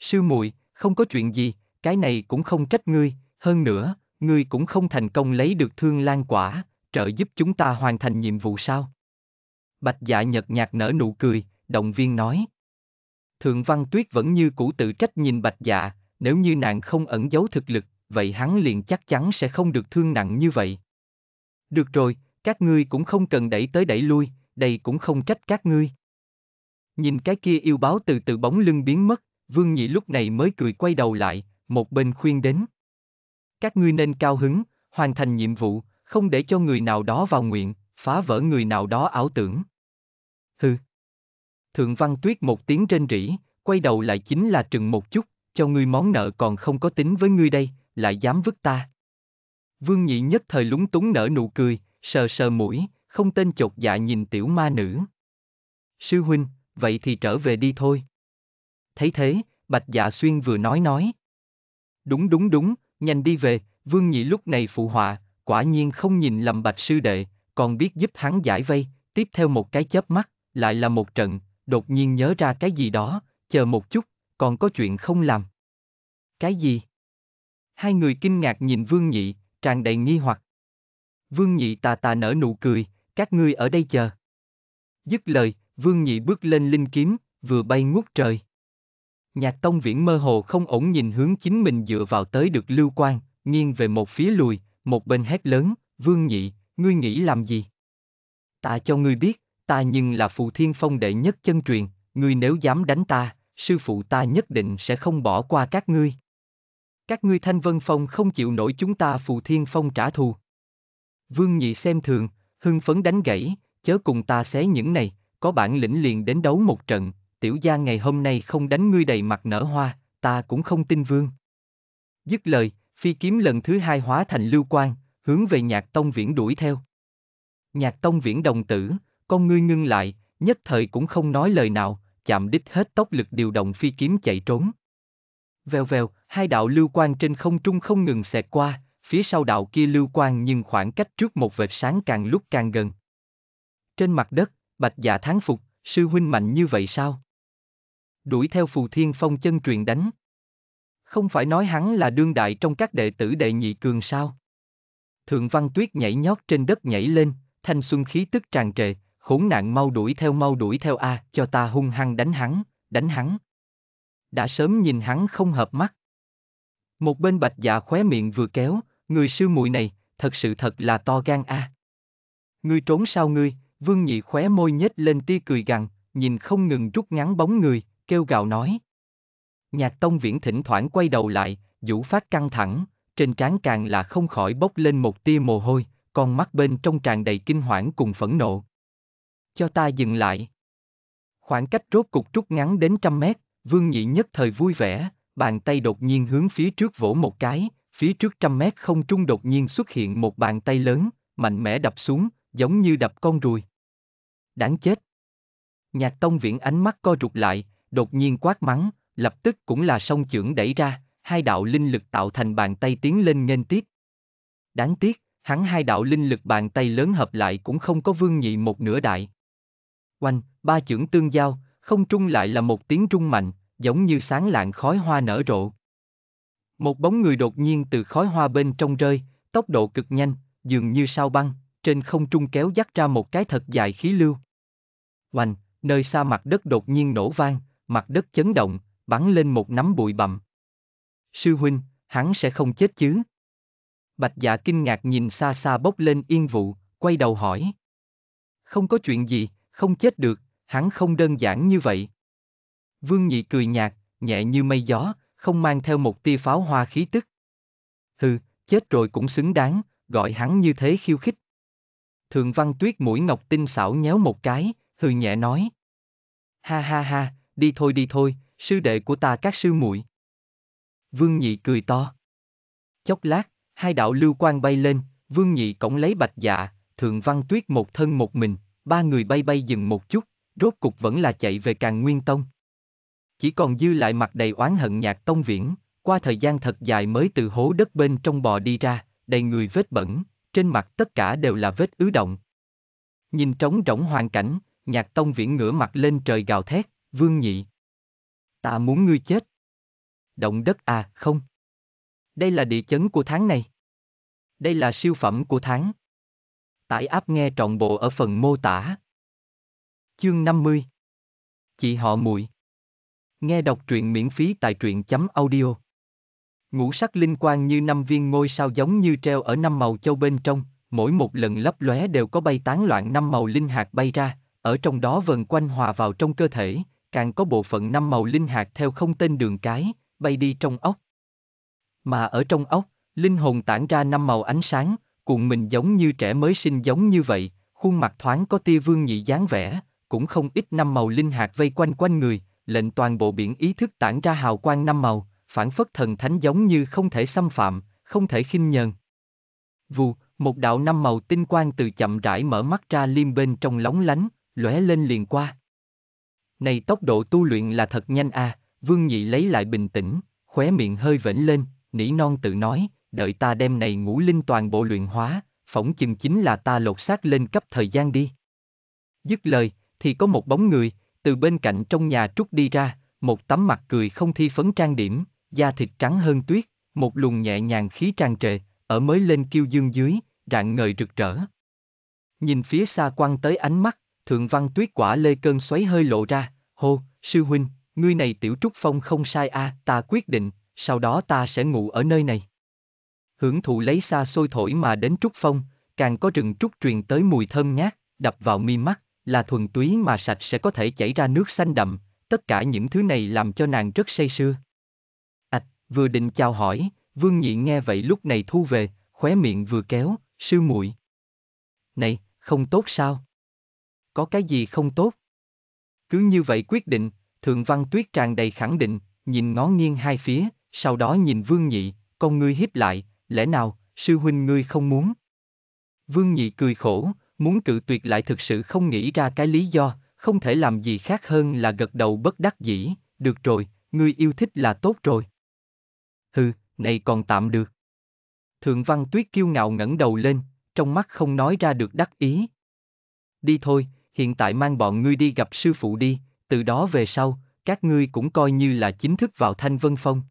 Sư muội, không có chuyện gì, cái này cũng không trách ngươi, hơn nữa, ngươi cũng không thành công lấy được thương lan quả, trợ giúp chúng ta hoàn thành nhiệm vụ sao? Bạch dạ nhợt nhạt nở nụ cười, động viên nói. Thượng Văn Tuyết vẫn như cũ tự trách nhìn Bạch Dạ, nếu như nàng không ẩn giấu thực lực, vậy hắn liền chắc chắn sẽ không được thương nặng như vậy. Được rồi, các ngươi cũng không cần đẩy tới đẩy lui, đây cũng không trách các ngươi. Nhìn cái kia yêu báo từ từ bóng lưng biến mất, Vương Nhị lúc này mới cười quay đầu lại, một bên khuyên đến. Các ngươi nên cao hứng, hoàn thành nhiệm vụ, không để cho người nào đó vào nguyện, phá vỡ người nào đó ảo tưởng. Hừ. Thượng Văn Tuyết một tiếng trên rỉ, quay đầu lại chính là trừng một chút, cho ngươi món nợ còn không có tính với ngươi đây, lại dám vứt ta. Vương Nhị nhất thời lúng túng nở nụ cười, sờ sờ mũi, không tên chột dạ nhìn tiểu ma nữ. Sư huynh, vậy thì trở về đi thôi. Thấy thế, Bạch Dạ Xuyên vừa nói nói. Đúng đúng đúng, nhanh đi về, Vương Nhị lúc này phụ họa, quả nhiên không nhìn lầm Bạch Sư Đệ, còn biết giúp hắn giải vây, tiếp theo một cái chớp mắt, lại là một trận, đột nhiên nhớ ra cái gì đó, chờ một chút, còn có chuyện không làm. Cái gì? Hai người kinh ngạc nhìn Vương Nhị, tràn đầy nghi hoặc. Vương Nhị tà tà nở nụ cười, các ngươi ở đây chờ. Dứt lời, Vương Nhị bước lên linh kiếm, vừa bay ngút trời. Nhạc Tông Viễn mơ hồ không ổn nhìn hướng chính mình dựa vào tới được lưu quan, nghiêng về một phía lùi, một bên hét lớn, Vương Nhị, ngươi nghĩ làm gì? Ta cho ngươi biết, ta nhưng là phù thiên phong đệ nhất chân truyền, ngươi nếu dám đánh ta, sư phụ ta nhất định sẽ không bỏ qua các ngươi. Các ngươi thanh vân phong không chịu nổi chúng ta phù thiên phong trả thù. Vương nhị xem thường, hưng phấn đánh gãy, chớ cùng ta xé những này, có bản lĩnh liền đến đấu một trận, tiểu gia ngày hôm nay không đánh ngươi đầy mặt nở hoa, ta cũng không tin vương. Dứt lời, phi kiếm lần thứ hai hóa thành lưu quang, hướng về nhạc tông viễn đuổi theo. Nhạc tông viễn đồng tử, con ngươi ngưng lại, nhất thời cũng không nói lời nào, chạm đích hết tốc lực điều động phi kiếm chạy trốn. Vèo vèo, hai đạo lưu quang trên không trung không ngừng xẹt qua, phía sau đạo kia lưu quang nhưng khoảng cách trước một vệt sáng càng lúc càng gần. Trên mặt đất, bạch dạ tháng phục, sư huynh mạnh như vậy sao? Đuổi theo phù thiên phong chân truyền đánh. Không phải nói hắn là đương đại trong các đệ tử đệ nhị cường sao? Thượng Văn Tuyết nhảy nhót trên đất nhảy lên, thanh xuân khí tức tràn trề, khốn nạn mau đuổi theo mau đuổi theo a, cho ta hung hăng đánh hắn, đánh hắn. Đã sớm nhìn hắn không hợp mắt. Một bên bạch dạ khóe miệng vừa kéo, người sư muội này, thật sự thật là to gan a. Ngươi trốn sao ngươi, vương nhị khóe môi nhếch lên tia cười gằn, nhìn không ngừng rút ngắn bóng người, kêu gào nói. Nhạc Tông Viễn thỉnh thoảng quay đầu lại, vũ phát căng thẳng, trên trán càng là không khỏi bốc lên một tia mồ hôi, con mắt bên trong tràn đầy kinh hoảng cùng phẫn nộ. Cho ta dừng lại. Khoảng cách rốt cục trút ngắn đến trăm mét, vương nhị nhất thời vui vẻ, bàn tay đột nhiên hướng phía trước vỗ một cái, phía trước trăm mét không trung đột nhiên xuất hiện một bàn tay lớn, mạnh mẽ đập xuống, giống như đập con ruồi. Đáng chết. Nhạc Tông viện ánh mắt co rụt lại, đột nhiên quát mắng, lập tức cũng là song chưởng đẩy ra, hai đạo linh lực tạo thành bàn tay tiến lên nghênh tiếp. Đáng tiếc, hắn hai đạo linh lực bàn tay lớn hợp lại cũng không có vương nhị một nửa đại. Oanh, ba chưởng tương giao, không trung lại là một tiếng trung mạnh, giống như sáng lạng khói hoa nở rộ. Một bóng người đột nhiên từ khói hoa bên trong rơi, tốc độ cực nhanh, dường như sao băng, trên không trung kéo dắt ra một cái thật dài khí lưu. Oanh, nơi xa mặt đất đột nhiên nổ vang, mặt đất chấn động, bắn lên một nắm bụi bặm. Sư huynh, hắn sẽ không chết chứ? Bạch dạ kinh ngạc nhìn xa xa bốc lên yên vụ, quay đầu hỏi. Không có chuyện gì, không chết được, hắn không đơn giản như vậy. Vương nhị cười nhạt, nhẹ như mây gió, không mang theo một tia pháo hoa khí tức. Hừ, chết rồi cũng xứng đáng, gọi hắn như thế khiêu khích. Thượng văn tuyết mũi ngọc tinh xảo nhéo một cái, hừ nhẹ nói. Ha ha ha, đi thôi đi thôi, sư đệ của ta các sư muội Vương Nhị cười to. Chốc lát, hai đạo lưu quang bay lên, Vương Nhị cổng lấy bạch dạ, Thượng Văn Tuyết một thân một mình, ba người bay bay dừng một chút, rốt cục vẫn là chạy về càng nguyên tông. Chỉ còn dư lại mặt đầy oán hận nhạc tông viễn, qua thời gian thật dài mới từ hố đất bên trong bò đi ra, đầy người vết bẩn, trên mặt tất cả đều là vết ứ động. Nhìn trống rỗng hoàn cảnh, nhạc tông viễn ngửa mặt lên trời gào thét, vương nhị. Ta muốn ngươi chết. Động đất à, không. Đây là địa chấn của tháng này. Đây là siêu phẩm của tháng. Tải áp nghe trọn bộ ở phần mô tả. Chương 50 Chị họ muội Nghe đọc truyện miễn phí tại truyện chấm audio. Ngũ sắc linh quang như năm viên ngôi sao giống như treo ở năm màu châu bên trong, mỗi một lần lấp lóe đều có bay tán loạn năm màu linh hạt bay ra, ở trong đó vần quanh hòa vào trong cơ thể, càng có bộ phận năm màu linh hạt theo không tên đường cái, bay đi trong ốc. Mà ở trong ốc, linh hồn tản ra năm màu ánh sáng, cuộn mình giống như trẻ mới sinh giống như vậy, khuôn mặt thoáng có tia vương nhị dáng vẻ, cũng không ít năm màu linh hạt vây quanh quanh người, lệnh toàn bộ biển ý thức tản ra hào quang năm màu, phản phất thần thánh giống như không thể xâm phạm, không thể khinh nhờn. Vù, một đạo năm màu tinh quang từ chậm rãi mở mắt ra liêm bên trong lóng lánh, lóe lên liền qua. Này tốc độ tu luyện là thật nhanh à, Vương Nhị lấy lại bình tĩnh, khóe miệng hơi vểnh lên, nỉ non tự nói, đợi ta đem này ngũ linh toàn bộ luyện hóa, phỏng chừng chính là ta lột xác lên cấp thời gian đi. Dứt lời, thì có một bóng người, từ bên cạnh trong nhà trút đi ra, một tấm mặt cười không thi phấn trang điểm, da thịt trắng hơn tuyết, một luồng nhẹ nhàng khí trang trề, ở mới lên kiêu dương dưới, rạng ngời rực rỡ. Nhìn phía xa quan tới ánh mắt, thượng văn tuyết quả lê cơn xoáy hơi lộ ra, hô, sư huynh, ngươi này tiểu trúc phong không sai a, à, ta quyết định, sau đó ta sẽ ngủ ở nơi này. Hưởng thụ lấy xa xôi thổi mà đến trúc phong, càng có rừng trúc truyền tới mùi thơm nhát, đập vào mi mắt, là thuần túy mà sạch sẽ có thể chảy ra nước xanh đậm, tất cả những thứ này làm cho nàng rất say sưa. Ảch, vừa định chào hỏi, vương nhị nghe vậy lúc này thu về, khóe miệng vừa kéo, sư muội. Này, không tốt sao? Có cái gì không tốt? Cứ như vậy quyết định, Thượng Văn Tuyết tràn đầy khẳng định, nhìn ngó nghiêng hai phía, sau đó nhìn Vương Nhị, con ngươi hiếp lại, lẽ nào, sư huynh ngươi không muốn? Vương Nhị cười khổ, muốn cự tuyệt lại thực sự không nghĩ ra cái lý do, không thể làm gì khác hơn là gật đầu bất đắc dĩ, được rồi, ngươi yêu thích là tốt rồi. Hừ, này còn tạm được. Thượng Văn Tuyết kiêu ngạo ngẩng đầu lên, trong mắt không nói ra được đắc ý. Đi thôi, hiện tại mang bọn ngươi đi gặp sư phụ đi, từ đó về sau, các ngươi cũng coi như là chính thức vào thanh vân phong.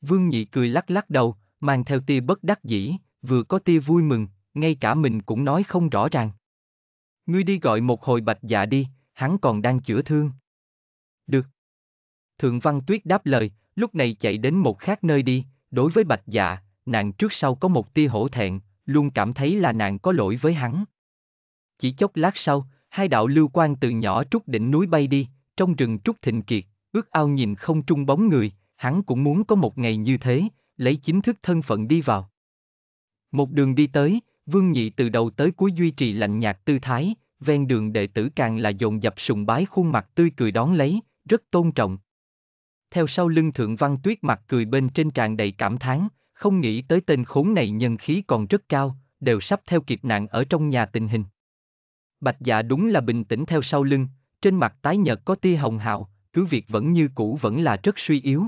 Vương Nhị cười lắc lắc đầu, mang theo tia bất đắc dĩ, vừa có tia vui mừng, ngay cả mình cũng nói không rõ ràng. Ngươi đi gọi một hồi bạch dạ đi, hắn còn đang chữa thương. Được. Thượng Văn Tuyết đáp lời, lúc này chạy đến một khác nơi đi, đối với bạch dạ, nàng trước sau có một tia hổ thẹn, luôn cảm thấy là nàng có lỗi với hắn. Chỉ chốc lát sau, Hai đạo lưu quang từ nhỏ trúc đỉnh núi bay đi, trong rừng trúc thịnh kiệt, ước ao nhìn không trung bóng người, hắn cũng muốn có một ngày như thế, lấy chính thức thân phận đi vào. Một đường đi tới, Vương Nhị từ đầu tới cuối duy trì lạnh nhạt tư thái, ven đường đệ tử càng là dồn dập sùng bái khuôn mặt tươi cười đón lấy, rất tôn trọng. Theo sau lưng Thượng Văn Tuyết mặt cười bên trên tràn đầy cảm thán, không nghĩ tới tên khốn này nhân khí còn rất cao, đều sắp theo kịp nạn ở trong nhà tình hình. Bạch dạ đúng là bình tĩnh theo sau lưng, trên mặt tái nhợt có tia hồng hào, cứ việc vẫn như cũ vẫn là rất suy yếu.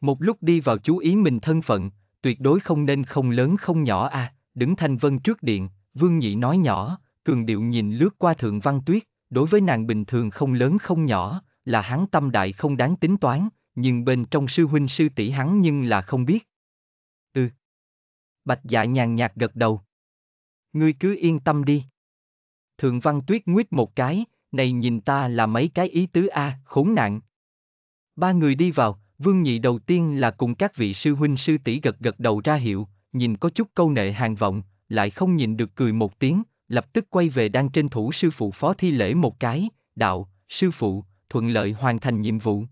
Một lúc đi vào chú ý mình thân phận, tuyệt đối không nên không lớn không nhỏ à, đứng thanh vân trước điện, vương nhị nói nhỏ, cường điệu nhìn lướt qua thượng văn tuyết, đối với nàng bình thường không lớn không nhỏ, là hắn tâm đại không đáng tính toán, nhưng bên trong sư huynh sư tỷ hắn nhưng là không biết. Ừ. Bạch dạ nhàn nhạt gật đầu. Ngươi cứ yên tâm đi. Thường Văn Tuyết nguyết một cái, này nhìn ta là mấy cái ý tứ a, à, khốn nạn. Ba người đi vào, Vương Nhị đầu tiên là cùng các vị sư huynh sư tỷ gật gật đầu ra hiệu, nhìn có chút câu nệ hàng vọng, lại không nhìn được cười một tiếng, lập tức quay về đang trên thủ sư phụ phó thi lễ một cái, đạo, sư phụ, thuận lợi hoàn thành nhiệm vụ.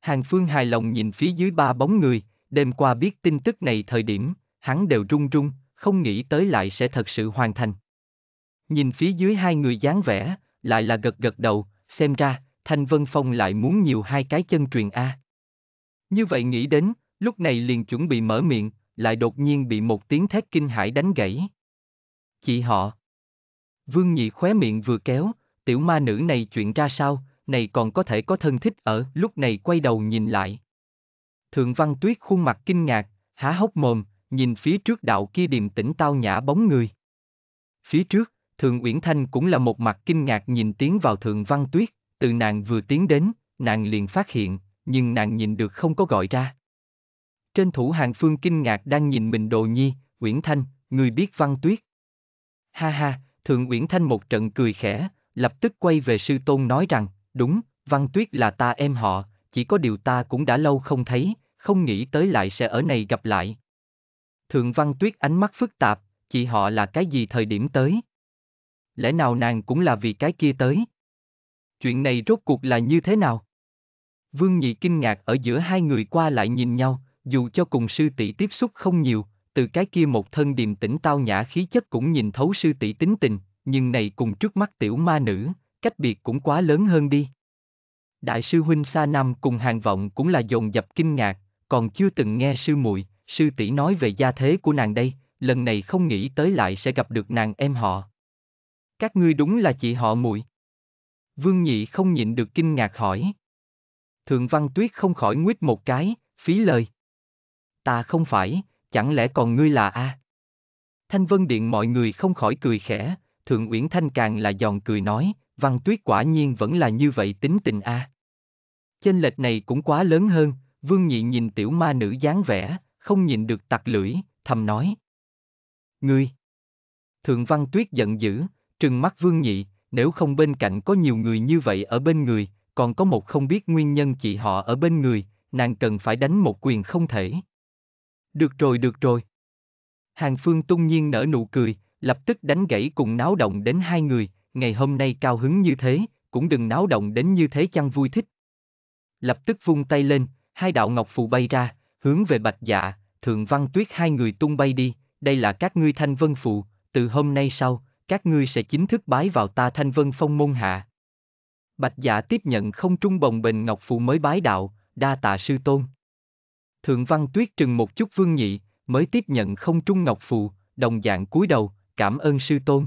Hàng Phương hài lòng nhìn phía dưới ba bóng người, đêm qua biết tin tức này thời điểm, hắn đều run run, không nghĩ tới lại sẽ thật sự hoàn thành. Nhìn phía dưới hai người dáng vẻ, lại là gật gật đầu, xem ra, Thanh Vân Phong lại muốn nhiều hai cái chân truyền A. Như vậy nghĩ đến, lúc này liền chuẩn bị mở miệng, lại đột nhiên bị một tiếng thét kinh hãi đánh gãy. Chị họ. Vương Nhị khóe miệng vừa kéo, tiểu ma nữ này chuyện ra sao, này còn có thể có thân thích ở, lúc này quay đầu nhìn lại. Thượng Văn Tuyết khuôn mặt kinh ngạc, há hốc mồm, nhìn phía trước đạo kia điềm tĩnh tao nhã bóng người. Phía trước, Thường Uyển Thanh cũng là một mặt kinh ngạc nhìn tiến vào Thượng Văn Tuyết, từ nàng vừa tiến đến, nàng liền phát hiện, nhưng nàng nhìn được không có gọi ra. Trên thủ hàng phương kinh ngạc đang nhìn mình đồ nhi, Uyển Thanh, người biết Văn Tuyết. Ha ha, Thượng Uyển Thanh một trận cười khẽ, lập tức quay về sư tôn nói rằng, đúng, Văn Tuyết là ta em họ, chỉ có điều ta cũng đã lâu không thấy, không nghĩ tới lại sẽ ở này gặp lại. Thượng Văn Tuyết ánh mắt phức tạp, chị họ là cái gì thời điểm tới? lẽ nào nàng cũng là vì cái kia tới? Chuyện này rốt cuộc là như thế nào? Vương Nhị kinh ngạc ở giữa hai người qua lại nhìn nhau, dù cho cùng sư tỷ tiếp xúc không nhiều, từ cái kia một thân điềm tĩnh tao nhã khí chất cũng nhìn thấu sư tỷ tính tình, nhưng này cùng trước mắt tiểu ma nữ, cách biệt cũng quá lớn hơn đi. Đại sư huynh Sa Nam cùng hàng vọng cũng là dồn dập kinh ngạc, còn chưa từng nghe sư muội, sư tỷ nói về gia thế của nàng đây, lần này không nghĩ tới lại sẽ gặp được nàng em họ. Các ngươi đúng là chị họ muội. Vương Nhị không nhịn được kinh ngạc hỏi. Thượng Văn Tuyết không khỏi nguyết một cái, phí lời. Ta không phải, chẳng lẽ còn ngươi là A? Thanh Vân Điện mọi người không khỏi cười khẽ, Thượng Uyển Thanh càng là giòn cười nói, Văn Tuyết quả nhiên vẫn là như vậy tính tình A. Chênh lệch này cũng quá lớn hơn, Vương Nhị nhìn tiểu ma nữ dáng vẻ, không nhìn được tặc lưỡi, thầm nói. Ngươi! Thượng Văn Tuyết giận dữ, trừng mắt Vương Nhị, nếu không bên cạnh có nhiều người như vậy ở bên người, còn có một không biết nguyên nhân chị họ ở bên người, nàng cần phải đánh một quyền không thể. Được rồi được rồi. Hàng Phương tung nhiên nở nụ cười, lập tức đánh gãy cùng náo động đến hai người, ngày hôm nay cao hứng như thế, cũng đừng náo động đến như thế chăng vui thích. Lập tức vung tay lên, hai đạo ngọc phù bay ra, hướng về bạch dạ, thượng văn tuyết hai người tung bay đi, đây là các ngươi thanh vân phù, từ hôm nay sau, các ngươi sẽ chính thức bái vào ta thanh vân phong môn hạ. Bạch giả dạ tiếp nhận không trung bồng bình ngọc phụ mới bái đạo, đa tạ sư tôn. Thượng văn tuyết trừng một chút vương nhị, mới tiếp nhận không trung ngọc phụ, đồng dạng cúi đầu, cảm ơn sư tôn.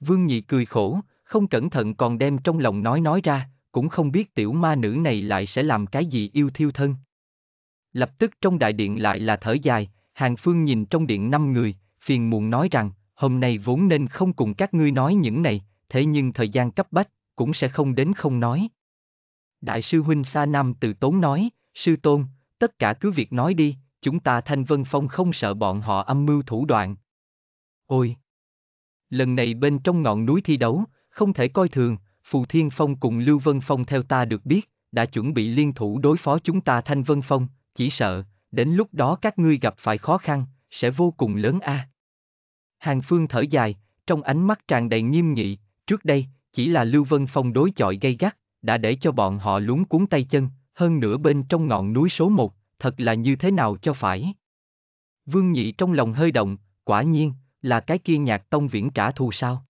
Vương nhị cười khổ, không cẩn thận còn đem trong lòng nói nói ra, cũng không biết tiểu ma nữ này lại sẽ làm cái gì yêu thiêu thân. Lập tức trong đại điện lại là thở dài, hàng phương nhìn trong điện năm người, phiền muộn nói rằng, hôm nay vốn nên không cùng các ngươi nói những này, thế nhưng thời gian cấp bách, cũng sẽ không đến không nói. Đại sư huynh Sa Nam từ tốn nói, sư tôn, tất cả cứ việc nói đi, chúng ta Thanh Vân Phong không sợ bọn họ âm mưu thủ đoạn. Ôi! Lần này bên trong ngọn núi thi đấu, không thể coi thường, Phù Thiên Phong cùng Lưu Vân Phong theo ta được biết, đã chuẩn bị liên thủ đối phó chúng ta Thanh Vân Phong, chỉ sợ, đến lúc đó các ngươi gặp phải khó khăn, sẽ vô cùng lớn a. À. Hàng Phương thở dài, trong ánh mắt tràn đầy nghiêm nghị, trước đây, chỉ là Lưu Vân Phong đối chọi gây gắt, đã để cho bọn họ lúng cuốn tay chân, hơn nữa bên trong ngọn núi số một, thật là như thế nào cho phải. Vương Nhị trong lòng hơi động, quả nhiên, là cái kia nhạc tông viễn trả thù sao?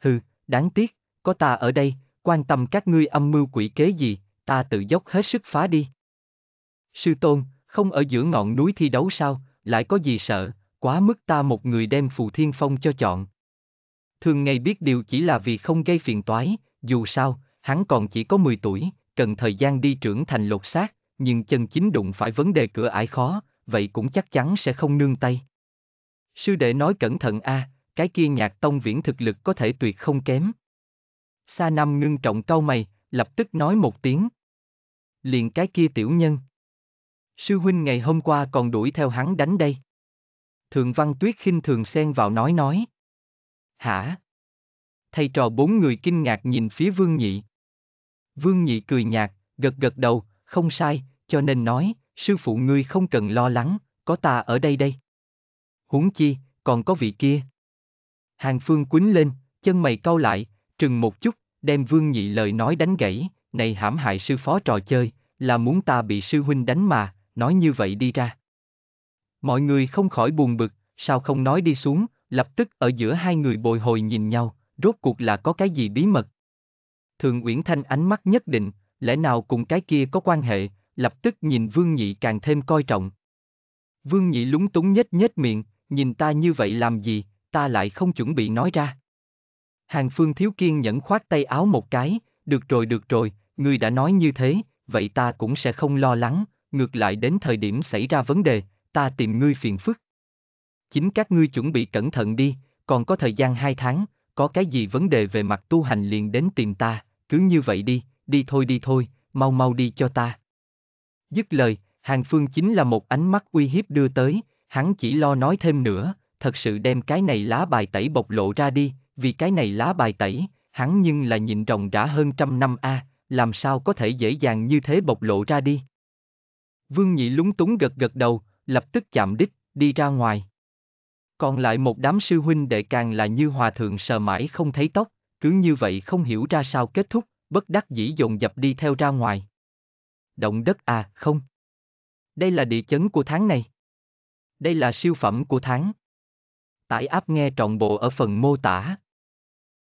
Hừ, đáng tiếc, có ta ở đây, quan tâm các ngươi âm mưu quỷ kế gì, ta tự dốc hết sức phá đi. Sư Tôn, không ở giữa ngọn núi thi đấu sao, lại có gì sợ, quá mức ta một người đem phù thiên phong cho chọn. Thường ngày biết điều chỉ là vì không gây phiền toái, dù sao, hắn còn chỉ có 10 tuổi, cần thời gian đi trưởng thành lột xác, nhưng chân chính đụng phải vấn đề cửa ải khó, vậy cũng chắc chắn sẽ không nương tay. Sư đệ nói cẩn thận a, à, cái kia nhạc tông viễn thực lực có thể tuyệt không kém. Sa Nam ngưng trọng cau mày, lập tức nói một tiếng. Liền cái kia tiểu nhân. Sư huynh ngày hôm qua còn đuổi theo hắn đánh đây. Thường Văn Tuyết khinh thường xen vào nói nói. Hả? Thầy trò bốn người kinh ngạc nhìn phía Vương Nhị. Vương Nhị cười nhạt, gật gật đầu, không sai, cho nên nói, sư phụ ngươi không cần lo lắng, có ta ở đây đây. Huống chi, còn có vị kia. Hàng Phương quýnh lên, chân mày cau lại, trừng một chút, đem Vương Nhị lời nói đánh gãy, này hãm hại sư phó trò chơi, là muốn ta bị sư huynh đánh mà, nói như vậy đi ra. Mọi người không khỏi buồn bực, sao không nói đi xuống, lập tức ở giữa hai người bồi hồi nhìn nhau, rốt cuộc là có cái gì bí mật. Thường Uyển Thanh ánh mắt nhất định, lẽ nào cùng cái kia có quan hệ, lập tức nhìn Vương Nhị càng thêm coi trọng. Vương Nhị lúng túng nhếch nhếch miệng, nhìn ta như vậy làm gì, ta lại không chuẩn bị nói ra. Hàng Phương Thiếu Kiên nhẫn khoát tay áo một cái, được rồi được rồi, người đã nói như thế, vậy ta cũng sẽ không lo lắng, ngược lại đến thời điểm xảy ra vấn đề, ta tìm ngươi phiền phức. Chính các ngươi chuẩn bị cẩn thận đi, còn có thời gian hai tháng, có cái gì vấn đề về mặt tu hành liền đến tìm ta, cứ như vậy đi, đi thôi đi thôi, mau mau đi cho ta. Dứt lời, Hàng Phương chính là một ánh mắt uy hiếp đưa tới, hắn chỉ lo nói thêm nữa, thật sự đem cái này lá bài tẩy bộc lộ ra đi, vì cái này lá bài tẩy, hắn nhưng là nhìn rồng rã hơn trăm năm a, à, làm sao có thể dễ dàng như thế bộc lộ ra đi. Vương Nhị lúng túng gật gật đầu, lập tức chạm đích, đi ra ngoài. Còn lại một đám sư huynh đệ càng là như hòa thượng sờ mãi không thấy tóc, cứ như vậy không hiểu ra sao kết thúc, bất đắc dĩ dồn dập đi theo ra ngoài. Động đất à, không. Đây là địa chấn của tháng này. Đây là siêu phẩm của tháng. Tải áp nghe trọn bộ ở phần mô tả.